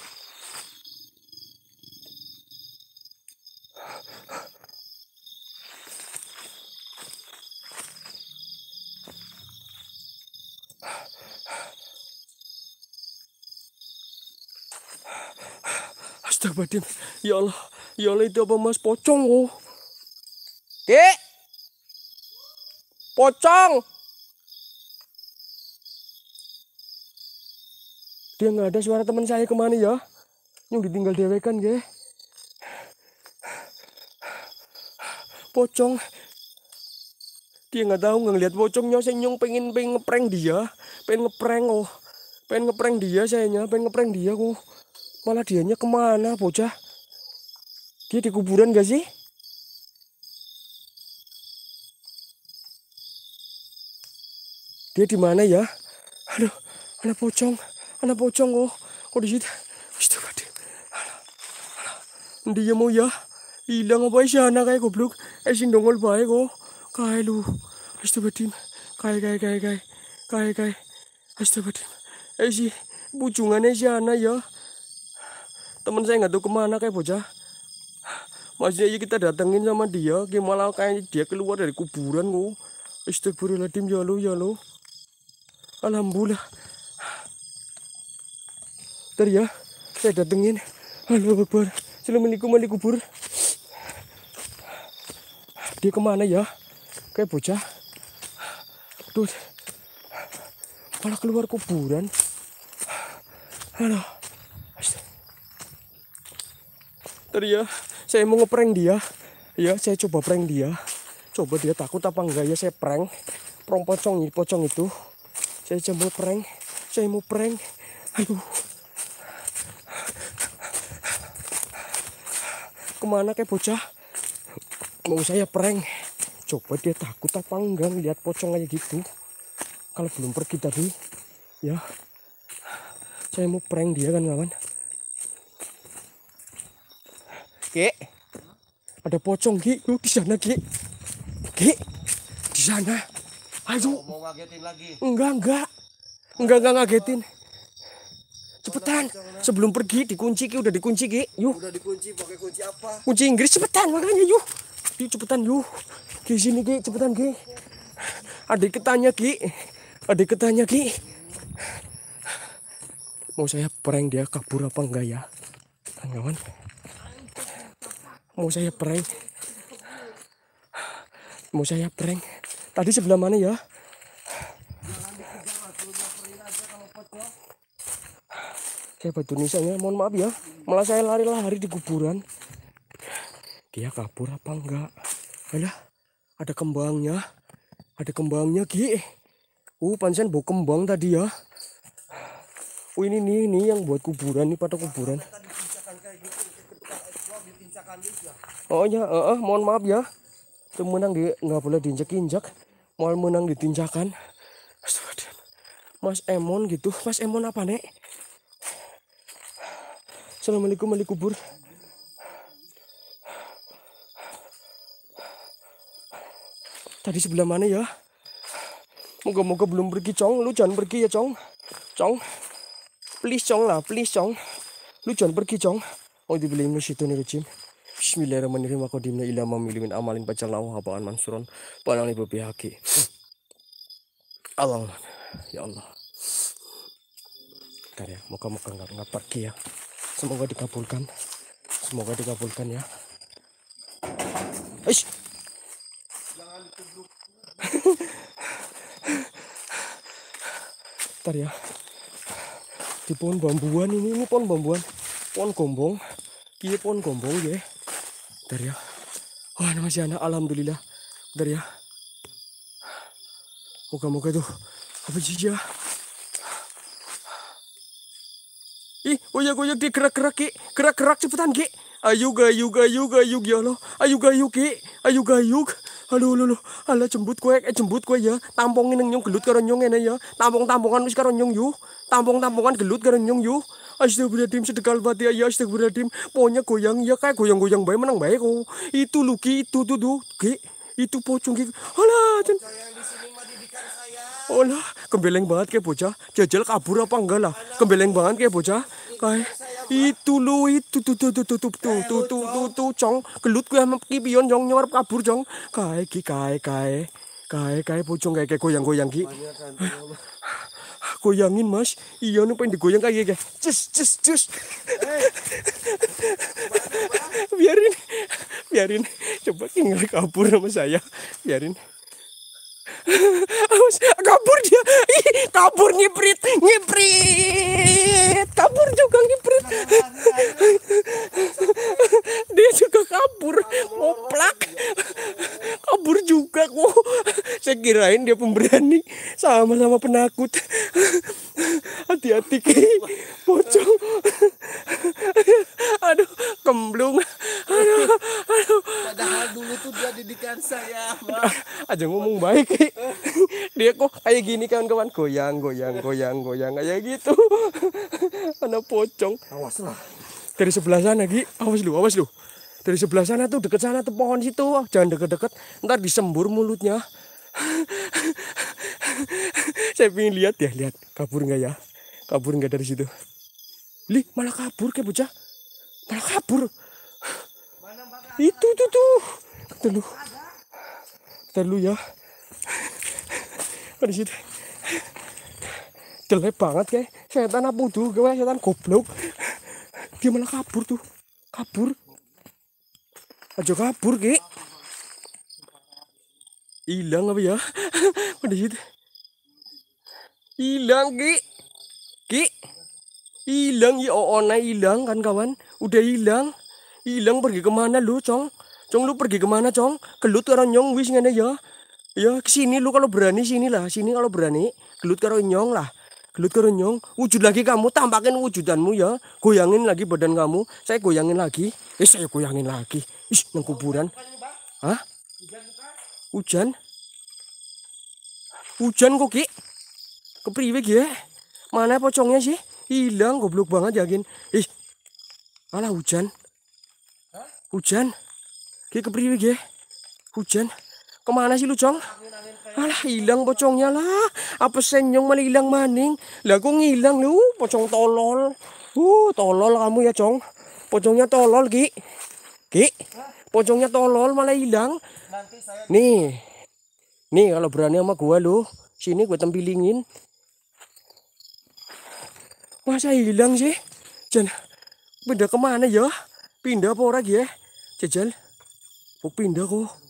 ya Allah, ya Allah itu apa mas pocong oh. Dek. Pocong. Dia nggak ada suara teman saya kemana ya? Yang ditinggal dewekan ya. Pocong. Dia nggak tahu nggak ngeliat pocongnya. Saya nyong pengen pengen ngeprank dia. Pengen ngeprank oh. Pengen ngeprank dia sayanya. Pengen ngeprank dia kok. Oh. Malah dianya kemana bocah? Dia di kuburan gak sih? Dia di mana ya? Aduh, anak pocong, anak pocong oh, kok di situ? Situ badai. Dia mau ya? Hilang apa sih anak kayak goblok? Eh sing dongol baik kok. Oh. Kayak lu, Kae Kayak kayak kayak kayak kayak kayak astagfirullahaladzim. Eh si bujungannya si anak ya. Temen saya nggak tahu kemana kayak bocah masih aja iya, kita datengin sama dia gimana kayak dia keluar dari kuburan kok oh. astagfirullahaladzim ya lo ya lo alhamdulillah ntar ya saya datengin halo Bapak, assalamualaikum Mali kubur dia kemana ya kayak bocah tuh malah keluar kuburan halo tadi ya saya mau ngeprank dia ya saya coba prank dia coba dia takut apa enggak ya saya prank prong pocong pocong itu saya cuma prank saya mau prank aduh kemana kayak bocah mau saya prank coba dia takut apa enggak lihat pocong aja gitu kalau belum pergi tadi ya saya mau prank dia kan kawan Ki ada pocong Ki lu di sana Ki Ki di sana Aduh. Mau ngagetin lagi. Enggak, enggak. Enggak, enggak ngagetin. Cepetan. Sebelum pergi dikunci Ki, udah dikunci Ki. Yuk. Udah dikunci pakai kunci apa? Kunci Inggris cepetan makanya yuk. Yuk, cepetan yuk. Ki sini Ki, cepetan Ki. Adik ketanya Ki. Adik ketanya Ki. Mau saya prank dia kabur apa enggak ya? Kawan-kawan. Mau saya prank. Mau saya prank. Tadi sebelah mana ya? Saya batu nisanya mohon maaf ya. Malah saya lari lari di kuburan. Dia kabur apa enggak? Ada, ada kembangnya. Ada kembangnya, Ki. Uh, pansen bau kembang tadi ya. Oh ini nih ini yang buat kuburan nih pada kuburan. Oh ya, uh, uh, mohon maaf ya. Temenang nggak boleh diinjak-injak mau menang ditinjakan. Mas Emon gitu. Mas Emon apa, Nek? Assalamualaikum, Mali Kubur. Tadi sebelah mana ya? Moga-moga belum pergi, Cong. Lu jangan pergi ya, Cong. Cong. Please, Cong lah. Please, Cong. Lu jangan pergi, Cong. Oh, dibeli mesin itu nih, Cim. Bismillahirrahmanirrahim. Aku dimna ila mamilimin amalin baca lawa habaan mansuron. padahal ibu pihaki. Allah. Ya Allah. Bentar ya. Moga-moga nggak nggak pergi ya. Semoga dikabulkan. Semoga dikabulkan ya. Ish. Bentar ya. Di pohon bambuan ini, ini pohon bambuan. Pohon gombong. Kia pohon gombong ya. Bentar ya. Wah, oh, masih anak. Alhamdulillah. Bentar ya. Moga-moga tuh. Apa dia? Ih, uyuk-uyuk di gerak-gerak, Ki. Gerak-gerak cepetan, Ki. Ayo gayu gayu gayu ya lo, Ayo gayu, Ki. Ayo gayuk. Aduh, halo, aduh. Ala jembut kuek, eh, jembut kowe ya. Tampongi ning nyung gelut karo nyung ngene ya. Tampung-tampungan wis karo nyung yu. Tampung-tampungan gelut karo nyung yu. Astagfirullahaladzim sedekal batia ya, ya astagfirullahaladzim. Pokoknya goyang ya kayak goyang-goyang bae menang bae kok. Itu Luki itu tuh tuh. Ki itu pocong ge. Alah, jen. Olah, kembeleng banget kayak bocah. Jajal kabur apa enggak lah? Kembeleng banget kayak bocah. Kayak itu lu itu tuh tuh tuh tuh tuh tuh tuh tuh tuh tuh cong gelut gue sama kipion jong nyor kabur jong. kai ki kai kai kai kai pocong kae kae goyang-goyang ki. goyangin mas iya nih pengen digoyang kayak kayak cus cus cus biarin biarin coba tinggal kabur sama saya biarin kabur dia kabur nyiprit nyiprit kabur juga nyiprit dia juga kabur ngoplak kabur juga kok saya kirain dia pemberani sama-sama penakut hati-hati ki pocong aduh kemblung aduh aduh padahal dulu tuh dia didikan saya aja ngomong baik ki dia kok kayak gini kawan-kawan goyang goyang goyang goyang kayak gitu mana pocong awas lah dari sebelah sana Gi awas lu awas lu dari sebelah sana tuh deket sana tuh pohon situ jangan deket-deket ntar disembur mulutnya saya pingin lihat ya lihat kabur nggak ya kabur nggak dari situ li malah kabur kayak bocah malah kabur itu tuh tuh terlu terlalu ya oh, di situ jelek banget kayak setan apa tuh gue setan goblok dia malah kabur tuh kabur aja kabur ki hilang apa ya Ada situ hilang ki ki hilang ya Oh, ona hilang kan kawan udah hilang hilang pergi kemana lu cong cong lu pergi kemana cong kelut orang nyong wis ngene ya ya kesini lu kalau berani sini lah sini kalau berani gelut karo nyong lah gelut karo nyong wujud lagi kamu tampakin wujudanmu ya goyangin lagi badan kamu saya goyangin lagi eh saya goyangin lagi ih nang kuburan hah hujan hujan kok ki kepriwe ya mana pocongnya sih hilang goblok banget yakin ih malah hujan hujan ki kepriwe ki eh? hujan Kemana sih lu, cong? Alah, hilang pocongnya lah. Apa senyong malah hilang maning? Lah, kok ngilang lu? Pocong tolol. Uh, tolol kamu ya, cong. Pocongnya tolol, Ki. Ki, pocongnya tolol malah hilang. Nih. Nih, kalau berani sama gua lu. Sini gua tempilingin. Masa hilang sih? Jan. Pindah kemana ya? Pindah apa orang ya? Jajal. Kok pindah kok.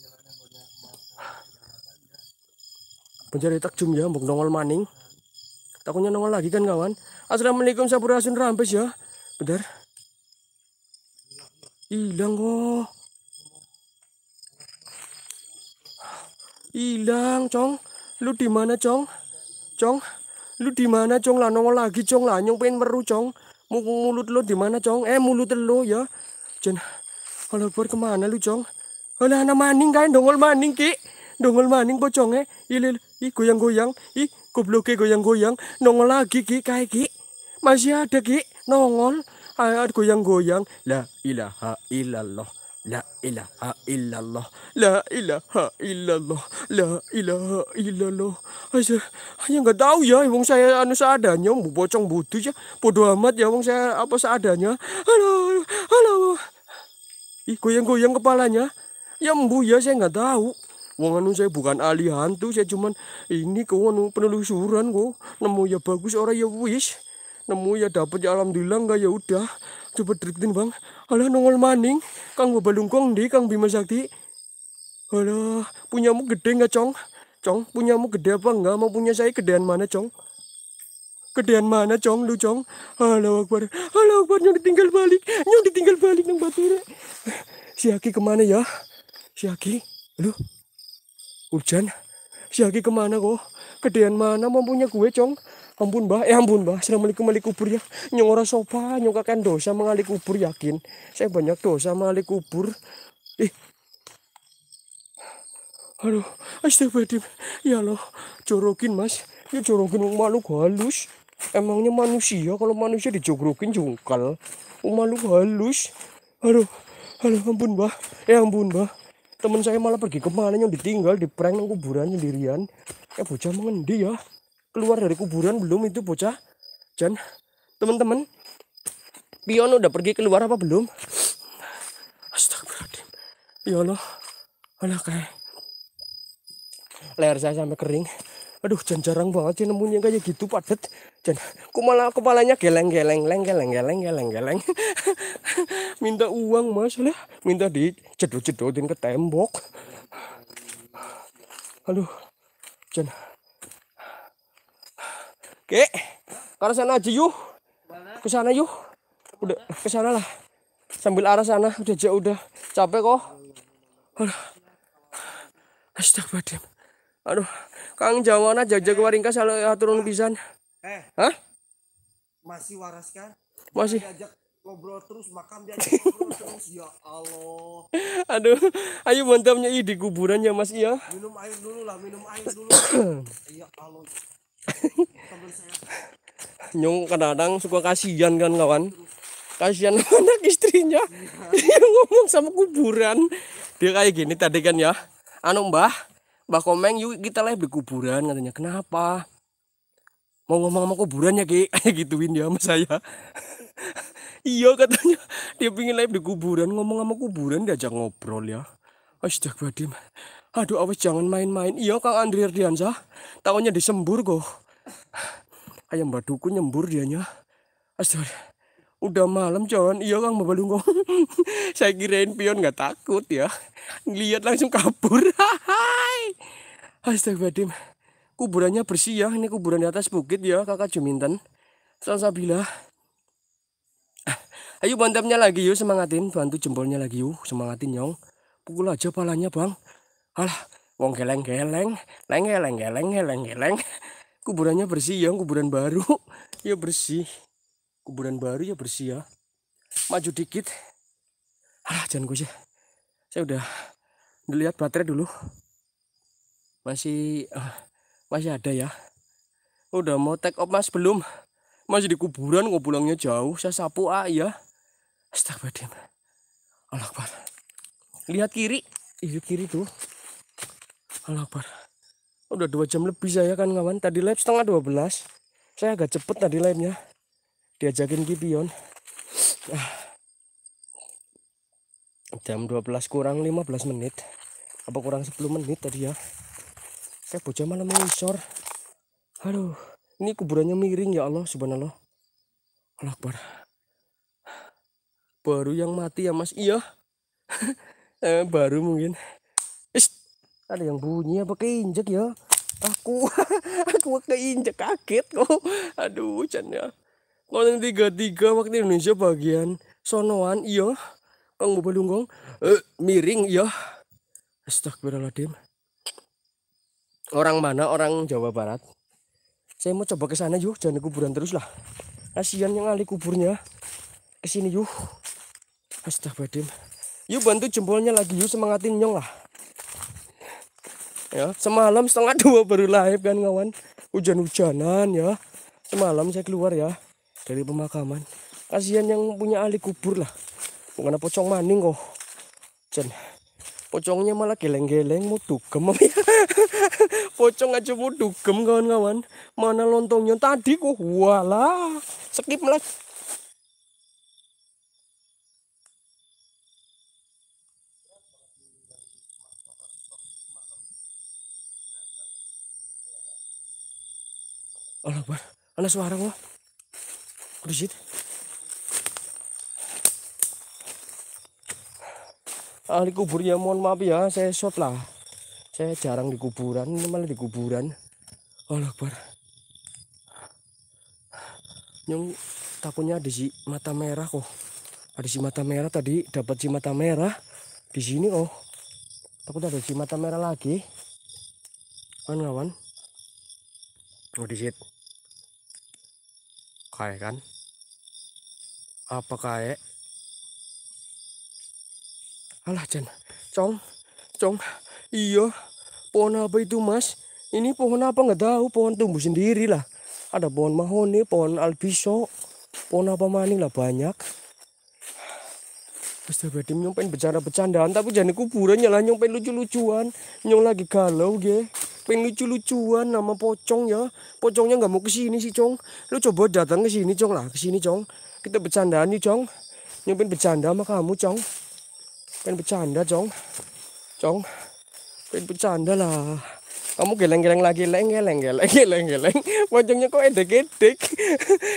pencari takjum ya mau nongol maning takutnya nongol lagi kan kawan assalamualaikum sapurasun rampes ya bener hilang kok hilang cong lu di mana cong cong lu di mana cong lah nongol lagi cong lah nyong pengen meru cong mulut lu di mana cong eh mulut lu ya jangan kalau buat kemana lu cong Alah anak maning kan dongol maning ki. Dongol maning pocong eh. Ilil iya, iya, iya. Ih goyang-goyang. Ih goblok goyang-goyang. Nongol lagi Ki kayak Ki. Masih ada Ki nongol. ayat ah, ah, goyang-goyang. La ilaha illallah. La ilaha illallah. La ilaha illallah. La ilaha illallah. Aja, aja ya nggak tahu ya, wong saya anu seadanya, bu bocong butuh ya, bodoh amat ya, wong saya apa seadanya. Halo, halo. Ih, goyang-goyang kepalanya. Ya mbu ya saya nggak tahu. Wong anu saya bukan ahli hantu, saya cuman ini kau anu penelusuran kok. Nemu ya bagus orang ya wish, Nemu ya dapat ya alhamdulillah enggak ya udah. Coba deketin Bang. Alah nongol maning, Kang balungkong deh Kang Bima Sakti. Alah, punyamu gede enggak, Cong? Cong, punyamu gede apa enggak? Mau punya saya gedean mana, Cong? Gedean mana, Cong? Lu, Cong? Halo Akbar. halo Akbar, nyong ditinggal balik. Nyong ditinggal balik nang batu Si Aki kemana ya? Si Aki? Lu? Hujan? siaki ya, kemana kok? Kedean mana mampunya gue, Cong? Ampun, Mbah. Eh, ampun, Mbah. Assalamualaikum malik kubur ya. Nyong ora sopa, nyong kakan dosa mengalik kubur yakin. Saya banyak dosa mengali kubur. Ih. Aduh, astagfirullahaladzim. Ya loh, jorokin, Mas. Ya jorokin makhluk halus. Emangnya manusia kalau manusia dijogrokin jungkal. Makhluk halus. Aduh, aduh ampun, Mbah. Eh, ampun, Mbah temen saya malah pergi kemana yang ditinggal di prank kuburan sendirian eh bocah mengendi ya keluar dari kuburan belum itu bocah Jan teman-teman piono udah pergi keluar apa belum astagfirullahaladzim piono, ya Allah alah kayak leher saya sampai kering aduh jangan jarang banget sih nemunya kayak gitu padat jan kok malah kepalanya geleng geleng geleng geleng geleng geleng geleng minta uang mas lah minta di jedot jedotin ke tembok aduh jan oke ke sana aja yuk ke sana yuk udah ke sana lah sambil arah sana udah jauh udah capek kok aduh astagfirullah aduh Kang Jawana jajak eh. waringka salah ya, turun pisan. Eh. Hah? Masih waras kan? Masih. Diajak ngobrol terus makam dia. terus ya Allah. Aduh, ayo mantapnya ih di kuburan ya Mas iya. Minum air dulu lah, minum air dulu. ya Allah. Nyung saya. Nyong kadang-kadang suka kasihan kan kawan. Kasihan anak istrinya. yang ngomong sama kuburan. Dia kayak gini tadi kan ya. Anu Mbah, Mbak Komeng yuk kita live di kuburan katanya kenapa mau ngomong sama kuburannya ya ki gituin dia sama saya iya katanya dia pingin live di kuburan ngomong sama kuburan diajak ngobrol ya Astagfirullahaladzim aduh awas jangan main-main iya Kang Andri Ardiansa tahunya disembur kok ayam mbak nyembur dianya astagfirullahaladzim udah malam John iya kang bapak lungo saya kirain pion nggak takut ya lihat langsung kabur hai astagfirullahaladzim kuburannya bersih ya ini kuburan di atas bukit ya kakak Juminten Salsabila ah, ayo bantamnya lagi yuk semangatin bantu jempolnya lagi yuk semangatin nyong pukul aja palanya bang alah wong geleng geleng leng geleng geleng geleng geleng kuburannya bersih ya kuburan baru ya bersih kuburan baru ya bersih ya maju dikit ah jangan gue sih saya udah dilihat baterai dulu masih uh, masih ada ya udah mau take off mas belum masih di kuburan kok pulangnya jauh saya sapu ah ya Astagfirullah. Allah Akbar lihat kiri itu iya, kiri tuh Allah Akbar udah dua jam lebih saya kan kawan tadi live setengah dua belas. saya agak cepet tadi live nya diajakin Gideon ah. jam 12 kurang 15 menit apa kurang 10 menit tadi ya saya bocah mana mengisor aduh ini kuburannya miring ya Allah subhanallah Allah Akbar baru yang mati ya mas iya eh, baru mungkin Ish, ada yang bunyi apa keinjek ya aku aku keinjek kaget kok aduh Chan ya. Konten tiga tiga waktu Indonesia bagian sonoan iya Kang bapak Lunggong eh, miring iya Astagfirullahaladzim Orang mana orang Jawa Barat Saya mau coba ke sana yuk jangan kuburan terus lah Kasihan yang ahli kuburnya sini yuk Astagfirullahaladzim Yuk bantu jempolnya lagi yuk semangatin nyong lah ya semalam setengah dua baru live kan kawan hujan-hujanan ya semalam saya keluar ya dari pemakaman kasihan yang punya ahli kubur lah bukan pocong maning kok Jen pocongnya malah geleng-geleng mau dugem pocong aja mau dugem kawan-kawan mana lontongnya tadi kok walah skip lah. Allah, ada suara kok. Brigitte. Ahli kuburnya mohon maaf ya, saya shot lah. Saya jarang di kuburan, malah di kuburan. Allah Akbar. Nyung takutnya ada si mata merah kok. Ada si mata merah tadi, dapat si mata merah di sini oh. Takut ada si mata merah lagi. Kan kawan? Oh di situ. Kayak kan? apa kae alah Jen cong cong iya pohon apa itu mas ini pohon apa nggak tahu pohon tumbuh sendiri lah ada pohon mahoni pohon albiso pohon apa maning lah banyak Astaga, dim nyong bercanda-bercandaan tapi jadi kuburan nyala nyong pengen lucu-lucuan. Nyong lagi galau ge. Pengen lucu-lucuan nama pocong ya. Pocongnya nggak mau kesini sih, Cong. Lu coba datang kesini sini, Cong lah, kesini sini, Cong. Kita bercanda nih, Cong. Yang pengen bercanda sama kamu, Cong. Pengen bercanda, Cong. Cong. Pengen bercanda lah. Kamu geleng-geleng lagi, geleng geleng geleng geleng geleng. wajangnya kok edek-edek.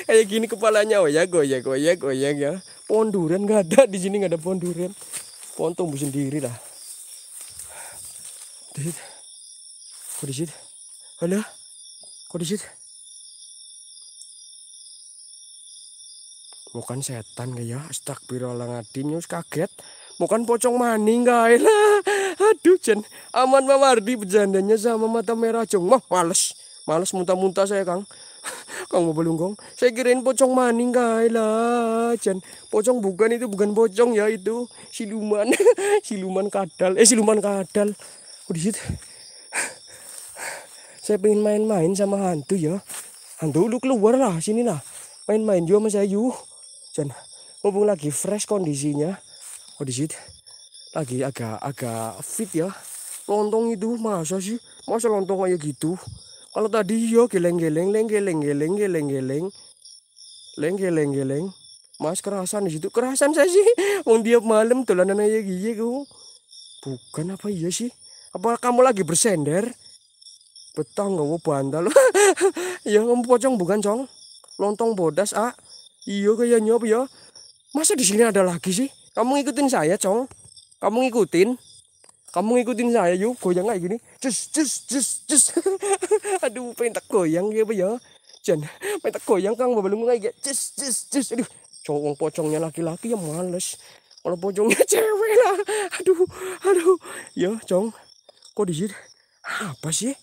Kayak gini kepalanya, oh ya goyang goyang goyang ya. Pohon durian nggak ada di sini nggak ada pohon durian. Pohon tumbuh sendiri lah. di sini, Kok di sini, Halo? Kok di sini bukan setan ya astagfirullahaladzim nyus kaget bukan pocong maning guys aduh jen aman mamardi bejandanya sama mata merah jong mah males males muntah-muntah saya kang kang mau belunggong saya kirain pocong maning guys lah jen pocong bukan itu bukan pocong ya itu siluman siluman kadal eh siluman kadal udah oh, saya pengen main-main sama hantu ya hantu lu keluar lah sini lah main-main juga sama saya yuk dan mumpung lagi fresh kondisinya kondisi oh, lagi agak agak fit ya lontong itu masa sih masa lontong kayak gitu kalau tadi yo geleng geleng geleng geleng geleng geleng geleng geleng geleng geleng mas kerasan di situ kerasan saya sih wong dia malam tulanan aja gitu bukan apa iya sih apa kamu lagi bersender betah nggak mau bantal ya ngomong pocong bukan cong lontong bodas ah Iya kayaknya apa ya? Masa di sini ada lagi sih? Kamu ngikutin saya, Cong. Kamu ngikutin. Kamu ngikutin saya, yuk goyang kayak gini. Cus cus cus cus. Aduh, pengen tak goyang ya apa ya? Jan, pengen tak goyang Kang, belum kayak cus cus cus. Aduh, cowok pocongnya laki-laki ya males. Kalau pocongnya cewek lah. Aduh, aduh. Ya, Cong. Kok di sini? Apa sih?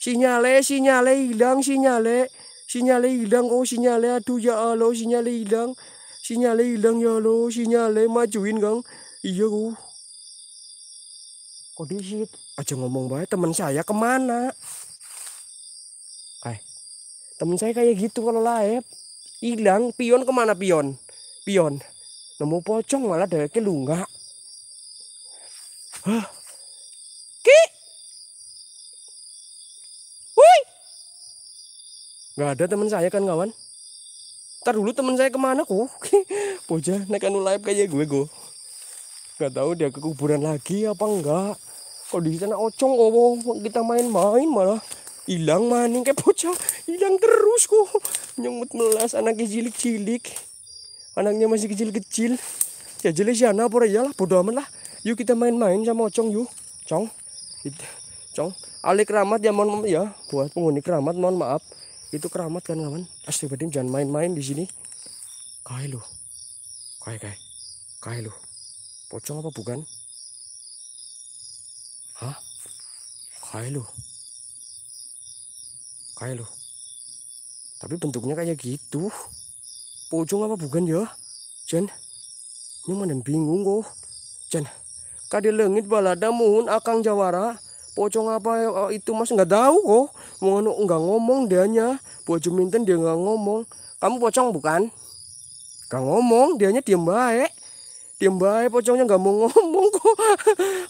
Sinyale, sinyale hilang, sinyale sinyalnya hilang oh sinyalnya aduh ya Allah sinyalnya hilang sinyalnya hilang ya Allah sinyalnya majuin gang iya kok kok disit aja ngomong baik teman saya kemana eh teman saya kayak gitu kalau laep hilang pion kemana pion pion nemu pocong malah dari kelunga Hah, nggak ada teman saya kan kawan ntar dulu teman saya kemana ku? bocah naik anu live kayak gue go. Gak tahu dia ke kuburan lagi apa enggak Kok di sana ocong oh, oh, oh kita main-main malah hilang maning kayak bocah hilang terus ku. nyungut melas anaknya cilik-cilik anaknya masih kecil-kecil ya jelas ya nah ya lah bodoh amat lah yuk kita main-main sama ocong yuk cong It, cong alik keramat ya mohon maaf ya buat penghuni keramat mohon maaf itu keramat kan kawan. asli Astagfirullahaladzim jangan main-main di sini. Kai lu. Kai kai. Kai lu. Pocong apa bukan? Hah? Kai lu. Kai lu. Tapi bentuknya kayak gitu. Pocong apa bukan ya? Jen. Nyaman dan bingung kok. Oh. Jen. Kadi lengit balada muhun akang jawara pocong apa eh, eh, itu mas nggak tahu kok mau anu, nggak ngomong dianya buat juminten dia nggak ngomong kamu pocong bukan nggak ngomong dianya diem baik diem baik pocongnya nggak mau ngomong kok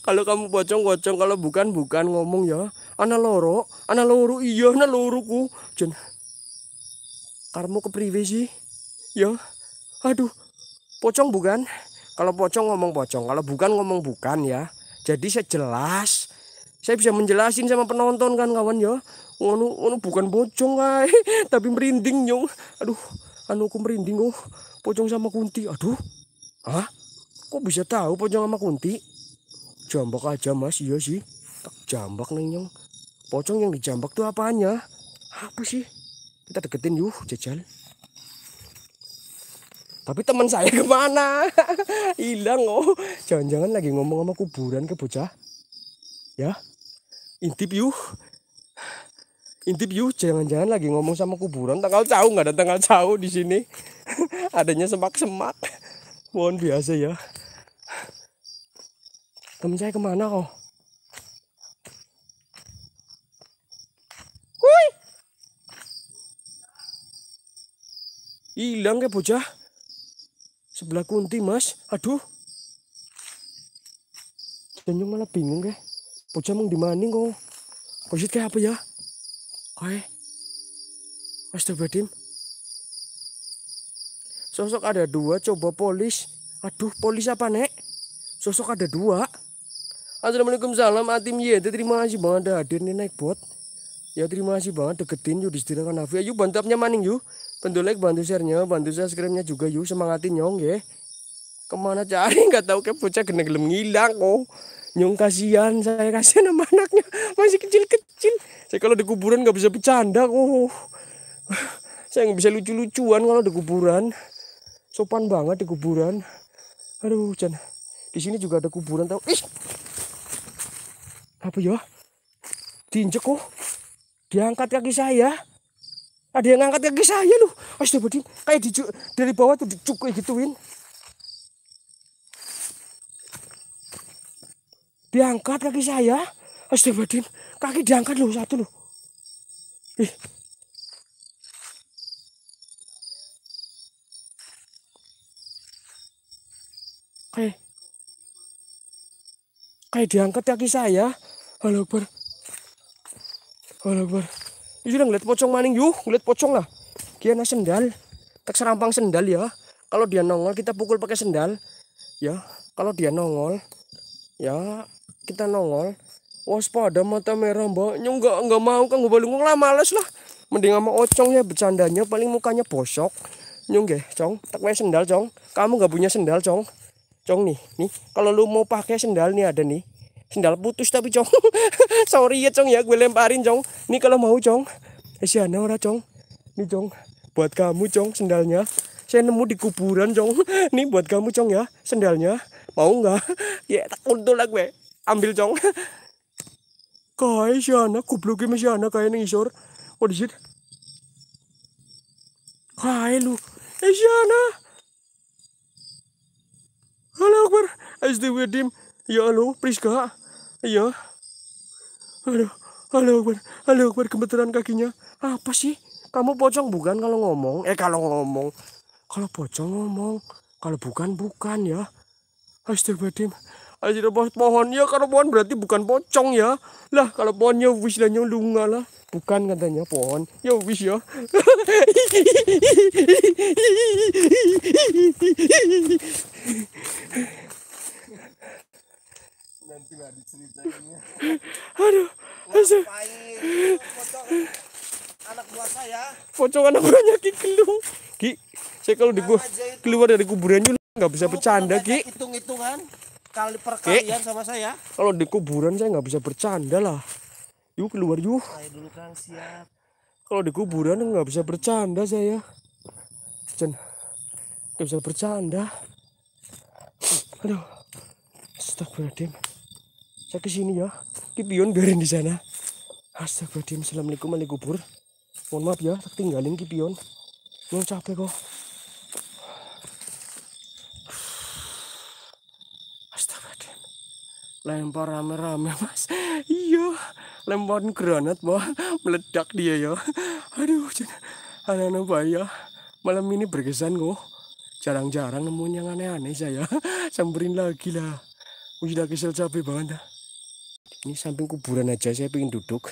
kalau kamu pocong pocong kalau bukan bukan ngomong ya anak loro anak loro iya anak loroku jen karmu kepriwe sih ya aduh pocong bukan kalau pocong ngomong pocong kalau bukan ngomong bukan ya jadi saya jelas saya bisa menjelasin sama penonton kan kawan ya anu anu bukan pocong ay. tapi merinding nyong aduh anu aku merinding oh pocong sama kunti aduh ah, kok bisa tahu pocong sama kunti jambak aja mas iya sih tak jambak neng nyong pocong yang dijambak tuh apanya apa sih kita deketin yuk jajal tapi teman saya kemana hilang oh jangan-jangan lagi ngomong sama kuburan ke bocah ya intip yuk intip yuk jangan-jangan lagi ngomong sama kuburan tanggal jauh nggak ada tanggal jauh di sini adanya semak-semak mohon biasa ya temen saya kemana kok hilang ke bocah sebelah kunti mas aduh Janjung malah bingung ya. Puja mau dimani maning kok. Kosit kayak apa ya? Koe. Astagfirullahaladzim. Sosok ada dua, coba polis. Aduh, polis apa, Nek? Sosok ada dua. Assalamualaikum salam Atim ya terima kasih banget ada hadir nih naik bot ya terima kasih banget deketin yuk disediakan Nafi ayo bantapnya maning yuk bantu like bantu sharenya bantu subscribe-nya juga yuk semangatin nyong ya kemana cari Gak tau kayak bocah kena gelem ngilang oh Nyong kasihan saya kasihan sama anaknya masih kecil-kecil. Saya kalau di kuburan nggak bisa bercanda. Oh, saya nggak bisa lucu-lucuan kalau di kuburan. Sopan banget di kuburan. Aduh, hujan. Di sini juga ada kuburan tau. Ih. Apa ya? Diinjek kok. Oh. Diangkat kaki saya ada yang angkat kaki saya loh astagfirullahaladzim kayak di, dari bawah tuh dicukui gituin diangkat kaki saya astagfirullahaladzim kaki diangkat loh satu loh ih kayak kayak diangkat kaki saya halo ber halo ber ini sudah ngeliat pocong maning yuk ngeliat pocong lah dia sendal tak serampang sendal ya kalau dia nongol kita pukul pakai sendal ya kalau dia nongol ya kita nongol waspada mata merah mbak nggak nggak mau kan gue balung lah males lah mending sama ocong ya bercandanya paling mukanya bosok nyung gak cong tak sendal cong kamu nggak punya sendal cong cong nih nih kalau lu mau pakai sendal nih ada nih sendal putus tapi cong sorry ya cong ya gue lemparin cong nih kalau mau cong eh siana ora cong nih cong buat kamu cong sendalnya saya nemu di kuburan cong nih buat kamu cong ya sendalnya mau nggak ya tak kuntul lah gue ambil cong kai si anak goblok e si anak kaya nang isor what is it kaya lu eh si anak Halo Akbar, Astagfirullahaladzim. Ya halo, Priska. ya, Halo, halo Akbar. Halo Akbar, kebetulan kakinya. Apa sih? Kamu pocong bukan kalau ngomong? Eh kalau ngomong. Kalau pocong ngomong. Kalau bukan, bukan ya. Astagfirullahaladzim. Ada di bawah pohon. Ya kalau pohon berarti bukan pocong ya. Lah kalau pohonnya wisdanya lunga lah. Bukan katanya pohon. Ya wis ya. Nanti lah diceritainnya. Aduh. Aduh. Pocong anak buah saya. Pocong anak buahnya Ki Gelung. Ki, saya kalau di gua keluar dari kuburan juga nggak bisa bercanda, Ki. Hitung-hitungan kali perkalian sama saya. Kalau di kuburan saya nggak bisa bercanda lah. Yuk keluar yuk. Saya dulu Kang siap. Kalau di kuburan nggak bisa bercanda saya. Jen. Nggak bisa bercanda. Aduh. Astagfirullahaladzim. Saya kesini ya. Kipion biarin di sana. Astagfirullahaladzim. Assalamualaikum. Waalaikumsalam. Mohon maaf ya. Tak tinggalin Kipion. Yang capek kok. lempar rame-rame mas iya lempar granat mah meledak dia ya aduh anak-anak bahaya malam ini berkesan kok jarang-jarang nemuin yang aneh-aneh saya samperin lagi lah udah kesel capek banget ini samping kuburan aja saya pengen duduk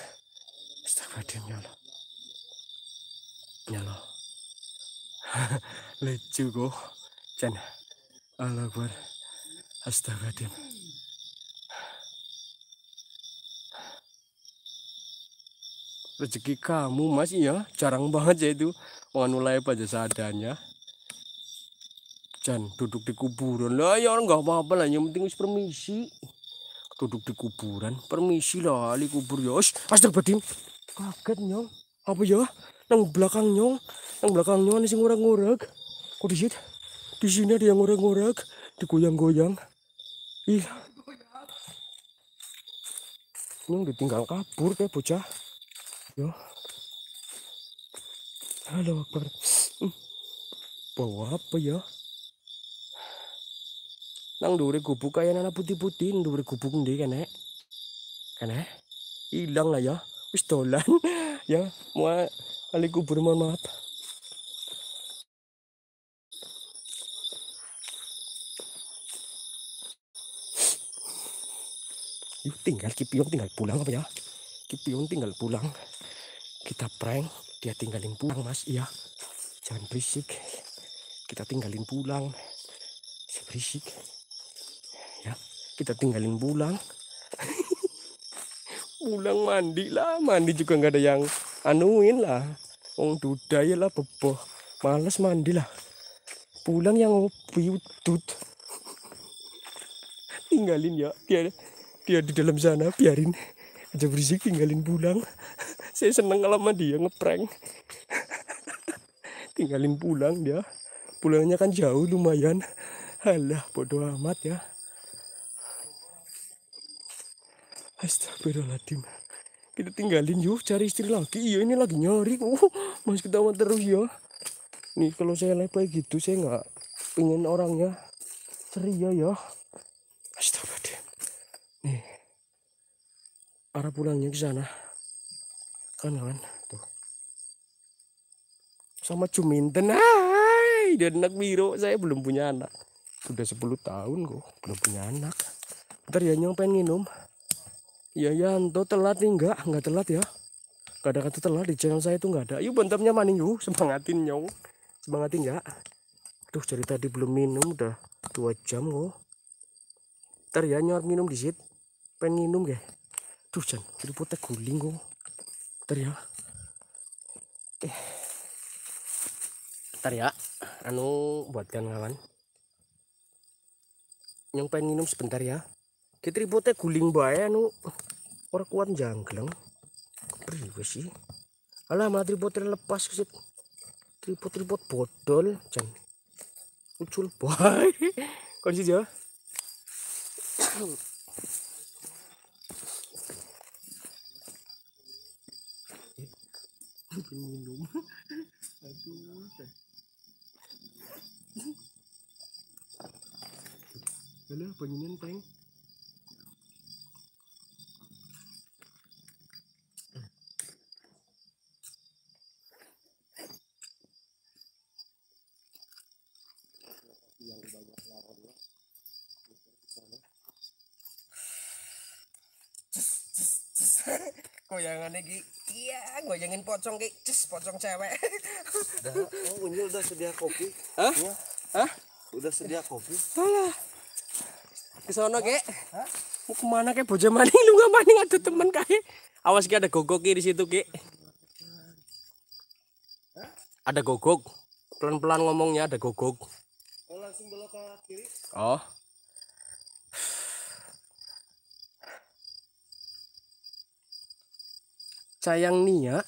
astagfirullahaladzim nyala. Nyala. nyala Allah lucu kok jangan Allah astaga astagfirullahaladzim rezeki kamu mas ya jarang banget ya itu wanulai pada seadanya jangan duduk di kuburan lah ya orang nggak apa-apa lah yang penting permisi duduk di kuburan permisi lah di kubur ya astagfirullahaladzim kaget nyong apa ya Yang belakang nyong yang belakang nyong ada si ngorek-ngorek kok di sini di sini ada yang ngorek-ngorek digoyang-goyang ih nyong ditinggal kabur kayak bocah Yo, halo akbar bawa apa ya nang dure gubuk kaya nana putih-putih nang dure gubuk eh, kan eh, hilang lah ya wis dolan ya mau ali kubur mohon maaf yuk tinggal kipion tinggal pulang apa ya kipion tinggal pulang kita prank dia tinggalin pulang mas iya jangan berisik kita tinggalin pulang berisik ya kita tinggalin pulang pulang mandi lah mandi juga nggak ada yang anuin lah Wong duda ya lah beboh males mandi lah pulang yang piutut, tinggalin ya dia dia di dalam sana biarin aja berisik tinggalin pulang saya seneng kalau sama dia ngeprank tinggalin pulang dia pulangnya kan jauh lumayan alah bodoh amat ya astagfirullahaladzim kita tinggalin yuk cari istri lagi iya ini lagi nyari uh, masih ketawa terus ya nih kalau saya live gitu saya nggak ingin orangnya ceria ya astagfirullahaladzim nih arah pulangnya ke sana kan kan tuh sama cuminten hai dan anak biru saya belum punya anak sudah 10 tahun kok belum punya anak ntar ya nyong pengen minum ya Yanto telat nih enggak enggak telat ya kadang-kadang telat di channel saya itu enggak ada yuk bentamnya maning yuk oh. semangatin nyong oh. semangatin ya tuh cerita tadi belum minum udah dua jam kok oh. ntar ya nyong minum di sit pengen minum ya tuh jangan jadi potek guling kok ya oke bentar ya anu buatkan kawan yang pengen minum sebentar ya kita ributnya guling bae anu orang kuat janggeleng priwe sih alah malah tripod lepas kesit tripod tripod bodol jan ucul bae kondisi jauh Kau minum aduh teng yang banyak gitu iya gue jengin pocong kayak cus pocong cewek Udah, oh ini udah sedia kopi Hah? Ya. Hah? udah sedia kopi alah ke sana kek mau kemana kek bojo maning lu gak maning ada temen kaya awas ki ada gogok di situ ki ada gogok pelan-pelan ngomongnya ada gogok oh langsung belok ke kiri oh sayang Nia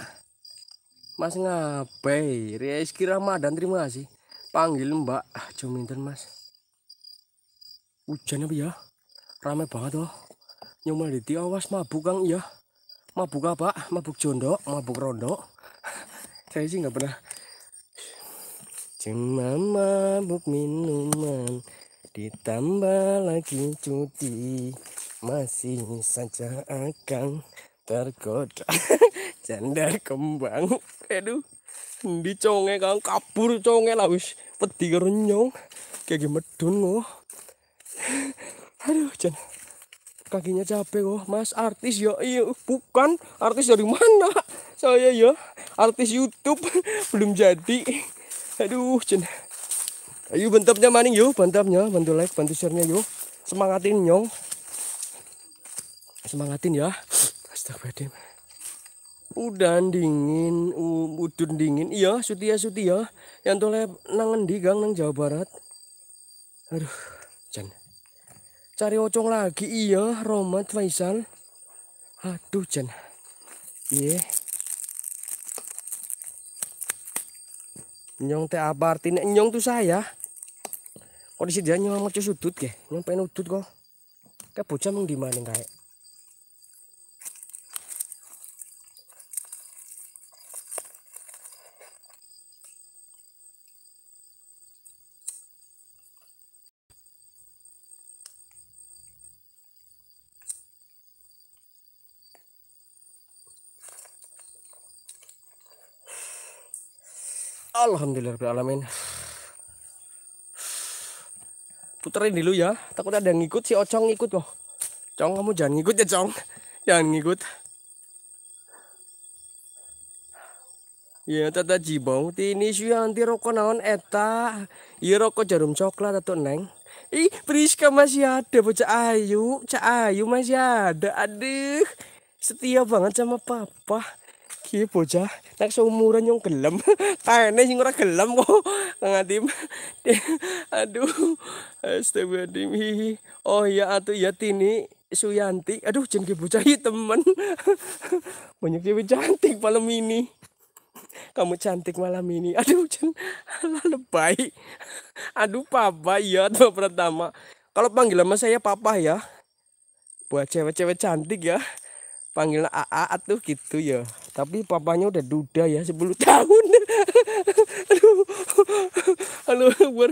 Mas ngapai Rizky Ramadan terima kasih panggil mbak ah, Jominten mas hujan apa ya rame banget loh nyomal di awas mabuk kang iya mabuk apa mabuk jondok mabuk rondo saya sih nggak pernah cuma mabuk minuman ditambah lagi cuti masih saja akan tergoda jandar kembang aduh di conge kang kabur conge lah wis peti renyong kayak medun kok aduh jen kakinya capek kok mas artis ya iya uh, bukan artis dari mana saya ya artis YouTube belum jadi aduh jen ayo bentapnya maning yo bentapnya bantu like bantu sharenya yo semangatin nyong semangatin ya Astagfirullahaladzim. Udan dingin, udun dingin. Iya, Sutia ya, Sutia. Ya. Yang tole nangen di Gang nang Jawa Barat. Aduh, Jan. Cari ocong lagi. Iya, Romat Faisal. Aduh, Jan. Iya. Yeah. Nyong teh apa artinya? Nyong tuh saya. Kok dia nyong mau sudut ke? Nyong pengen udut kok. Kayak bocah mau di mana kayak? Alhamdulillahirrahmanirrahim puterin dulu ya takut ada yang ngikut si ocong ngikut loh. cong kamu jangan ngikut ya cong jangan ngikut ya tata jibong tini suyanti rokok naon eta iya rokok jarum coklat atau neng ih Priska masih ada bocah ayu Cak ayu masih ada aduh setia banget sama papa ki bocah nek seumuran yang gelem kayaknya sing ora gelem kok ngadim aduh astagfirullahaladzim oh ya atuh ya tini Suyanti aduh ki bocah iya, temen banyak cewek cantik malam ini kamu cantik malam ini aduh jen alah lebay aduh papa ya tuh pertama kalau panggil sama saya papa ya buat cewek-cewek cantik ya panggil AA atuh gitu ya tapi papanya udah duda ya 10 tahun aduh aduh gue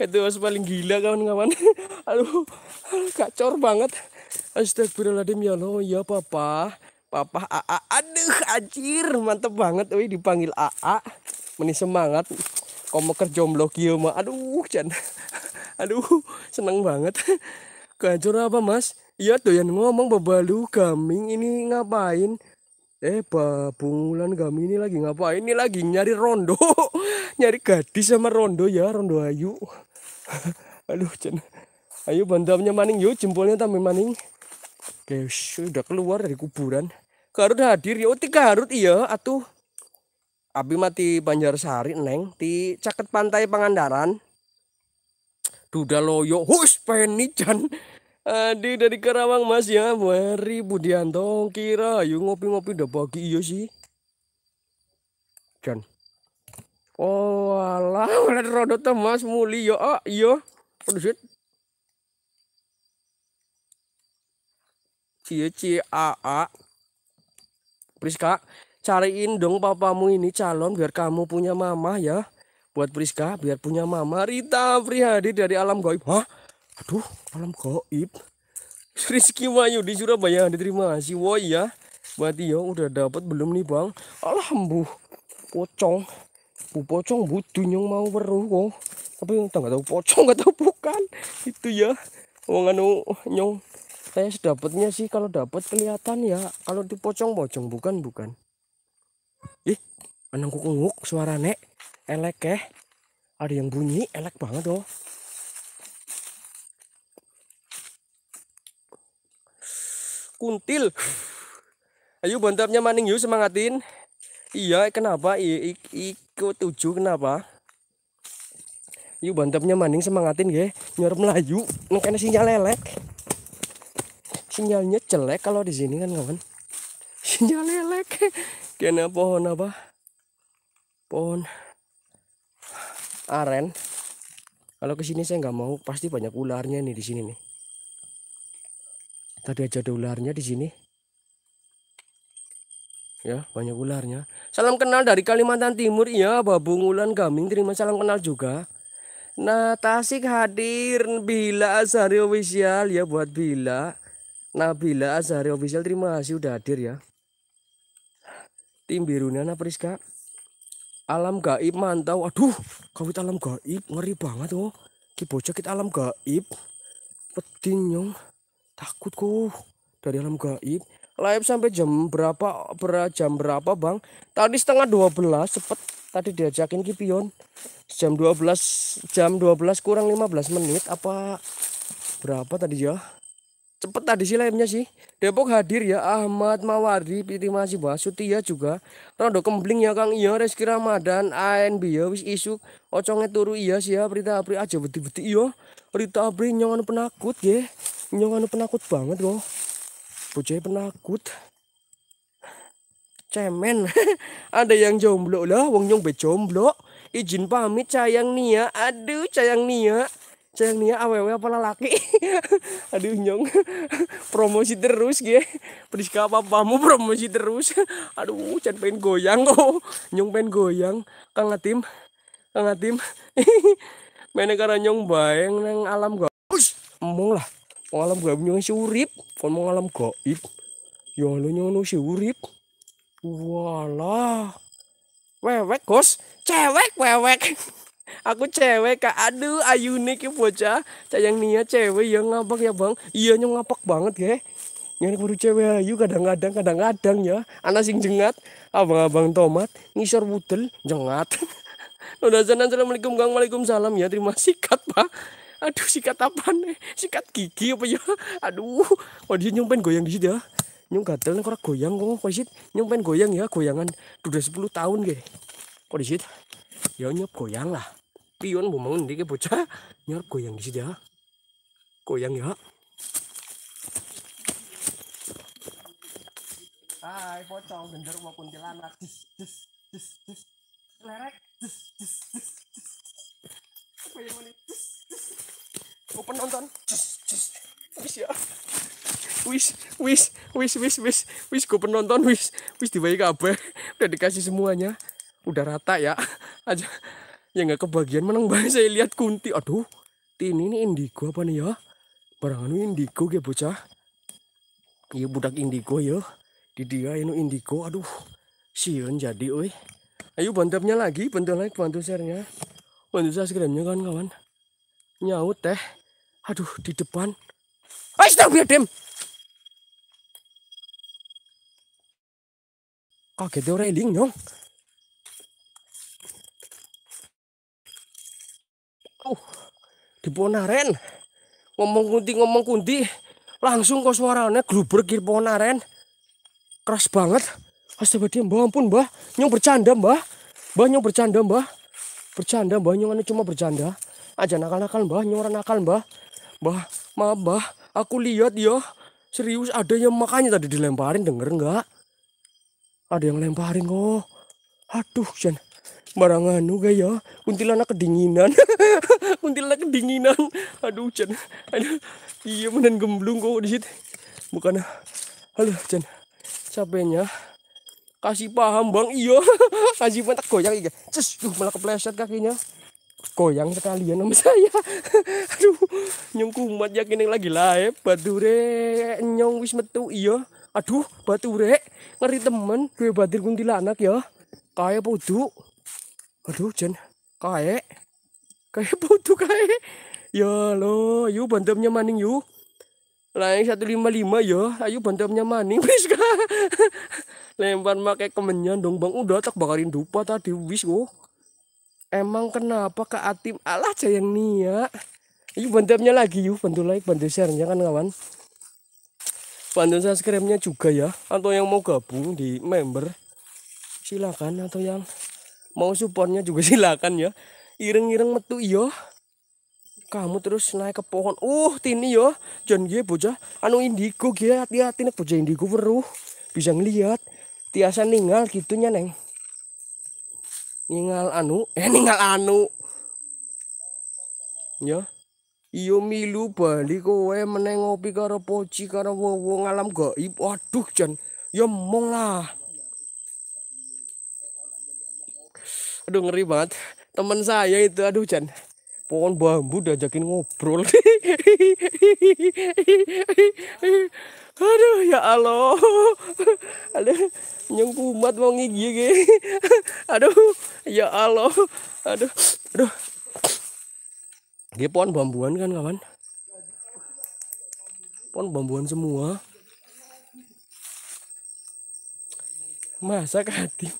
itu paling gila kawan-kawan aduh kacor banget astagfirullahaladzim ya Allah ya papa papa AA aduh anjir mantep banget wih dipanggil AA meni semangat komeker mau kieu mah aduh jan aduh seneng banget kacor apa mas iya doyan yang ngomong bebalu gaming ini ngapain Eh, Bungulan kami ini lagi ngapain? Ini lagi nyari rondo. nyari gadis sama rondo ya, rondo ayu. Aduh, cen. Ayu bantamnya maning yuk, jempolnya tambah maning. Oke, shush, udah keluar dari kuburan. Garut hadir ya, tiga Garut iya atuh. Abi mati Banjarsari neng di caket pantai Pangandaran. Duda loyo, hus penijan. Adi dari Karawang Mas ya, Wari Budianto kira yuk ngopi-ngopi udah pagi iya sih. Jan. Oh alah, lihat roda Mas muli yo ya, ah yo. Iya. Pedusit. Cie cie a ah, a. Ah. Priska, cariin dong papamu ini calon biar kamu punya mama ya. Buat Priska biar punya mama Rita Prihadi dari alam gaib. Hah? aduh alam gaib. Rizky Mayu di Surabaya diterima si Woi ya berarti ya udah dapat belum nih bang alhamdulillah pocong bu pocong butuh yang mau weruh kok tapi entah nggak tahu pocong nggak tahu bukan itu ya wong anu nyong saya sedapatnya sih kalau dapat kelihatan ya kalau di pocong pocong bukan bukan ih anang kukunguk suara nek elek eh ada yang bunyi elek banget loh kuntil ayo bantapnya maning yuk semangatin iya kenapa I, I, ikut tujuh kenapa yuk bantapnya maning semangatin ya. nyor melayu nengkene sinyal elek sinyalnya jelek kalau di sini kan kawan sinyal elek kena pohon apa pohon aren kalau kesini saya nggak mau pasti banyak ularnya nih di sini nih Tadi aja ada ularnya di sini. Ya, banyak ularnya. Salam kenal dari Kalimantan Timur. Iya, Babung Ulan Gaming. Terima salam kenal juga. Nah, Tasik hadir. Bila Azhari Official. Ya, buat Bila. nah bila Azhari Official. Terima kasih udah hadir ya. Tim biru Nana Priska. Alam gaib mantau. Aduh, kawit alam gaib. Ngeri banget oh. kita alam gaib. petinjung Takut kok dari alam gaib live sampai jam berapa ber jam berapa bang tadi setengah 12 cepet tadi diajakin Kipion jam 12 jam 12 kurang 15 menit apa berapa tadi ya cepet tadi sih live-nya sih Depok hadir ya Ahmad Mawardi Piti masih bahas ya juga Rondo kembling ya Kang iya Reski Ramadan ANB ya wis isuk ocongnya turu iya sih ya Berita Apri aja beti-beti iya Berita Apri nyongan penakut ya nyong anu penakut banget loh bocah penakut cemen ada yang jomblo lah wong nyong be jomblo izin pamit cayang nia aduh cayang nia cayang nia awewe apa laki aduh nyong promosi terus gue periska apa pamu promosi terus aduh jangan pengen goyang kok nyong pengen goyang kang atim kang atim mainnya karena nyong bayang neng alam gak us emong lah Alam gak punya si urip, pon mau alam gaib. Ya lo nyono si urip. Walah. Wewek, kos Cewek wewek. Aku cewek kak. Aduh, nih ki bocah. Sayang nia ya, cewek yang ngapak ya, Bang. Iya nyong ngapak banget, ya nyari baru cewek ayu kadang-kadang kadang-kadang ya anak sing jengat abang-abang tomat ngisor butel jengat udah sana assalamualaikum gang waalaikumsalam ya terima sikat pak aduh sikat apa nih sikat gigi apa ya aduh oh dia nyumpen goyang di situ ya nyung gatel nih kurang goyang kok kok sih nyumpen goyang ya goyangan udah 10 tahun gede kok di situ ya nyop goyang lah pion mau bangun dikit bocah nyop goyang di situ ya goyang ya Hai, pocong gender mau kuntilanak. Dis, dis, dis, dis. Lerek. Dis, dis, dis, dis. Apa yang mana? Dis oh penonton jus wis ya wis wis wis wis wis wis gue penonton wis wis bayi kabeh udah dikasih semuanya udah rata ya aja ya nggak kebagian menang banget saya lihat kunti aduh ini ini indigo apa nih ya barang anu indigo ya bocah iya budak indigo ya di dia ini anu indigo aduh siun jadi oi ayo bantapnya lagi bantu like bantu sharenya bantu subscribe nya kawan-kawan nyaut teh Aduh, di depan. Ayo, ya, Dem. Kaget orang eling, nyong. Oh, di Ponaren. Ngomong kunti, ngomong kunti. Langsung kok suaranya gruber di Ponaren. Keras banget. Dem. Mbah, ampun, Mbah. Nyong bercanda, Mbah. Mbah, nyong bercanda, Mbah. Bercanda, Mbah. Nyong ini anu cuma bercanda. Aja nakal-nakal, Mbah. Nyong nakal, Mbah. Bah, maaf bah, aku lihat ya. Serius ada yang makanya tadi dilemparin denger nggak? Ada yang lemparin kok. Oh. Aduh, Jan. Barang anu gak ya? Kuntilanak kedinginan. kuntilanak kedinginan. Aduh, Jan. Aduh. Iya, menen gemblung kok di situ. Bukan. Halo, Jan. Capeknya. Kasih paham, Bang. Iya. Kasih paham tak goyang iya. Cus, malah kepleset kakinya koyang sekalian nama saya aduh nyong kumat yakin yang lagi laep bature nyong wis metu iya aduh bature ngeri temen gue batir kuntilanak ya kaya pudu aduh jen kaya kaya pudu kaya ya lo ayo bantamnya maning yuk lain 155 ya ayo bantamnya maning wis lempar make kemenyan dong bang udah tak bakarin dupa tadi wis kok oh. Emang kenapa Kak Atim alah yang Nia? Yuk bantuannya lagi yuk, bantu like, bantu share-nya kan kawan. Bantu subscribe-nya juga ya. Atau yang mau gabung di member silakan atau yang mau supportnya juga silakan ya. Ireng-ireng metu iyo. Kamu terus naik ke pohon. Uh, tini yo. Ya. Jangan gue bocah anu indigo gue hati-hati nih bocah indigo beruh. Bisa ngelihat tiasa ninggal gitunya neng ningal anu eh ningal anu ya iyo milu bali kowe meneng ngopi karo poci karo wowo ngalam gaib waduh jan ya mong lah aduh ngeri banget temen saya itu aduh jan pohon bambu diajakin ngobrol aduh ya Allah aduh nyengkumat mau ngigi gigi, aduh ya Allah aduh aduh ini pohon bambuan kan kawan pohon bambuan semua masa hati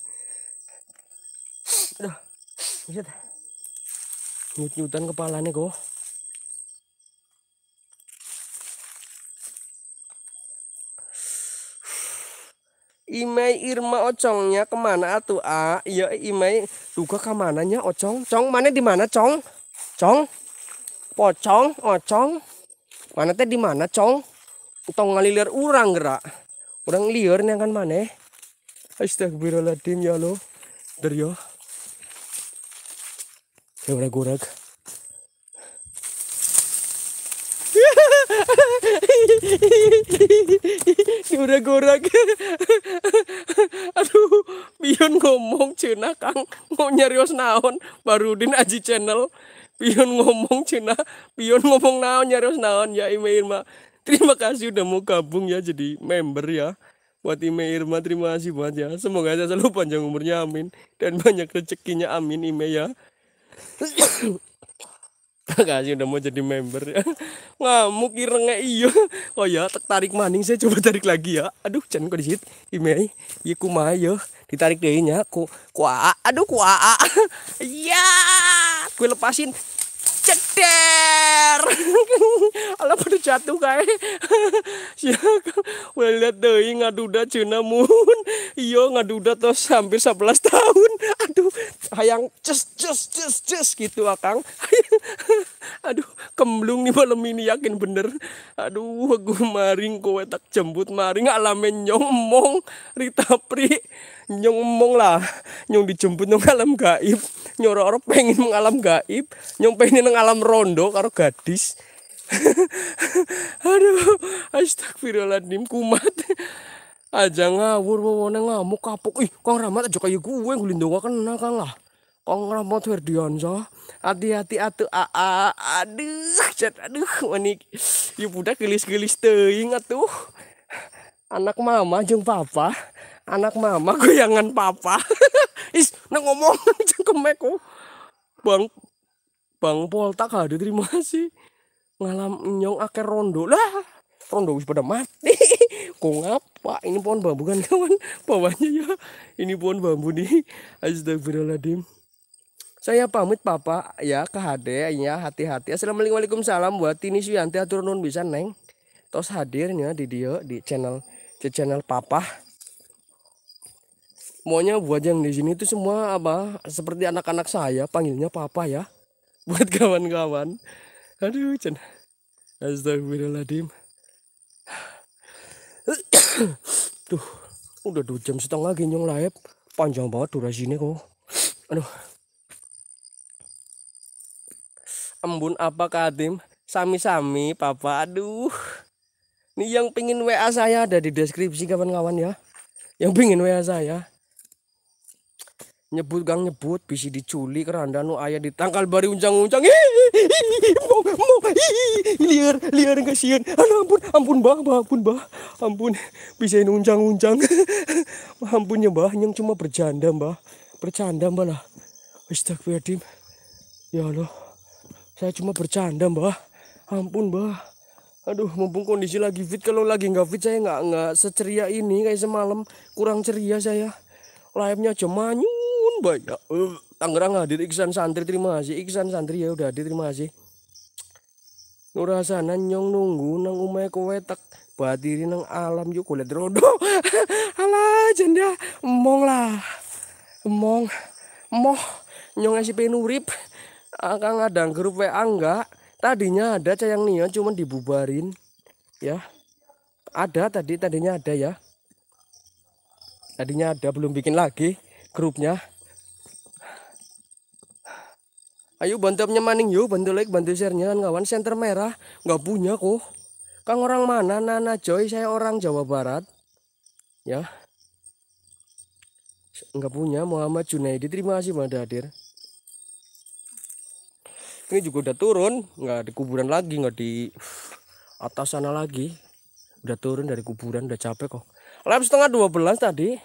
aduh nyut nyutan kepalanya kok imai irma ocongnya kemana atuh a iya imai duga nya ocong cong mana di mana cong cong pocong ocong oh, mana teh di mana cong tong ngalilir urang gerak urang liur nih kan mana astagfirullahaladzim ya lo dari, yo ya urag urag udah urak aduh pion ngomong cina kang mau nyerios naon din aji channel Pion ngomong cina pion ngomong naon nyarios naon ya Ime Irma terima kasih udah mau gabung ya jadi member ya buat Ime Irma terima kasih banget ya semoga aja selalu panjang umurnya amin dan banyak rezekinya amin Ime ya Kasih udah mau jadi member ya. Ngamuk irenge iya. Oh ya, tarik maning saya coba tarik lagi ya. Aduh, jangan kok di situ. Imei, iya kumaha ya. Ditarik deh nya ku ku aduh ku Iya, gue lepasin ceder ala pada jatuh kayak ya udah kan. lihat deh ngaduda cina mun iyo ngaduda tuh hampir 11 tahun aduh hayang ces ces ces ces gitu akang ah, aduh kemblung nih malam ini yakin bener aduh aku maring kowe tak jembut maring alamen nyomong rita pri nyong emong lah nyong dijemput nyong alam gaib nyong orang pengen mengalam gaib nyong pengen alam rondo karo gadis aduh astagfirullahaladzim kumat aja ngawur wawane ngamuk kapuk ih kang ramat aja kayak gue ngelindung kena kang lah kang ramat so hati-hati atuh aa aduh cat aduh manik ya udah gelis-gelis teing atuh anak mama jeng papa anak mama goyangan papa is nang ngomong cengkemeku bang bang pol tak ada terima kasih ngalam nyong akhir rondo lah rondo wis pada mati kok ngapa ini pohon bambu kan kawan bawahnya ya ini pohon bambu nih astagfirullahaladzim saya pamit papa ya ke hade ya hati-hati assalamualaikum salam buat Tini Suyanti atur nun bisa neng tos hadirnya di dia di channel di channel papa semuanya buat yang di sini itu semua apa seperti anak-anak saya panggilnya papa ya buat kawan-kawan aduh cen astagfirullahaladzim tuh udah dua jam setengah genjong layap panjang banget durasinya kok aduh embun apa kadim sami-sami papa aduh ini yang pingin WA saya ada di deskripsi kawan-kawan ya yang pingin WA saya nyebut gang nyebut bisi diculik keranda nu ayah ditangkal bari unjang-unjang mau mau liar liar nggak ampun ampun bah bah ampun bah ampun bisa ini uncang ampun ya bah yang cuma bercanda bah bercanda bah lah astagfirullahaladzim ya Allah saya cuma bercanda mbah ampun mbah aduh mumpung kondisi lagi fit kalau lagi nggak fit saya nggak nggak seceria ini kayak semalam kurang ceria saya live-nya jemanyun banyak. Uh, ya, eh, Tangerang hadir Iksan Santri terima kasih. Iksan Santri ya udah diterima terima kasih. Nurasana nyong nunggu nang umay kowetak batiri nang alam yuk kulit rodo. Alah janda emong lah. Emong moh nyong ngasih penurip. Akang ada grup WA enggak? Tadinya ada cayang nion, cuman dibubarin ya. Ada tadi tadinya ada ya tadinya ada belum bikin lagi grupnya ayo bantu maning yuk bantu like bantu share. kan kawan senter merah nggak punya kok kang orang mana Nana Joy saya orang Jawa Barat ya nggak punya Muhammad Junaidi terima kasih Mbak hadir ini juga udah turun nggak di kuburan lagi nggak di atas sana lagi udah turun dari kuburan udah capek kok lap setengah 12 tadi.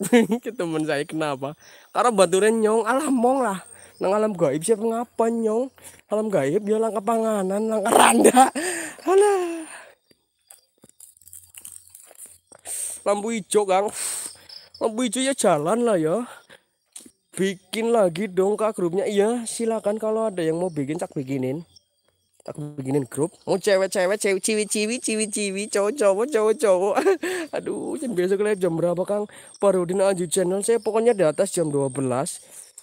teman saya kenapa? Karena baturan nyong alam mong lah. Nang alam gaib siapa ngapa nyong? Alam gaib dia langkah panganan, langkah randa. Alah. Lampu hijau, Kang. Lampu hijau ya jalan lah ya bikin lagi dong kak grupnya iya silakan kalau ada yang mau bikin cak bikinin aku bikinin grup mau oh, cewek-cewek cewek ciwi-ciwi ciwi-ciwi cowok-cowok cowok-cowok aduh jam kan biasa kalian jam berapa kang baru di aju channel saya pokoknya di atas jam 12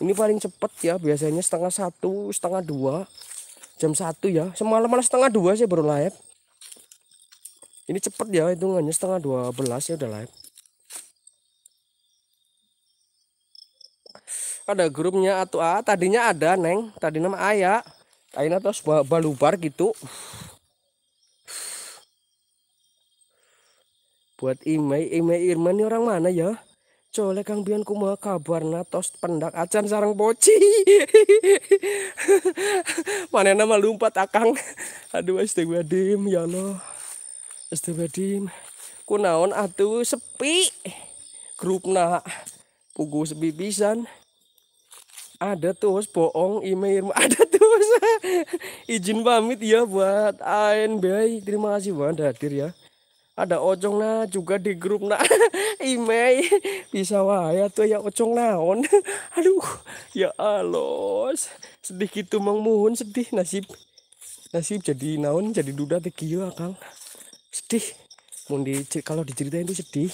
ini paling cepet ya biasanya setengah satu setengah dua jam satu ya semalam malah setengah dua sih baru live ini cepet ya itu hanya setengah dua belas ya udah live ada grupnya atau ah tadinya ada neng tadi nama ayah akhirnya balu balubar gitu buat imai imai irman ini orang mana ya colek kang bian kumaha kabar tos pendak acan sarang boci mana nama lumpat akang ah, aduh dim ya Allah dim. kunaon atuh sepi grupna pugu sepi pisan ada tuh, terus bohong email ada tuh bos. izin pamit ya buat ANBI terima kasih banget hadir ya ada ocong nah juga di grup nah email bisa ya tuh ya ocong naon aduh ya alos sedih gitu mang muhun sedih nasib nasib jadi naon jadi duda tekiyo ya, akang sedih mau di kalau diceritain itu sedih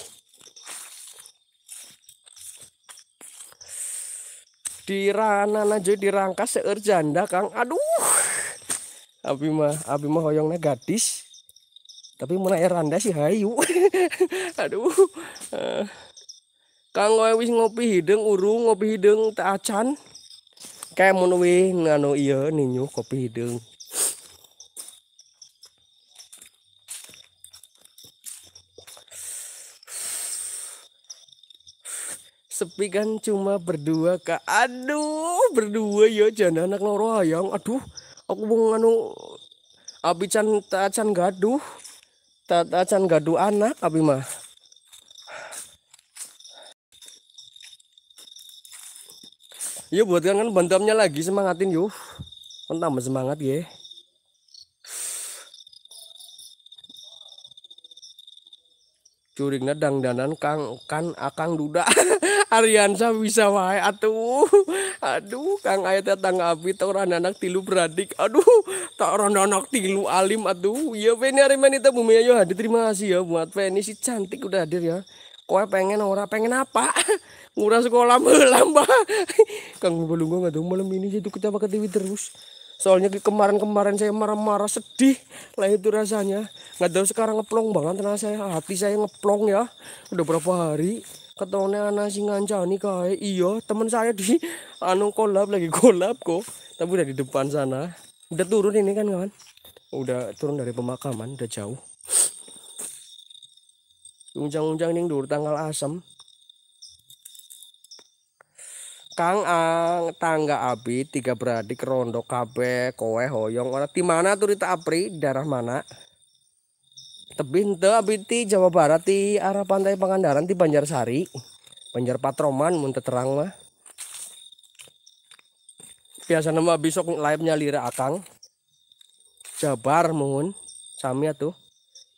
di ranana jadi dirangkas seer janda Kang aduh abi mah abi mah gadis tapi mun aya randa sih hayu aduh eh. Kang we wis ngopi hidung urung ngopi hidung teh acan kayak mun nganu iya, ninyu kopi hidung sepi kan cuma berdua kak aduh berdua ya janda anak loro ayang aduh aku mau nganu abi can tacan gaduh tacan gaduh anak abi mah yuk iya, buat kan bantamnya lagi semangatin yuk kan tambah semangat ya curiga dangdanan Kang kan akang duda Ariansa bisa wae atuh aduh Kang aya datang tangga abi teh anak tilu beradik aduh tak urang anak tilu alim aduh iya, ya Penny Aremani teh bumi ayo hadir terima kasih ya buat Penny si cantik udah hadir ya kowe pengen ora pengen apa ngurang sekolah melam Kang belum gua nggak malam ini jadi kita bakal TV terus soalnya kemarin-kemarin saya marah-marah sedih lah itu rasanya nggak tahu sekarang ngeplong banget tenaga saya hati saya ngeplong ya udah berapa hari ketone anak nih kayak iya teman saya di anu kolab lagi kolab kok tapi udah di depan sana udah turun ini kan kawan udah turun dari pemakaman udah jauh unjang-unjang ini dur tanggal asam Kang ang tangga abi tiga beradik rondo kabe kowe hoyong orang di mana tuh Rita Apri daerah mana tebih te abi ti Jawa Barat ti arah pantai Pangandaran ti Banjarsari Banjar Patroman mun terang mah biasa nama besok live nya lira akang ah, Jabar mohon sami tuh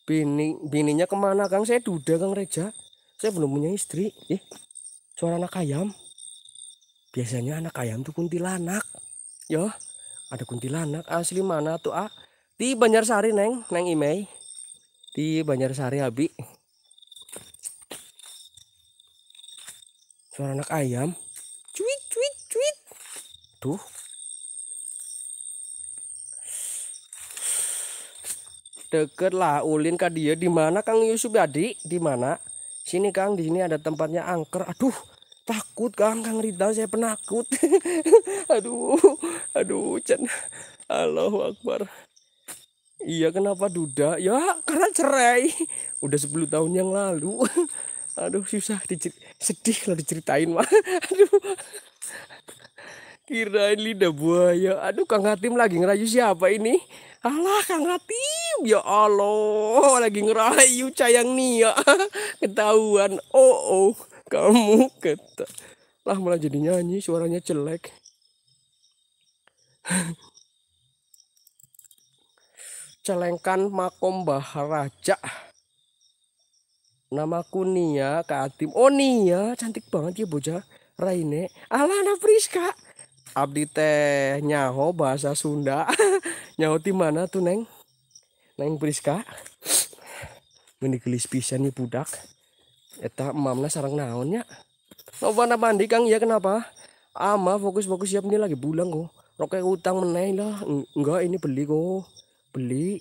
bini bininya kemana Kang saya duda Kang Reja saya belum punya istri ih eh, suara anak ayam biasanya anak ayam tuh kuntilanak yo ada kuntilanak asli mana tuh ah di Banjarsari neng neng Imei di Banjarsari Abi suara anak ayam cuit cuit cuit tuh deket lah ulin ke dia di mana Kang Yusuf Adi di mana sini Kang di sini ada tempatnya angker aduh takut kan Kang Ridal saya penakut aduh aduh Cen Allahu Akbar iya kenapa duda ya karena cerai udah 10 tahun yang lalu aduh susah dicer- sedih lah diceritain mah aduh kirain lidah buaya aduh Kang Hatim lagi ngerayu siapa ini allah Kang Hatim ya Allah lagi ngerayu cayang nia ketahuan oh oh kamu kata lah malah jadi nyanyi suaranya jelek celengkan makom baharaja namaku Nia Katim oh Nia cantik banget ya bocah Raine Alana Priska Abdi teh nyaho bahasa Sunda nyaho di mana tuh neng neng Priska menikelis pisan nih budak Eta emamna sarang naonnya. Nobana mandi kang ya kenapa? Ama fokus-fokus siap ini lagi bulan kok. Rokai utang menai lah. Enggak ini beli kok. Beli.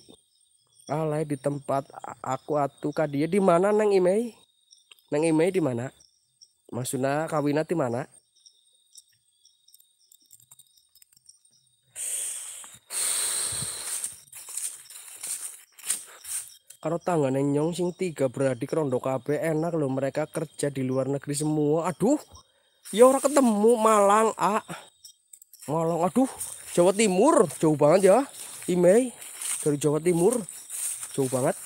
Alay di tempat aku atuh kadia di mana neng Imei? Neng Imei di mana? Masuna kawinat di mana? Karena tangannya nyong sing tiga beradik rondo KB enak loh mereka kerja di luar negeri semua aduh ya orang ketemu Malang A ah. Malang aduh Jawa Timur jauh banget ya Imei dari Jawa Timur jauh banget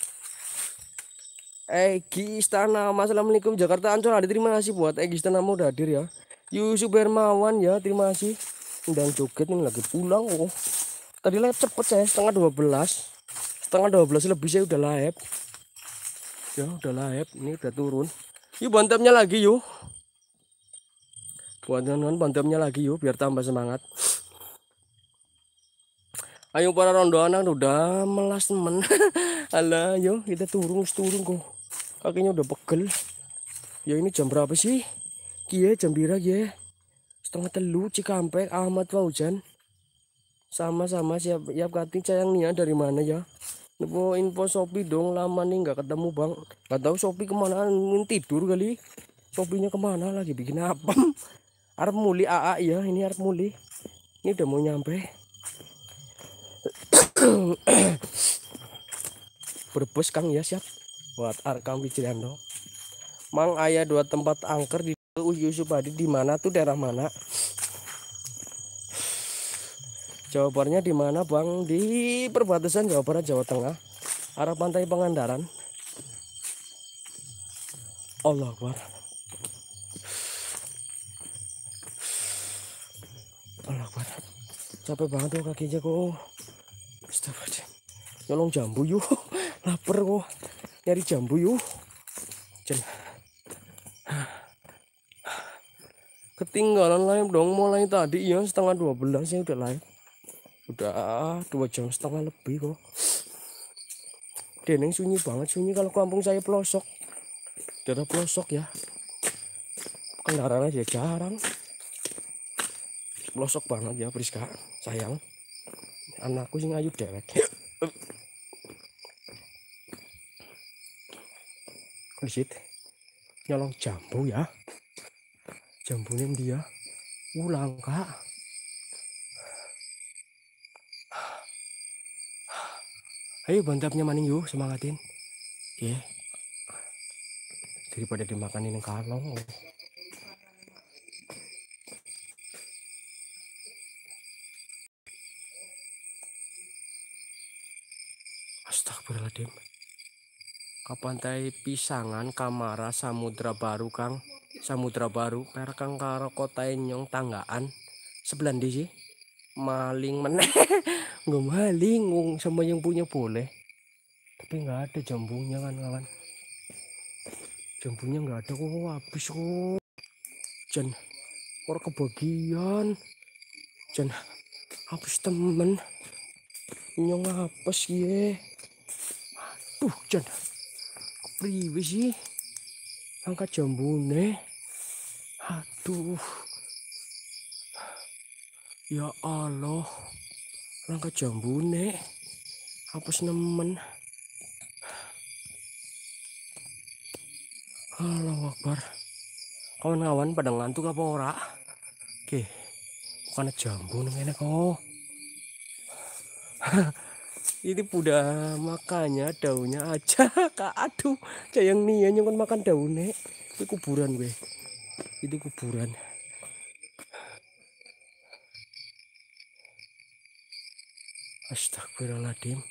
Egi Istana Assalamualaikum Jakarta Ancol ada terima kasih buat Egi Istana mau hadir ya Yusuf Hermawan ya terima kasih dan joget ini lagi pulang oh tadi lewat cepet saya setengah dua belas setengah 12 lebih saya udah laep ya udah laep ini udah turun yuk bantamnya lagi yuk buat teman-teman bantamnya lagi yuk biar tambah semangat ayo para rondo anak udah melas temen alah yuk kita turun turun kok kakinya udah pegel ya ini jam berapa sih kia jam birak ya. setengah telu cikampek ahmad wajan sama-sama siap siap nih ya dari mana ya info info Shopee dong lama nih nggak ketemu bang nggak tahu Shopee kemana tidur kali Shopee-nya kemana lagi bikin apa harap muli AA ya ini harap muli ini udah mau nyampe berbes Kang ya siap buat Arkam Wijrianto Mang ayah dua tempat angker di Uyu Hadi di mana tuh daerah mana Jawabannya di mana Bang? Di perbatasan Jawa Barat Jawa Tengah arah pantai Pangandaran. Allah Akbar. Allah Akbar. Capek banget tuh kakinya kok. Astagfirullah. Nyolong jambu yuk. Laper kok. Nyari jambu yuk. Jen. Ketinggalan live dong mulai tadi ya setengah 12 ya udah live udah ah, dua jam setengah lebih kok dening sunyi banget sunyi kalau kampung saya pelosok daerah pelosok ya kendaraan aja jarang pelosok banget ya Priska sayang anakku sih ngayu dewek Disit nyolong jambu ya jambunya dia ulang kak ayo bantapnya maning yuk semangatin ya yeah. daripada dimakanin kalong Astagfirullahaladzim Kapantai Pisangan Kamara Samudra Baru Kang Samudra Baru Perkang Karo Kota Enyong Tanggaan Sebelan di sih maling meneh nggak maling sama yang punya boleh tapi nggak ada jambunya kan kawan jambunya nggak ada kok oh, habis kok oh. Jan orang kebagian Jan habis temen nyong sih ye aduh Jan kepriwe sih angkat jambune aduh ya Allah Nangka nek, Hapus nemen. Halo Wabar, Kawan-kawan pada ngantuk apa ora? Oke. Bukan jambu ini kok. ini udah makanya daunnya aja kak aduh cayang nih ya nyongkan makan daunnya ini kuburan gue Ini kuburan Astagfirullahaladzim.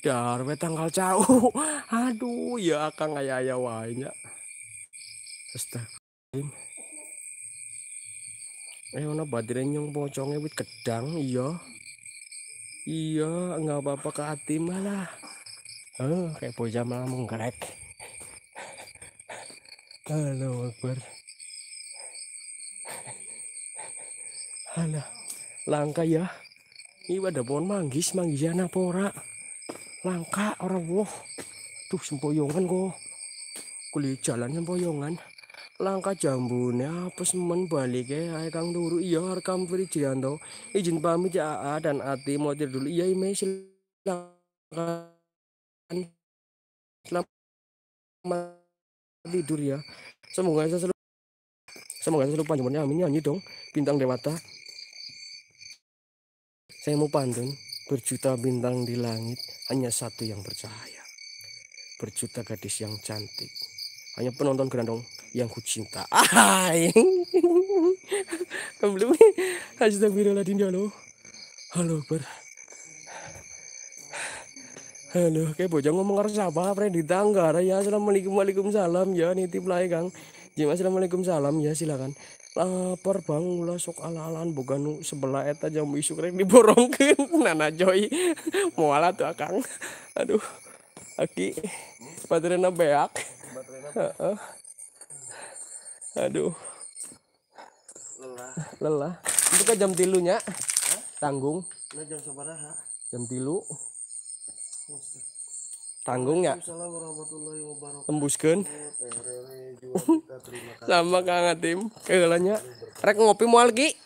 Darwe tanggal jauh. Aduh, ya akan ayah ayah wainya. Astagfirullahaladzim. Eh, mana badirin yang pocongnya wit kedang, iya. Iya, nggak apa-apa ke hati malah. Eh, kayak bocah malah menggerek. Halo, Akbar. Alah, langka ya. Ini ada pohon manggis, anak pora. Langka orang woh. Tuh sempoyongan kok. Kuli jalan sempoyongan. Langka jambunya, apa semen balik ya ayah kang duru iya harkam Frijianto izin pamit ya AA dan Ati tidur dulu iya ini silakan selamat tidur ya semoga saya selalu semoga saya selalu panjangnya amin nyanyi dong bintang dewata saya mau pantun, berjuta bintang di langit, hanya satu yang bercahaya. Berjuta gadis yang cantik, hanya penonton gerandong yang ku cinta. Ah, belum. Astagfirullahaladzim ya Allah. Halo ber Halo, kayak bocah ngomong harus apa? Freddy Tanggara ya. Assalamualaikum, waalaikumsalam ya. Nitip lah ya Kang. Jim, ya, assalamualaikum salam ya silakan lapar eh, bangulah sok ala-alaan boga nu sebelah eta jam isu rek diborongkeun nana joy moal tuh akang aduh aki baterena beak aduh lelah lelah itu kan jam tilunya tanggung nah, jam sabaraha jam tilu tanggung tanggungnya tembuskan lama kang tim kegelanya rek ngopi mau lagi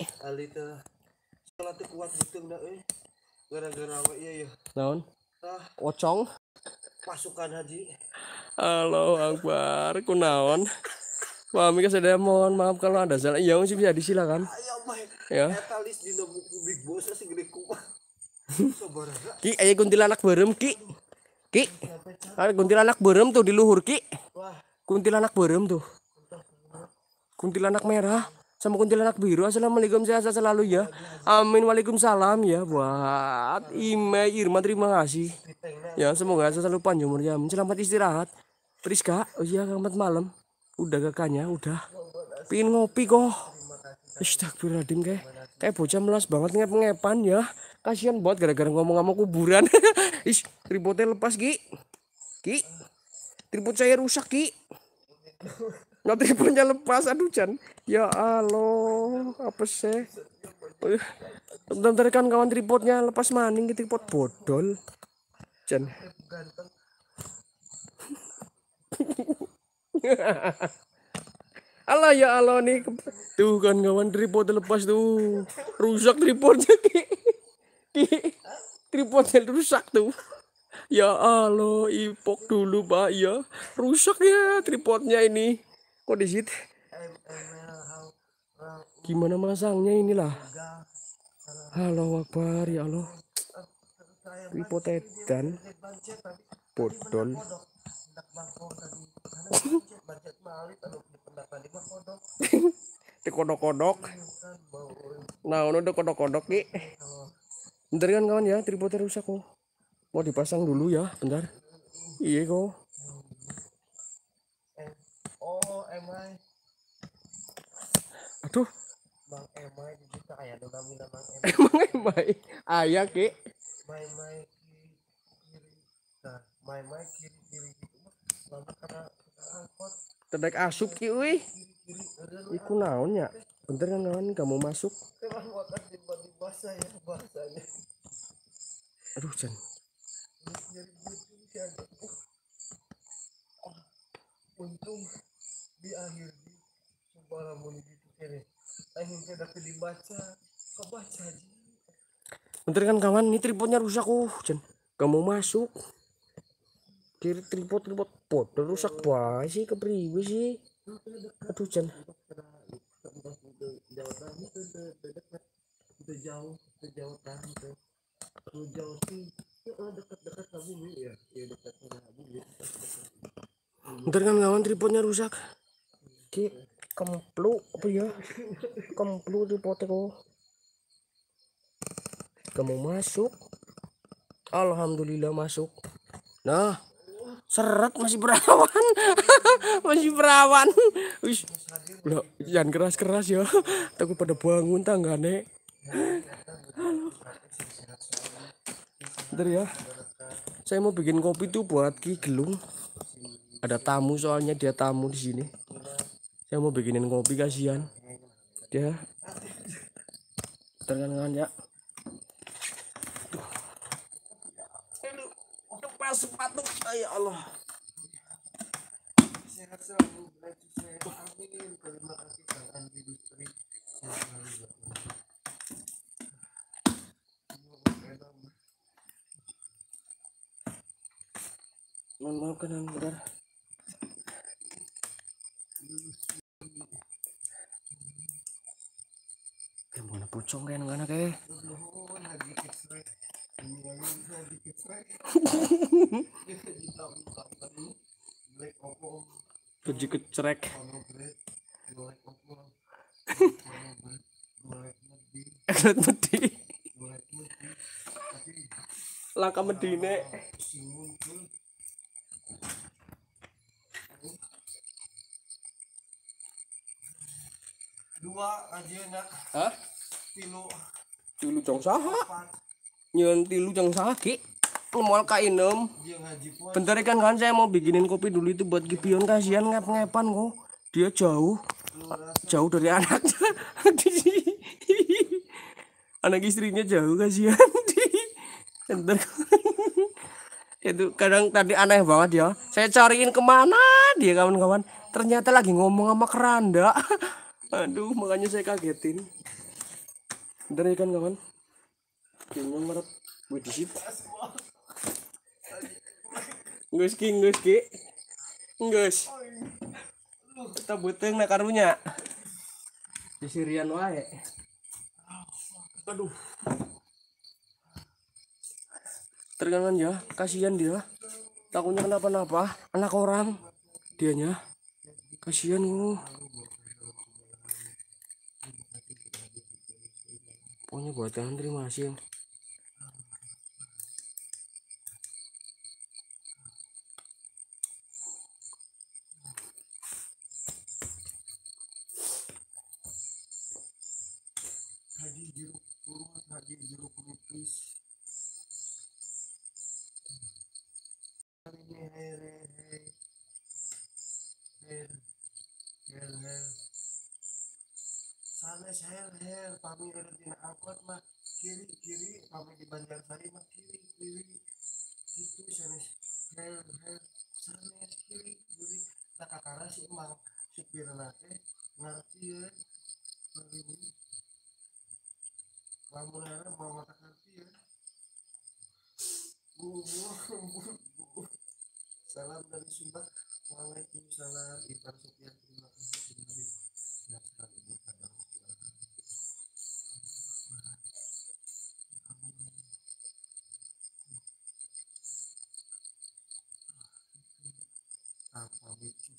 kuat gitu, gara-gara iya ya naon ah. ocong pasukan haji halo akbar kunaon Mami kan saya mohon maaf kalau ada salah. Iya, masih bisa disilakan. Ya. Etalis di Big Boss segede kuat. Ki, ayo kuntilanak berem Ki. Ki, kuntilanak berem tuh di luhur Ki. Kuntilanak berem tuh. Kuntilanak merah sama kuntilanak biru assalamualaikum sehat selalu ya amin waalaikumsalam ya buat Ime Irma terima kasih ya semoga selalu panjang umurnya selamat istirahat Priska oh iya selamat malam udah kakaknya udah pin ngopi kok Astagfirullahaladzim kayak kayak bocah melas banget ngepan ya kasihan buat gara-gara ngomong sama kuburan is tripodnya lepas ki ki tripod saya rusak ki nggak tripodnya lepas aduh Chan ya Allah apa sih bentar kan kawan tripodnya lepas maning ke tripod bodol Chan Allah ya Allah nih tuh kan kawan tripod lepas tuh rusak tripodnya ki di tripodnya rusak tuh ya Allah ipok dulu pak ya rusak ya tripodnya ini kok di situ gimana masangnya inilah halo wakbar ya Allah tripod edan bodol dikodok-kodok nah udah kodok-kodok nih bentar kan kawan ya tripodnya rusak kok mau dipasang dulu ya bentar iya kok oh emang aduh Bang Emai bisa kayak dong kami Bang Emai. Emang Emai. Ayah ke. Mai mai kiri. Nah, mai mai kiri kiri Lama karena angkot. terdek asup ki euy. Iku naon ya? Bentar kan kawan kamu masuk tiba-tiba saya bahasanya aduh Jan gitu. ah, untung di akhir di sumbaramun gitu kere akhirnya dapat dibaca kebaca aja bentar kan kawan ini tripodnya rusak uh Chan. Kamu masuk kiri tripod tripod pot rusak apa sih kepriwe sih aduh Chan jawatan itu udah dekat udah jauh udah jawatan itu udah kan, jauh sih ya, oh dekat-dekat kamu ya ya dekat kamu ya ntar kan kawan tripodnya rusak ki kemplu apa ya kemplu tripodnya kok kamu masuk Alhamdulillah masuk nah seret masih berawan masih berawan wis lo jangan keras keras ya takut pada bangun tangga ntar ya saya mau bikin kopi tuh buat ki gelung ada tamu soalnya dia tamu di sini saya mau bikinin kopi kasihan dia terkenal ya kena sepatu. Ya Allah. Sehat selalu. Amin. Terima kasih Bang Andi Mohon maaf mana kan mana kayak? Tujuh kecerek. Laka medine. Dua aja nak. Hah? Tilu. Tilu cong saha? nyon tilu jangan sakit ngemol kainem bentar ikan ya kan saya mau bikinin kopi dulu itu buat Gipion kasihan ngap ngapan kok dia jauh jauh dari anaknya anak istrinya jauh kasihan bentar itu kadang tadi aneh banget ya saya cariin kemana dia kawan-kawan ternyata lagi ngomong sama keranda aduh makanya saya kagetin bentar ikan ya kan kawan Kimong marap. Gue disip. Ngus ki, ngus ki. Kita buteng nak karunya. Di Sirian wae. Aduh. Tergangan ya, kasihan dia. Takutnya kenapa-napa, anak orang dianya. Kasihan lu. Pokoknya buat terima kasih. Sanes her her pami ada di angkot mah kiri kiri pami di bandar sari mah kiri kiri itu sanes her her sanes kiri kiri tak kakara si emang supir nate ngerti ya bangun aja bawa mata kaki ya salam dari Sumba Waalaikumsalam Ipan Sofian terima kasih kembali yang selalu berkadang Apa begitu?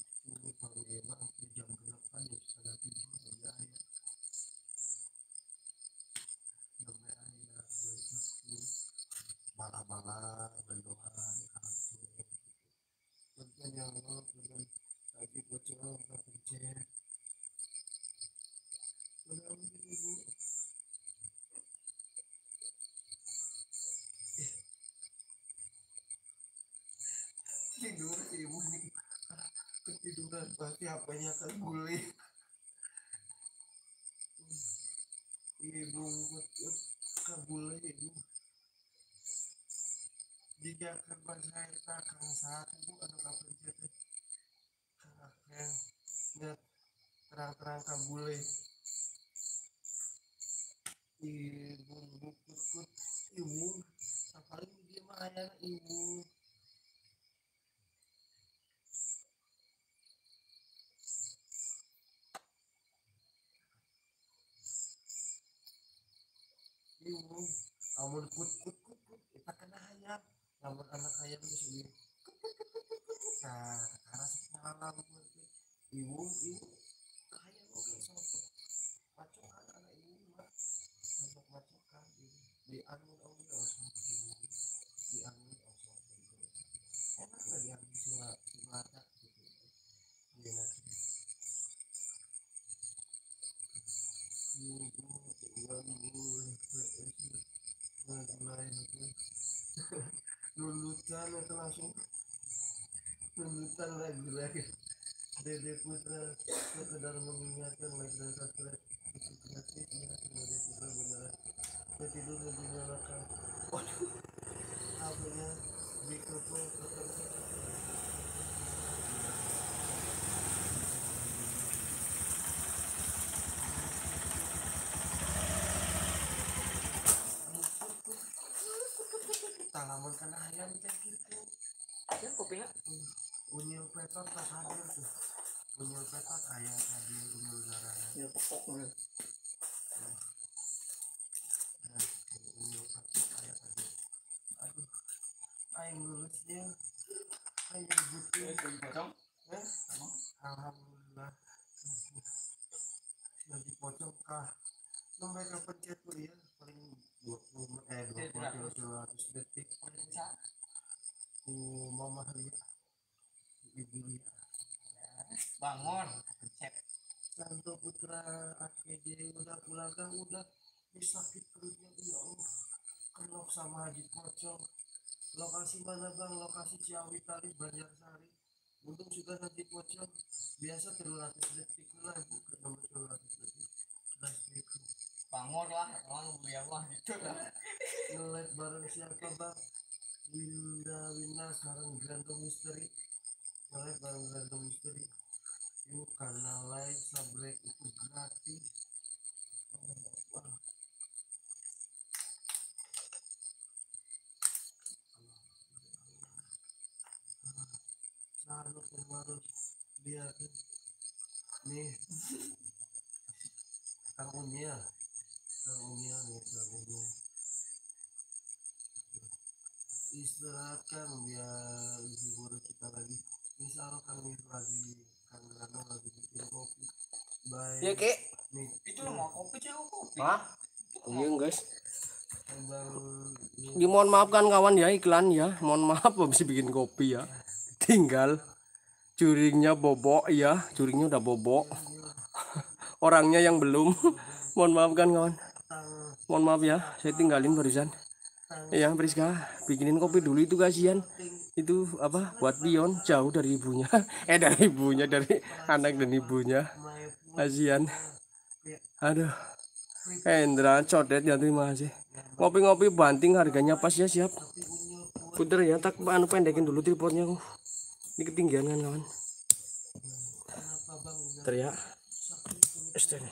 Kalau emang jam berapa ya? Salah tujuh. salah berdoa dikabul Tuhan ya Allah belum lagi bocor kerja Udah ibu aja kita saat itu ada apa aja tuh lihat terang-terang kabule ibu bukut ibu apalagi dia mah ibu pesan gitu lagi lagi Dede Putra sekedar mengingatkan like dan subscribe isi penyakitnya Dede Putra beneran saya tidur waduh apanya mikrofon kan Petot pas hadir tuh Unyil Petot ayah hadir Unyil ya nah Unyil hadir aduh ayah dia ayah eh, pocong alhamdulillah pocong kah dia ya paling puluh eh ratus detik oh, Mama bangun Santo Putra AKJ udah pulang kan, udah disakit perutnya ya Allah kenok sama Haji Pocong lokasi mana bang lokasi Ciawi Tali Banjarsari untung sudah Haji Pocong biasa terlalu detik lah bukan 300 detik nah itu bangun lah orang beliau ya lah gitu lah ngelag bareng siapa bang Winda Winda sekarang gantung misteri oleh barang beragam misteri. Itu karena live subrek itu gratis. Oh, kemarin dia harus biar nih karunia karunia nih karunia istirahatkan biar libur kita lagi misal kami lagi lagi bikin kopi baik ya kek itu mau kopi cewek kopi ah iya guys dimohon ya, maafkan kawan ya iklan ya mohon maaf habis bikin kopi ya tinggal curingnya bobok ya curingnya udah bobok orangnya yang belum mohon maafkan kawan mohon maaf ya saya tinggalin barusan ya Priska bikinin kopi dulu itu kasihan itu apa buat Dion jauh dari ibunya eh dari ibunya dari anak dan ibunya azian aduh Hendra codet ya terima kasih ngopi-ngopi banting harganya pas ya siap puter ya tak anu pendekin dulu tripodnya ini ketinggian kan kawan teriak Estene.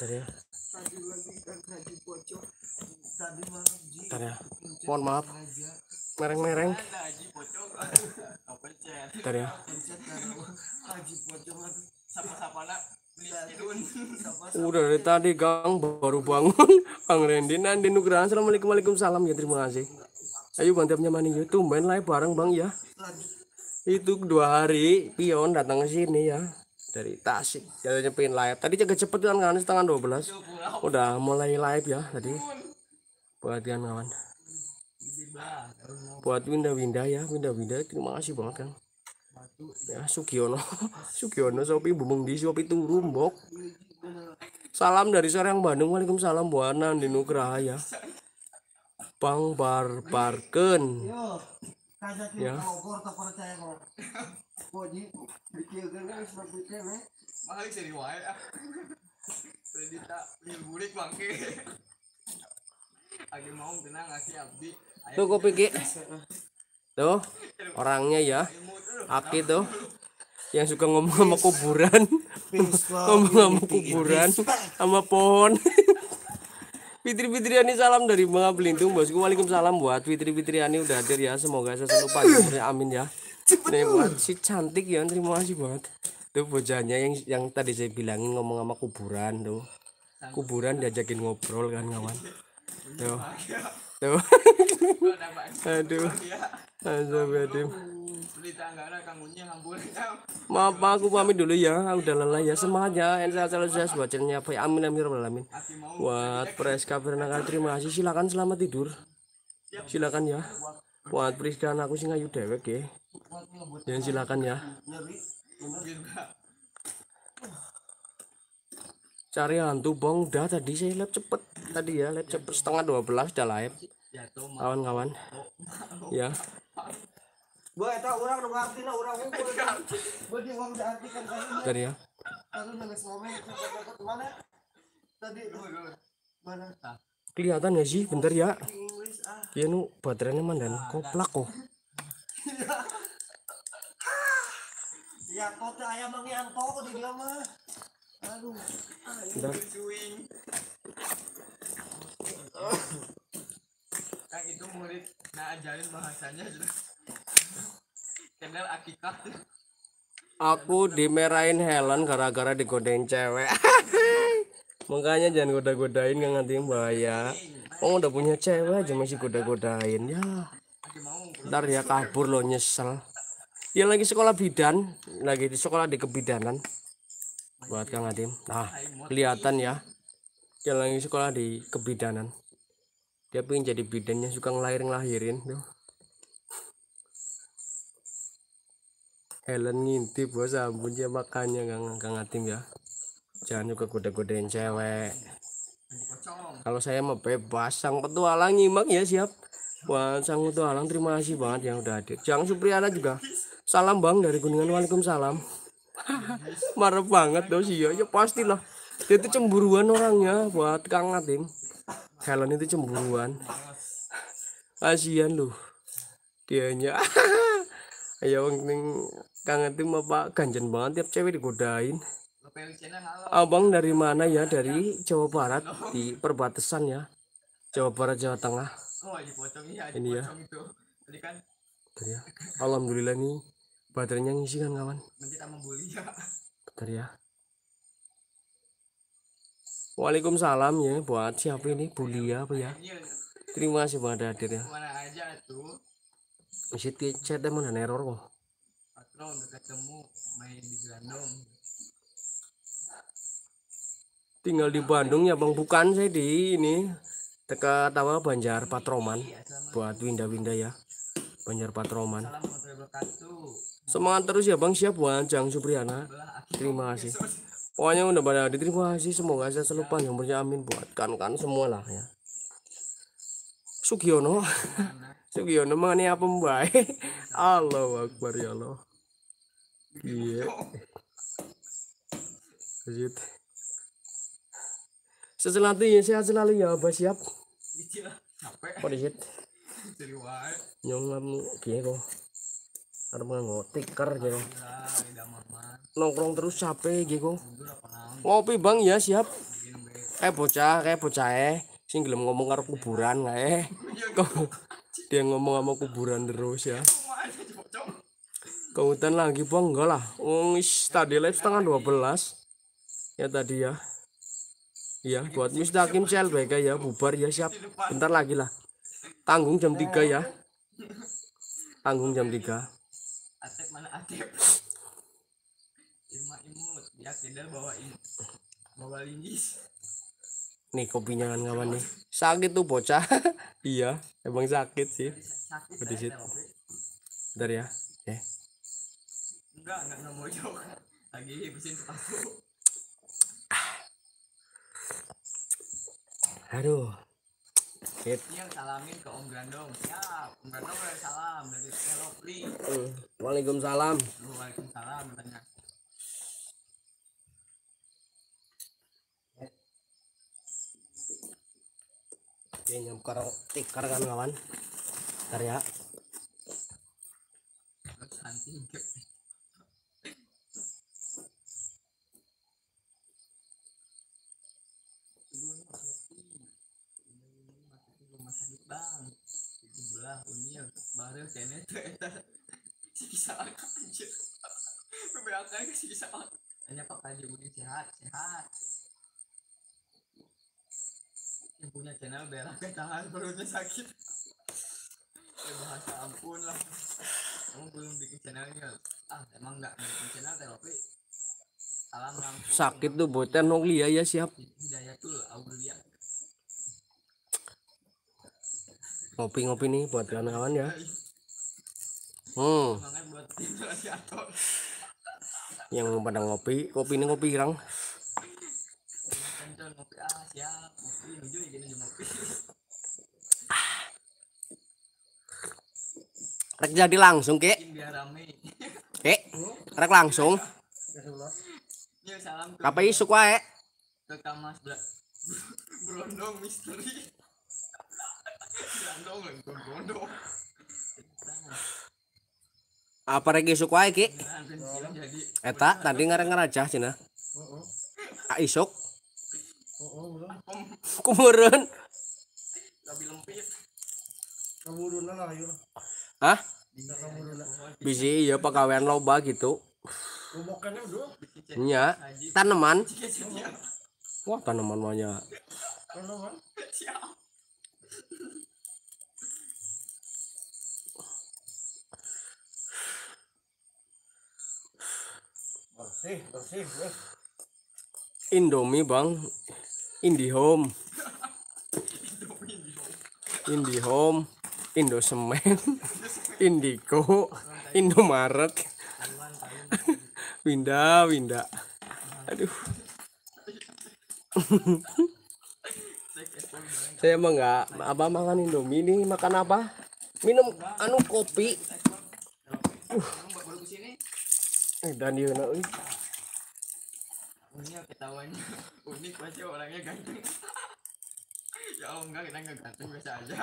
teriak ya. Tanya. ya. Mohon maaf. Mereng-mereng. tadi ya. Udah dari tadi Gang baru bangun. Bang Rendi Nandi Nugraha. Assalamualaikum Waalaikumsalam ya terima kasih. Ayo Bang tiap nyamanin main live bareng Bang ya. Itu dua hari Pion datang ke sini ya dari Tasik jadinya pengen live tadi jaga cepet kan kan setengah 12 udah mulai live ya tadi buat kan kawan buat winda-winda ya winda-winda terima kasih banget kan ya Sugiono Sugiono sopi bumbung di sopi bok, salam dari Serang Bandung Waalaikumsalam buana di Nugraha ya Bang Barbarken ya lagi mau tenang lagi abdi. Tuh kopi Ki. Tuh orangnya ya. Aki tuh yang suka ngomong sama kuburan. ngomong sama kuburan sama pohon. Fitri Fitriani salam dari Bunga Belintung bosku. Waalaikumsalam buat Fitri Fitriani udah hadir ya. Semoga saya selalu panjang amin ya. Nih buat si cantik ya terima kasih buat Tuh bocahnya yang yang tadi saya bilangin ngomong sama kuburan tuh. Kuburan diajakin ngobrol kan kawan. Tuh. Tuh. Aduh. Astagfirullahaladzim. Maaf aku pamit dulu ya, udah lelah ya. Semangat ya, saya selalu saya buat channelnya ya? Amin Amin Rabbal Amin. Buat Preska Bernaka terima kasih. Silakan selamat tidur. Silakan ya. Buat Priska aku sih ngayu dewek ya. Dan silakan ya cari hantu bong dah tadi saya lihat cepet tadi ya lihat cepet setengah 12 udah live kawan-kawan ya tadi ya oh, iya. kelihatan ya sih bentar ya ya nu baterainya mandan koplak kok iya. ya kok ayam mangi antok di dia mah Aduh. Sudah. Yang itu murid nah ajarin bahasanya channel akikah Aku dimerahin Helen gara-gara digodain cewek. Makanya jangan goda-godain gak nanti bahaya. Oh udah punya cewek aja masih goda-godain ya. Ntar ya kabur lo nyesel. ya lagi sekolah bidan, lagi di sekolah di kebidanan buat Kang Adim. Nah, kelihatan ya. Dia lagi sekolah di kebidanan. Dia pengin jadi bidannya suka ngelahirin-ngelahirin tuh. Helen ngintip bos ampun dia makanya Kang Kang Adim ya. Jangan juga goda-godain cewek. Kalau saya mau bebas sang petualang nyimak ya siap. Wah, sang petualang terima kasih banget yang udah hadir. Jang Supriyana juga. Salam Bang dari Kuningan. Waalaikumsalam. marah banget dong sih ya ya lah. dia itu cemburuan orangnya buat Kang Atim Helen itu cemburuan kasihan lu nya. ya penting Kang Atim apa ganjen banget tiap cewek digodain Abang dari mana ya? Dari Jawa Barat di perbatasan ya. Jawa Barat Jawa Tengah. Oh, ini iya, ya. Kan ya. Alhamdulillah nih baterainya ngisi kan kawan nanti tak membuli ya bentar ya Waalaikumsalam ya buat siapa ini Bulia apa ya terima kasih buat hadir ya mana aja tuh masih chat mana error kok patron ketemu main di Bandung tinggal di Bandung ya bang bukan saya di ini dekat apa Banjar Patroman iya, buat Winda Winda ya Banjar Patroman Assalamualaikum warahmatullahi wabarakatuh Semangat terus ya Bang Siap Wanjang Supriyana. Terima kasih. Pokoknya udah pada diterima kasih. Semoga saya selalu panjang umurnya amin buatkan kan semua lah ya. Sugiono. Sugiono menganiap apa mbak? Allah Akbar ya Allah. Iya. Lanjut. Seselati ya sehat selalu ya bang Siap. Iya. Capek. Kok disit? Nyong lamu iya, kok arep ngotik ker gitu nongkrong terus capek gitu ngopi bang ya siap eh bocah kayak bocah eh sing gelem ngomong karo kuburan kae eh. kok dia ngomong sama kuburan terus ya kehutan lagi bang enggak lah wong tadi live setengah dua belas ya tadi ya ya buat Cel CLBK ya bubar ya siap bentar lagi lah tanggung jam 3 ya tanggung jam 3 mana atep irma imut yakin bawa ini bawa linggis nih kopinya kan kawan nih sakit tuh bocah iya emang sakit sih sakit di situ bentar ya eh, enggak enggak mau jok lagi habisin sepatu aduh Sip. Yang salamin ke Om Gandong. Siap. Om Gandong udah salam dari Kelopri. Hmm. Waalaikumsalam. Waalaikumsalam. Banyak. Ini yang karo tikar kan kawan. Karya. bang belah unil baru kayaknya tuh eta siksa aja berangkat ke siksa hanya pak kaji mungkin sehat sehat yang punya channel berak tahan perutnya sakit ya bahasa ampun lah kamu belum bikin channelnya ah emang nggak bikin channel tapi alam langsung sakit tuh buatnya nong lia ya siap hidayatul aulia ngopi-ngopi nih buat kawan-kawan ya hmm yang pada ngopi kopi ini kopi irang rek jadi langsung kek kek rek langsung apa isu kuae Mas Brondong misteri apa regi isuk wae ki? Eta tadi ngareng aja cina. Oh, oh. Ah isuk. Oh, Kumuren. Hah? Bisi iya pakawean loba gitu. Iya, tanaman. Wah, tanaman banyak. Tanaman bersih bersih Indomie bang Indihome Indihome Indosemen Indigo Indomaret Winda Winda aduh saya mah nggak abah makan indomie nih makan apa minum anu kopi uh. Eh, dan dia nak unik ketawanya unik pasti orangnya ganteng ya Allah enggak kita enggak ganteng biasa aja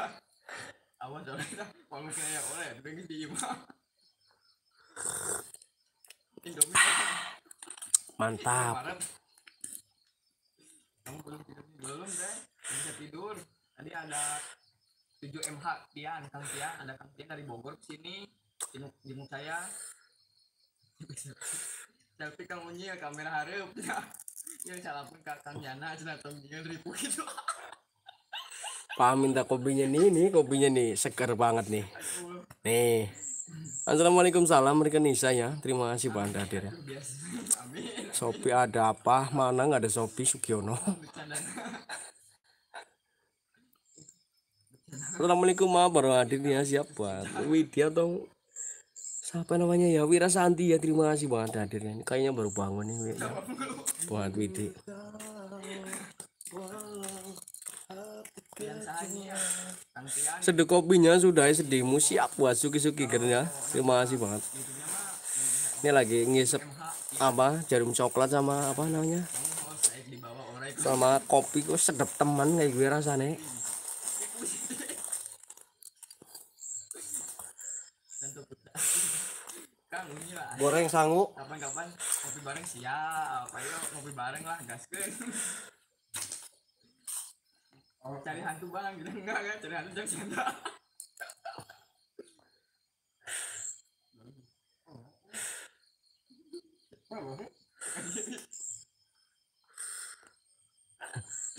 awas orang kita kalau saya orang pengen diimah indomie mantap kamu belum belum deh bisa tidur tadi ada 7 MH Tian Kang Tian ada Kang Tian dari Bogor ke sini jenguk, jenguk saya selfie Kang Unyil kamera hareup ya yang salah pun Kak Kang Yana cenah tong ribu gitu Paham minta kopinya nih, nih kopinya nih seger banget nih. Nih. Assalamualaikum salam mereka Nisa ya. Terima kasih Pak Anda hadir ya. Sopi ada apa? Mana nggak ada Sopi Sugiono. Assalamualaikum maaf baru ya, siap siapa? Widya atau siapa namanya ya Wira Santi ya terima kasih banget hadirnya. Ya, Kayaknya baru bangun ini ya. Buat Widya. Seduh kopinya sudah eh, sedihmu siap buat suki-suki kerja. Ya. Terima kasih banget. Ini lagi ngisep apa jarum coklat sama apa namanya? Sama kopi kok sedap teman kayak gue rasanya. goreng sangu kapan-kapan kopi bareng siap ayo kopi bareng lah gaskeun oh. cari hantu bang gitu enggak kan cari hantu jangan canda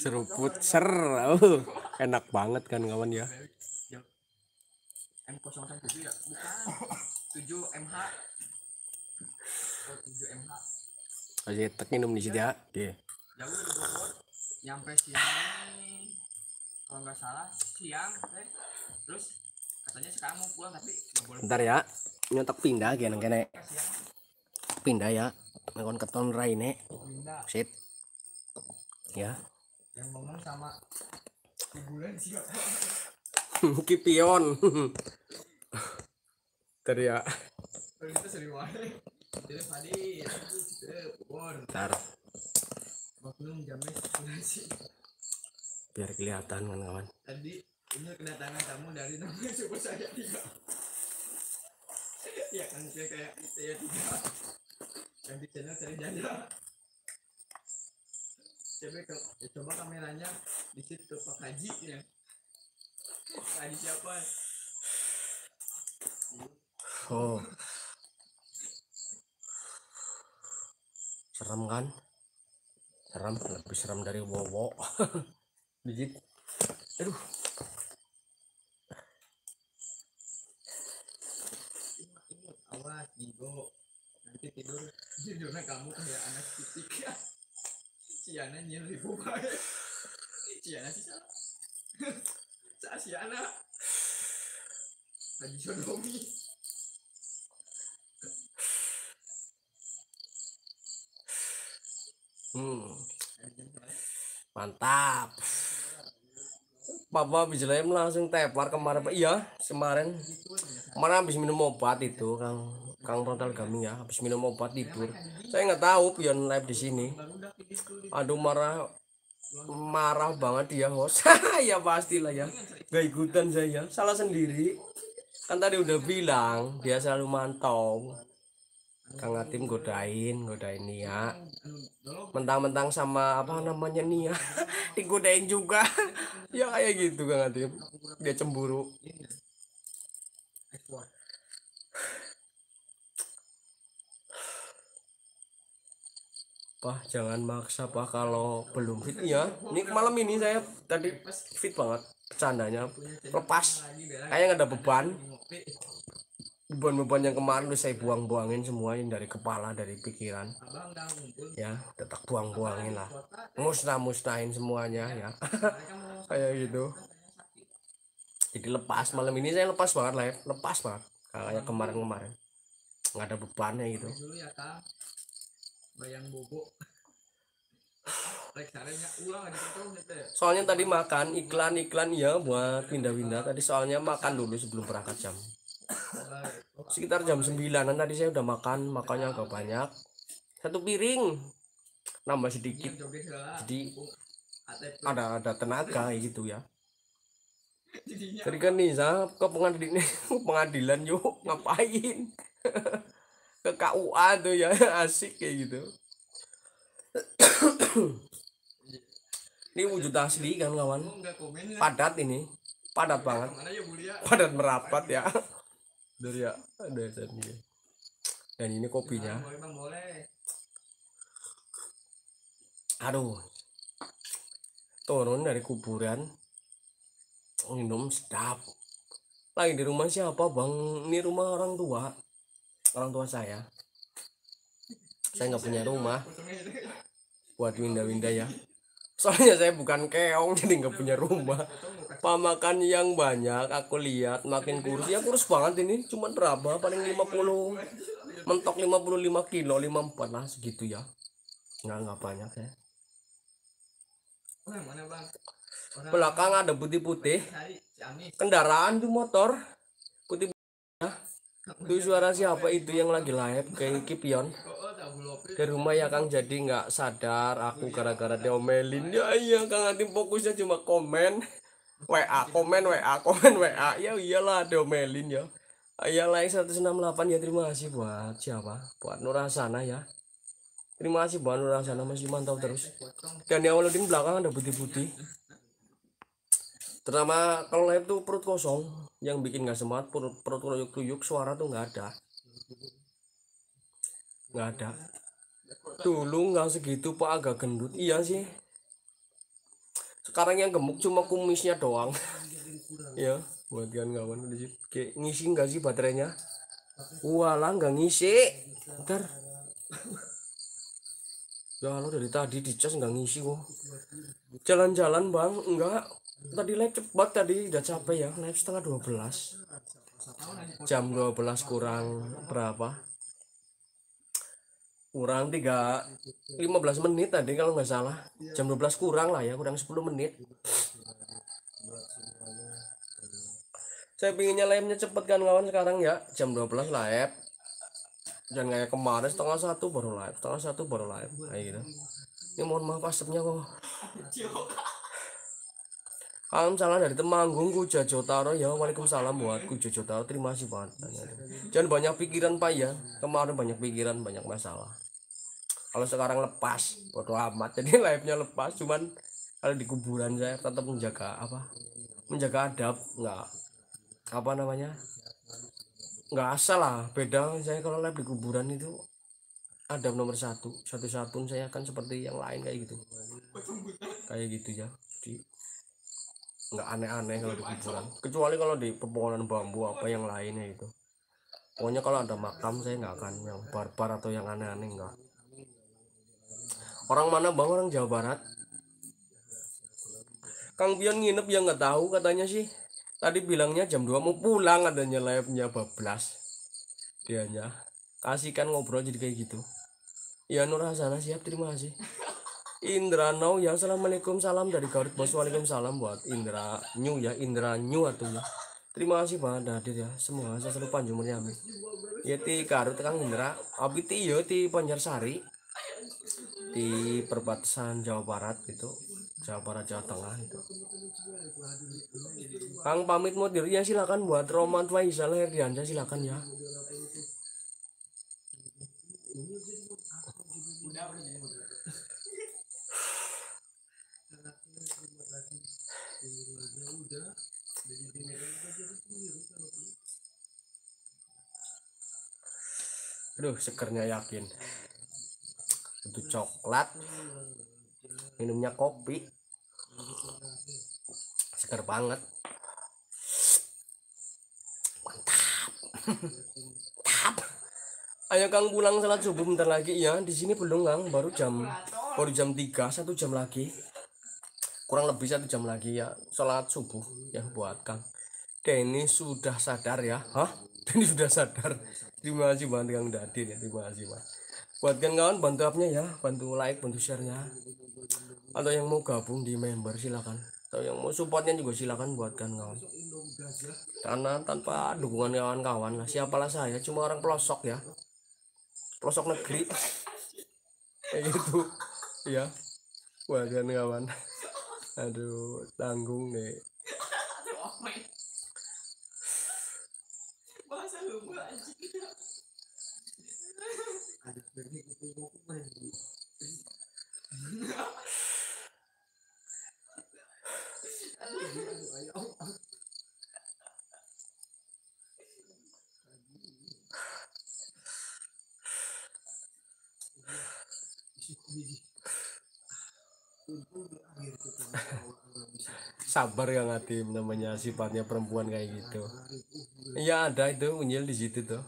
seruput ser enak banget kan kawan ya m 07 ya bukan 7 MH Aja tek minum di situ ya. Oke. Jauh dari Bogor, nyampe siang kalau nggak salah siang eh, Terus katanya sekarang mau pulang tapi nggak boleh. Bentar ya. Nyotok pindah kian kene. Pindah ya. Mengon keton raine. Pindah. Sit. Ya. Yang ngomong sama bulan sih. Kipion. Teriak. Terus itu Bentar. Biar kelihatan kan kawan. Tadi ini kedatangan tamu dari namanya coba saya tiga. ya kan saya kayak saya tiga. Yang di channel saya janda. Coba, ke ya coba kameranya di situ Pak Haji ya. Pak Haji siapa? Oh. serem kan serem lebih serem dari wowo digit aduh awas jigo nanti tidur tidurnya kamu kayak anak titik ya Ciana nyeri buka Ciana sih salah Ciana lagi Sodomi Hmm. Mantap. Papa lem langsung tepar kemarin Pak. Iya, kemarin. Kemarin habis minum obat itu, Kang. Kang Rontal kami ya, habis minum obat tidur. Saya nggak tahu Pion live di sini. Aduh marah marah banget dia host. ya pastilah ya. Gak ikutan saya, ya. salah sendiri. Kan tadi udah bilang dia selalu mantau. Kang Atim godain, godain Nia. Hmm. Mentang-mentang sama apa namanya Nia, digodain juga. ya kayak gitu Kang Atim. Dia cemburu. Pak, jangan maksa Pak kalau belum fit ya. Ini malam ini saya tadi fit banget candanya Lepas. Kayak nggak ada beban beban-beban yang kemarin tuh saya buang-buangin semuanya dari kepala dari pikiran ya tetap buang-buangin lah musnah-musnahin semuanya ya kayak gitu jadi lepas malam ini saya lepas banget lah ya. lepas banget kayak kemarin-kemarin nggak ada bebannya gitu ya, bayang bobo gitu ya? soalnya tadi makan iklan-iklan ya buat pindah-pindah tadi soalnya makan dulu sebelum berangkat jam sekitar jam 9 nah, tadi saya udah makan makannya agak banyak satu piring nambah sedikit iya, jadi ada ada tenaga gitu ya jadi kan Nisa ke pengadilan pengadilan yuk ngapain ke KUA tuh ya asik kayak gitu ini wujud asli kan kawan padat ini padat iya, banget ya, padat merapat ya dari ya dasarnya dan ini kopinya boleh nah, bang, boleh. aduh turun dari kuburan minum sedap lagi di rumah siapa bang ini rumah orang tua orang tua saya saya nggak punya rumah buat winda-winda ya soalnya saya bukan keong jadi nggak punya rumah makan yang banyak aku lihat makin kurus ya kurus banget ini cuman berapa paling 50 mentok 55 kilo 54 lah segitu ya nggak nggak banyak ya belakang ada putih-putih kendaraan tuh motor putih, -putih. tuh suara siapa itu yang lagi live kayak kipion di rumah ya Kang jadi nggak sadar aku gara-gara diomelin ya iya Kang nanti fokusnya cuma komen WA komen WA komen WA ya iyalah domelin ya ya like 168 ya terima kasih buat siapa buat Nurasana ya terima kasih buat Nurasana masih mantau terus dan yang di belakang ada putih-putih terutama kalau live tuh perut kosong yang bikin nggak semangat perut perut kuyuk kuyuk, suara tuh nggak ada nggak ada dulu nggak segitu pak agak gendut iya sih sekarang yang gemuk cuma kumisnya doang ya buat kan kawan udah sih kayak ngisi nggak sih baterainya wala nggak ngisi ntar ya lo dari tadi di cas nggak ngisi kok jalan-jalan bang enggak tadi live cepat tadi udah capek ya live setengah 12 jam 12 kurang berapa kurang tiga lima belas menit tadi kalau nggak salah iya. jam dua belas kurang lah ya kurang sepuluh menit saya pinginnya lemnya cepet kan kawan sekarang ya jam dua belas live dan kayak kemarin setengah satu baru live setengah satu baru live kayak nah, gitu ini mohon maaf asapnya kok Salam salam dari Temanggung Kuja taro ya Waalaikumsalam buat Kuja taro terima kasih banget Jangan gitu. banyak pikiran Pak ya Kemarin banyak pikiran banyak masalah kalau sekarang lepas waktu amat jadi live-nya lepas cuman kalau di kuburan saya tetap menjaga apa menjaga adab nggak apa namanya nggak asal lah beda saya kalau live di kuburan itu ada nomor satu satu-satu saya akan seperti yang lain kayak gitu kayak gitu ya jadi nggak aneh-aneh kalau di kuburan kecuali kalau di pepohonan bambu apa yang lainnya itu pokoknya kalau ada makam saya nggak akan yang barbar atau yang aneh-aneh nggak Orang mana bang? Orang Jawa Barat. Kang Pion nginep ya nggak tahu katanya sih. Tadi bilangnya jam 2 mau pulang adanya live-nya bablas. Dianya. Kasihkan ngobrol jadi kayak gitu. Ya Nur Hasanah siap terima kasih. Indra Nau ya Assalamualaikum salam dari Garut Bos Waalaikumsalam buat Indra New ya Indra New ya. Terima kasih Pak ada hadir ya semua saya selalu panjumurnya amin Ya ti Garut Kang Indra abiti yo ti Panjarsari di perbatasan Jawa Barat gitu Jawa Barat Jawa Tengah itu Kang pamit mau dirinya ya silakan buat Roman Faisal Herdiansyah silakan ya Aduh, sekernya yakin itu coklat minumnya kopi segar banget mantap mantap ayo kang pulang salat subuh bentar lagi ya di sini belum kang baru jam baru jam 3 satu jam lagi kurang lebih satu jam lagi ya salat subuh ya buat kang Denny sudah sadar ya hah Denny sudah sadar terima kasih banget kang Dadin ya terima kasih banget buat kan kawan bantu apnya ya bantu like bantu sharenya atau yang mau gabung di member silakan atau yang mau supportnya juga silakan buatkan kawan karena tanpa dukungan kawan-kawan lah siapalah saya cuma orang pelosok ya pelosok negeri itu ya buatkan kawan aduh tanggung nih sabar ya ngatim namanya sifatnya perempuan kayak gitu iya ada itu unyil di situ tuh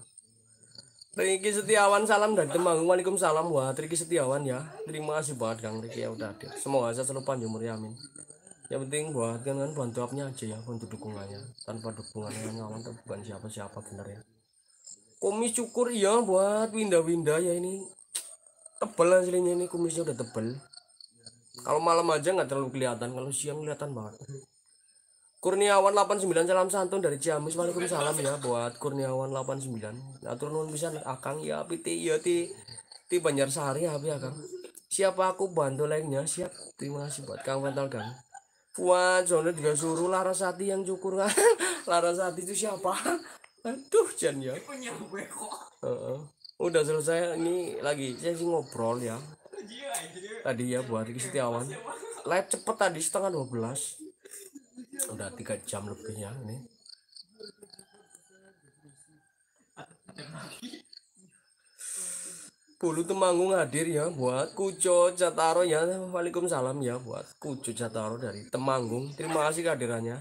Riki Setiawan salam dan Temanggung Waalaikumsalam buat Riki Setiawan ya Terima kasih buat Kang Riki ya udah hadir Semoga saya selalu panjang umur amin Yang penting buat kan kan bantu apnya aja ya untuk dukungannya Tanpa dukungannya kan kawan bukan siapa-siapa bener ya Kumis cukur ya buat winda-winda ya ini Tebel aslinya ini kumisnya udah tebel Kalau malam aja nggak terlalu kelihatan Kalau siang kelihatan banget Kurniawan 89 salam santun dari Ciamis. Waalaikumsalam ya buat Kurniawan 89. Atur nuhun pisan Akang ya piti ya ti ti ya habis Akang. Siapa aku bantu lainnya? Siap. Terima kasih buat Kang Mental Kang. Buat Zona juga suruh Larasati yang cukur. Larasati itu siapa? Aduh Jan ya. Uh -uh. Udah selesai ini lagi saya sih ngobrol ya. Iya, iya. Tadi ya buat Setiawan. Iya, Live cepet tadi setengah 12. belas udah tiga jam lebihnya ini Bulu Temanggung hadir ya buat Kuco Cataro ya Waalaikumsalam ya buat Kuco Cataro dari Temanggung terima kasih kehadirannya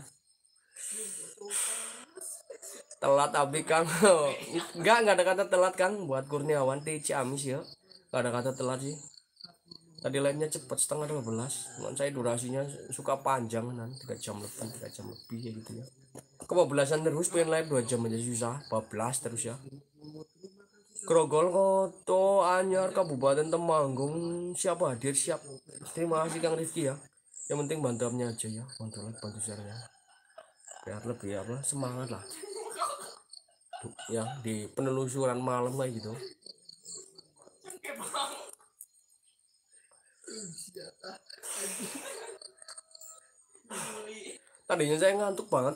telat tapi kang enggak enggak ada kata telat kan buat Kurniawan di amis ya enggak ada kata telat sih tadi lainnya cepat setengah dua belas cuman saya durasinya suka panjang kan tiga jam lebih tiga jam lebih ya gitu ya kebablasan terus pengen live dua jam aja susah bablas terus ya Krogol Koto Anyar Kabupaten Temanggung siapa hadir siap terima kasih Kang Rifki ya yang penting bantuannya aja ya bantu like bantu share ya biar lebih apa semangat lah ya di penelusuran malam lah gitu Tadinya saya ngantuk banget.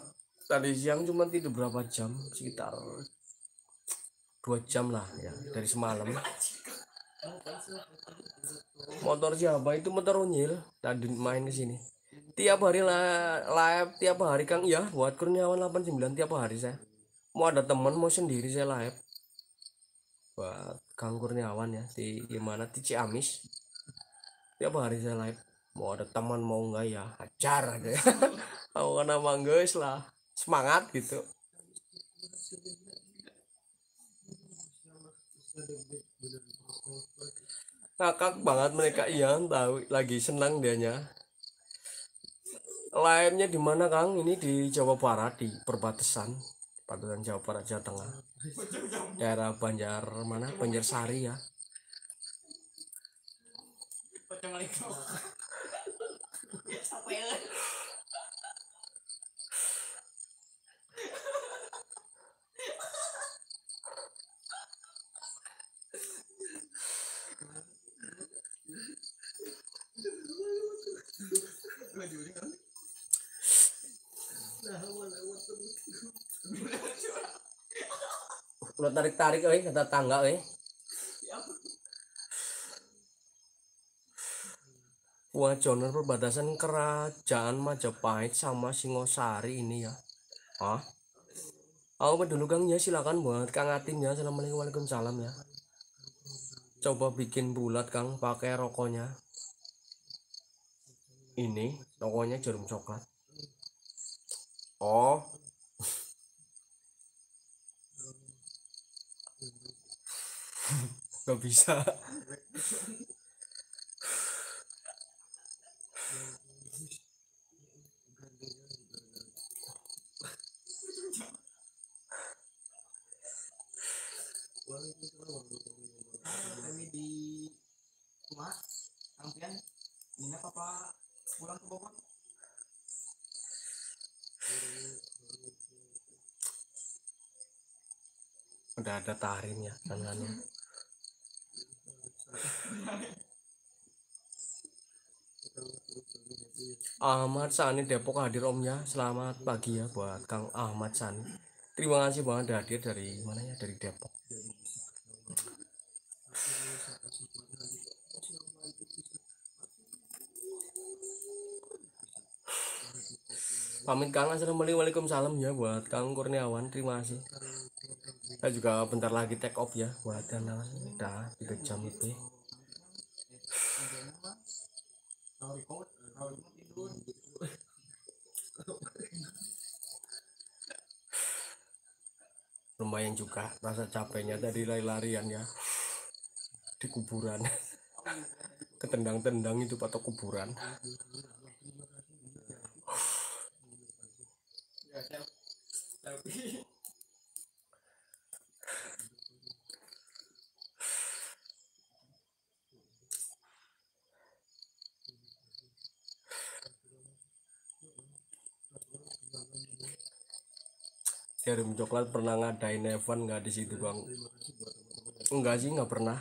Tadi siang cuma tidur berapa jam? Sekitar dua jam lah ya dari semalam. Motor siapa itu motor unyil tadi main ke sini. Tiap hari lah live tiap hari Kang ya buat Kurniawan 89 tiap hari saya. Mau ada teman mau sendiri saya live buat Kang Kurniawan ya di gimana di Ciamis tiap hari saya live mau ada teman mau nggak ya ajar aja mau kena manggis lah semangat gitu kakak banget mereka iya tahu lagi senang dianya lainnya di mana Kang? Ini di Jawa Barat di perbatasan perbatasan Jawa Barat Jawa Tengah daerah Banjar mana Banjar Sari ya yang ya. eh, paling eh. ya apa ya Udah tarik-tarik euy kata tangga euy. wajonan perbatasan kerajaan Majapahit sama Singosari ini ya Ah, Aku dulu Kang ya silakan buat Kang Atin ya Assalamualaikum Waalaikumsalam ya Coba bikin bulat Kang pakai rokoknya Ini rokoknya jarum coklat Oh Gak bisa kami di rumah sampean ini apa pulang ke Bogor udah ada tarim ya tangannya Ahmad Sani Depok hadir Om ya selamat pagi ya buat Kang Ahmad Sani terima kasih banget hadir dari mana ya dari Depok pamit Kang Assalamualaikum salam ya buat Kang Kurniawan terima kasih saya juga bentar lagi take off ya buat channel udah tiga jam lebih lumayan juga rasa capeknya dari lari-larian ya di kuburan ketendang-tendang itu patok kuburan tapi Jarum coklat pernah ngadain event nggak di situ bang? Enggak sih nggak pernah.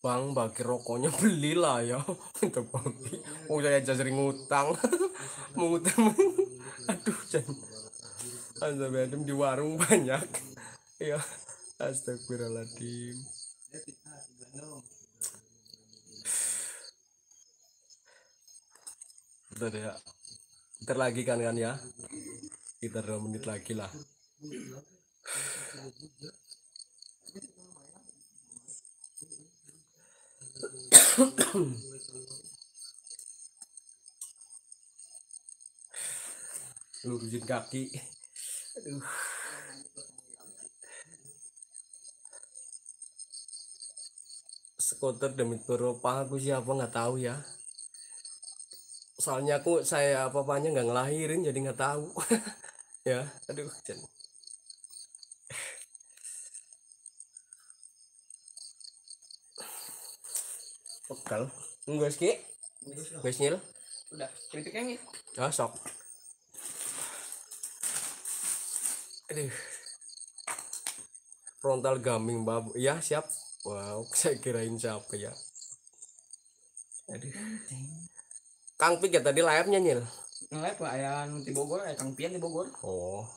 bang bagi rokoknya belilah ya untuk babi oh saya aja sering ngutang mengutang aduh jangan Astagfirullahaladzim di warung banyak ya Astagfirullahaladzim Bentar ya Bentar lagi kan kan ya Kita 2 menit lagi lah kaki aduh skuter demi berupa aku siapa nggak tahu ya soalnya aku saya apa apanya nggak ngelahirin jadi nggak tahu ya aduh jen. Pekal. Nggak sih. Guys, Nil. Udah, kritiknya nih. Ya, sok. aduh frontal gaming babu ya siap wow saya kirain siapa ya aduh Kang Pik ya tadi layarnya nyil live pak ayam di Bogor ayam Kang Pian di Bogor oh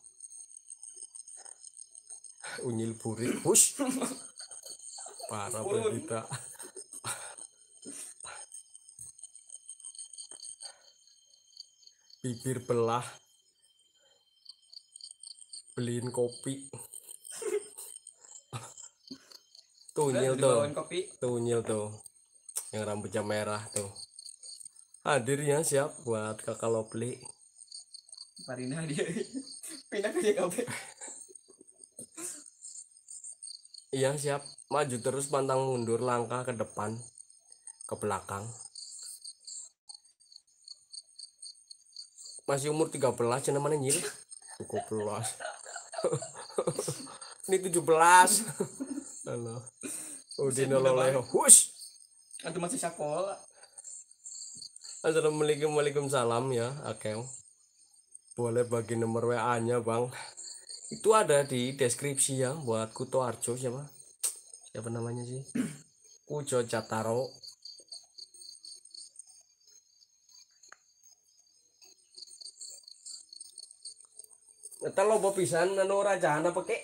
unyil puri push, para berita bibir belah beliin kopi tunyil tuh kopi. tunyil tuh yang rambutnya merah tuh hadirnya siap buat kakak Lopli Parina dia pindah ke kafe iya siap maju terus pantang mundur langkah ke depan ke belakang masih umur 13 mana nyil cukup luas ini tujuh belas. halo Udin loleh hush Antum masih sekolah Assalamualaikum Waalaikumsalam ya akeng boleh bagi nomor WA nya bang itu ada di deskripsi ya buat Kuto Arjo siapa siapa namanya sih Kujo Cataro lo bawa pisan raja rajana pakai.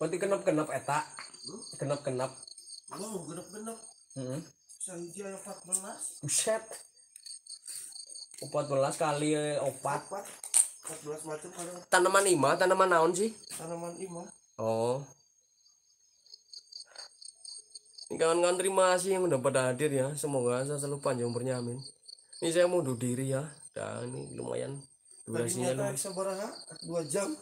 Pati kenap-kenap eta. Kenap-kenap. Oh, hmm. kenap-kenap. empat Saya 14. Buset. belas kali empat eh, belas macam Tanaman ima, tanaman naon sih? Tanaman ima. Oh. Kawan-kawan terima kasih yang udah pada hadir ya. Semoga saya selalu panjang umurnya amin. Ini saya mau duduk diri ya dah ini lumayan durasinya lu lumayan sabaraha dua jam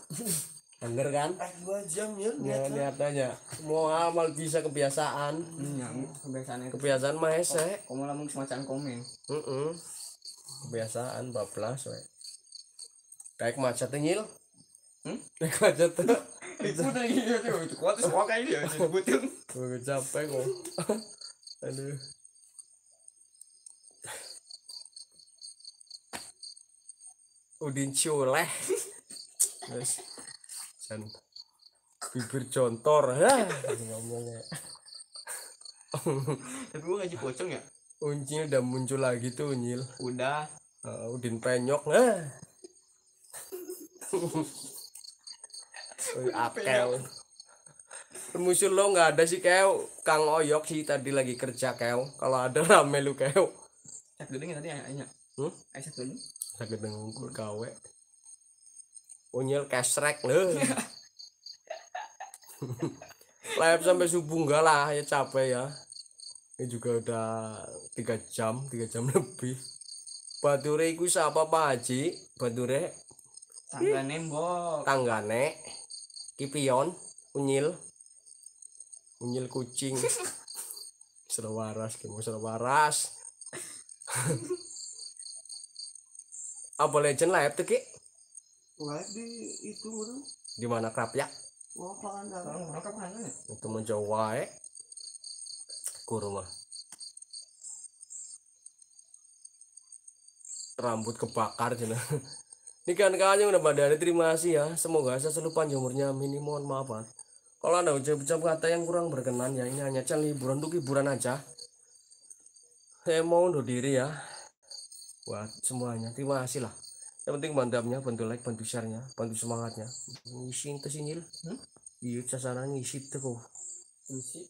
Angger kan? dua jam ya. Ya lihat aja. Mau amal bisa kebiasaan. Hmm, kebiasaan itu. Kebiasaan mah ese. Kamu lamun semacam komen. Heeh. Uh -uh. Kebiasaan bablas we. Kayak macet nyil. Hmm? Kayak macet. tuh. Itu tadi iya, iya, itu kuat semua kayak dia ya, disebutin. Gue capek kok. Aduh. udin culeh terus dan bibir contor, ya ngomongnya tapi gue ngaji pocong ya Unyil udah muncul lagi tuh unyil udah uh, udin penyok nah Uy, akel musuh lo nggak ada sih keo kang oyok sih tadi lagi kerja keo kalau ada rame lu keo cek dulu tadi ayahnya hmm? Aisyah dulu Sakit dengkul kawe. Unyil kesrek loh, Layap sampai subuh enggak lah ya capek ya. Ini juga udah tiga jam, tiga jam lebih. Bature iku siapa Pak Haji? Bature tanggane mbok. Tanggane kipion, unyil. Unyil kucing. serwaras, kamu serwaras. Apa Legend live tuh, Ki? Live di itu mana? Di mana kerap ya? Oh, itu menjauh wae. Ku Rambut kebakar jenah Ini kan kalian udah pada ada terima kasih ya. Semoga saya selalu panjang umurnya. Ini mohon maaf. ah. Kalau ada ucap-ucap kata yang kurang berkenan ya ini hanya can liburan untuk hiburan aja. Saya mau undur diri ya buat semuanya terima kasih lah yang penting mantapnya bantu like bantu sharenya bantu semangatnya ngisi tersinyil hmm? iya sasaran ngisi kok ngisi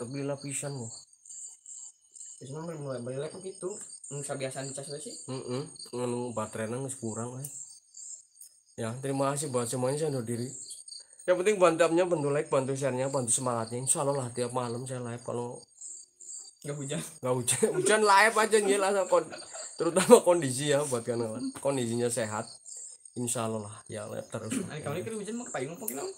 tapi lapisan kok cuma ya, mulai balik lagi gitu kebiasaan cas sih mm -mm. baterai nangis kurang eh. ya terima kasih buat semuanya saya undur diri yang penting bantapnya bantu like bantu sharenya bantu semangatnya insya Allah lah tiap malam saya live kalau Gak hujan. Gak hujan. Hujan live aja nih kon terutama kondisi ya buat karena kondisinya sehat. Insya Allah ya live terus. Ayo nah, kalau ini hujan mau kepayung mungkin om.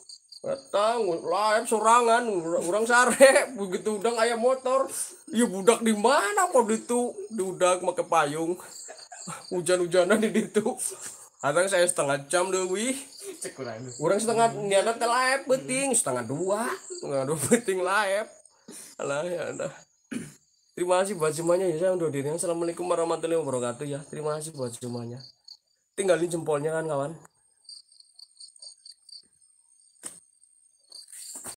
Datang, live sorangan, orang sare, begitu udang ayam motor, ya budak di mana kok itu, di udak pakai payung, hujan-hujanan di situ. Kadang saya setengah jam dewi, wih kurang. Orang setengah niatnya live, beting setengah dua, nggak dua beting live, alah ya udah. Terima kasih buat semuanya ya. Saya undur diri. Assalamualaikum warahmatullahi wabarakatuh ya. Terima kasih buat semuanya. Tinggalin jempolnya kan kawan.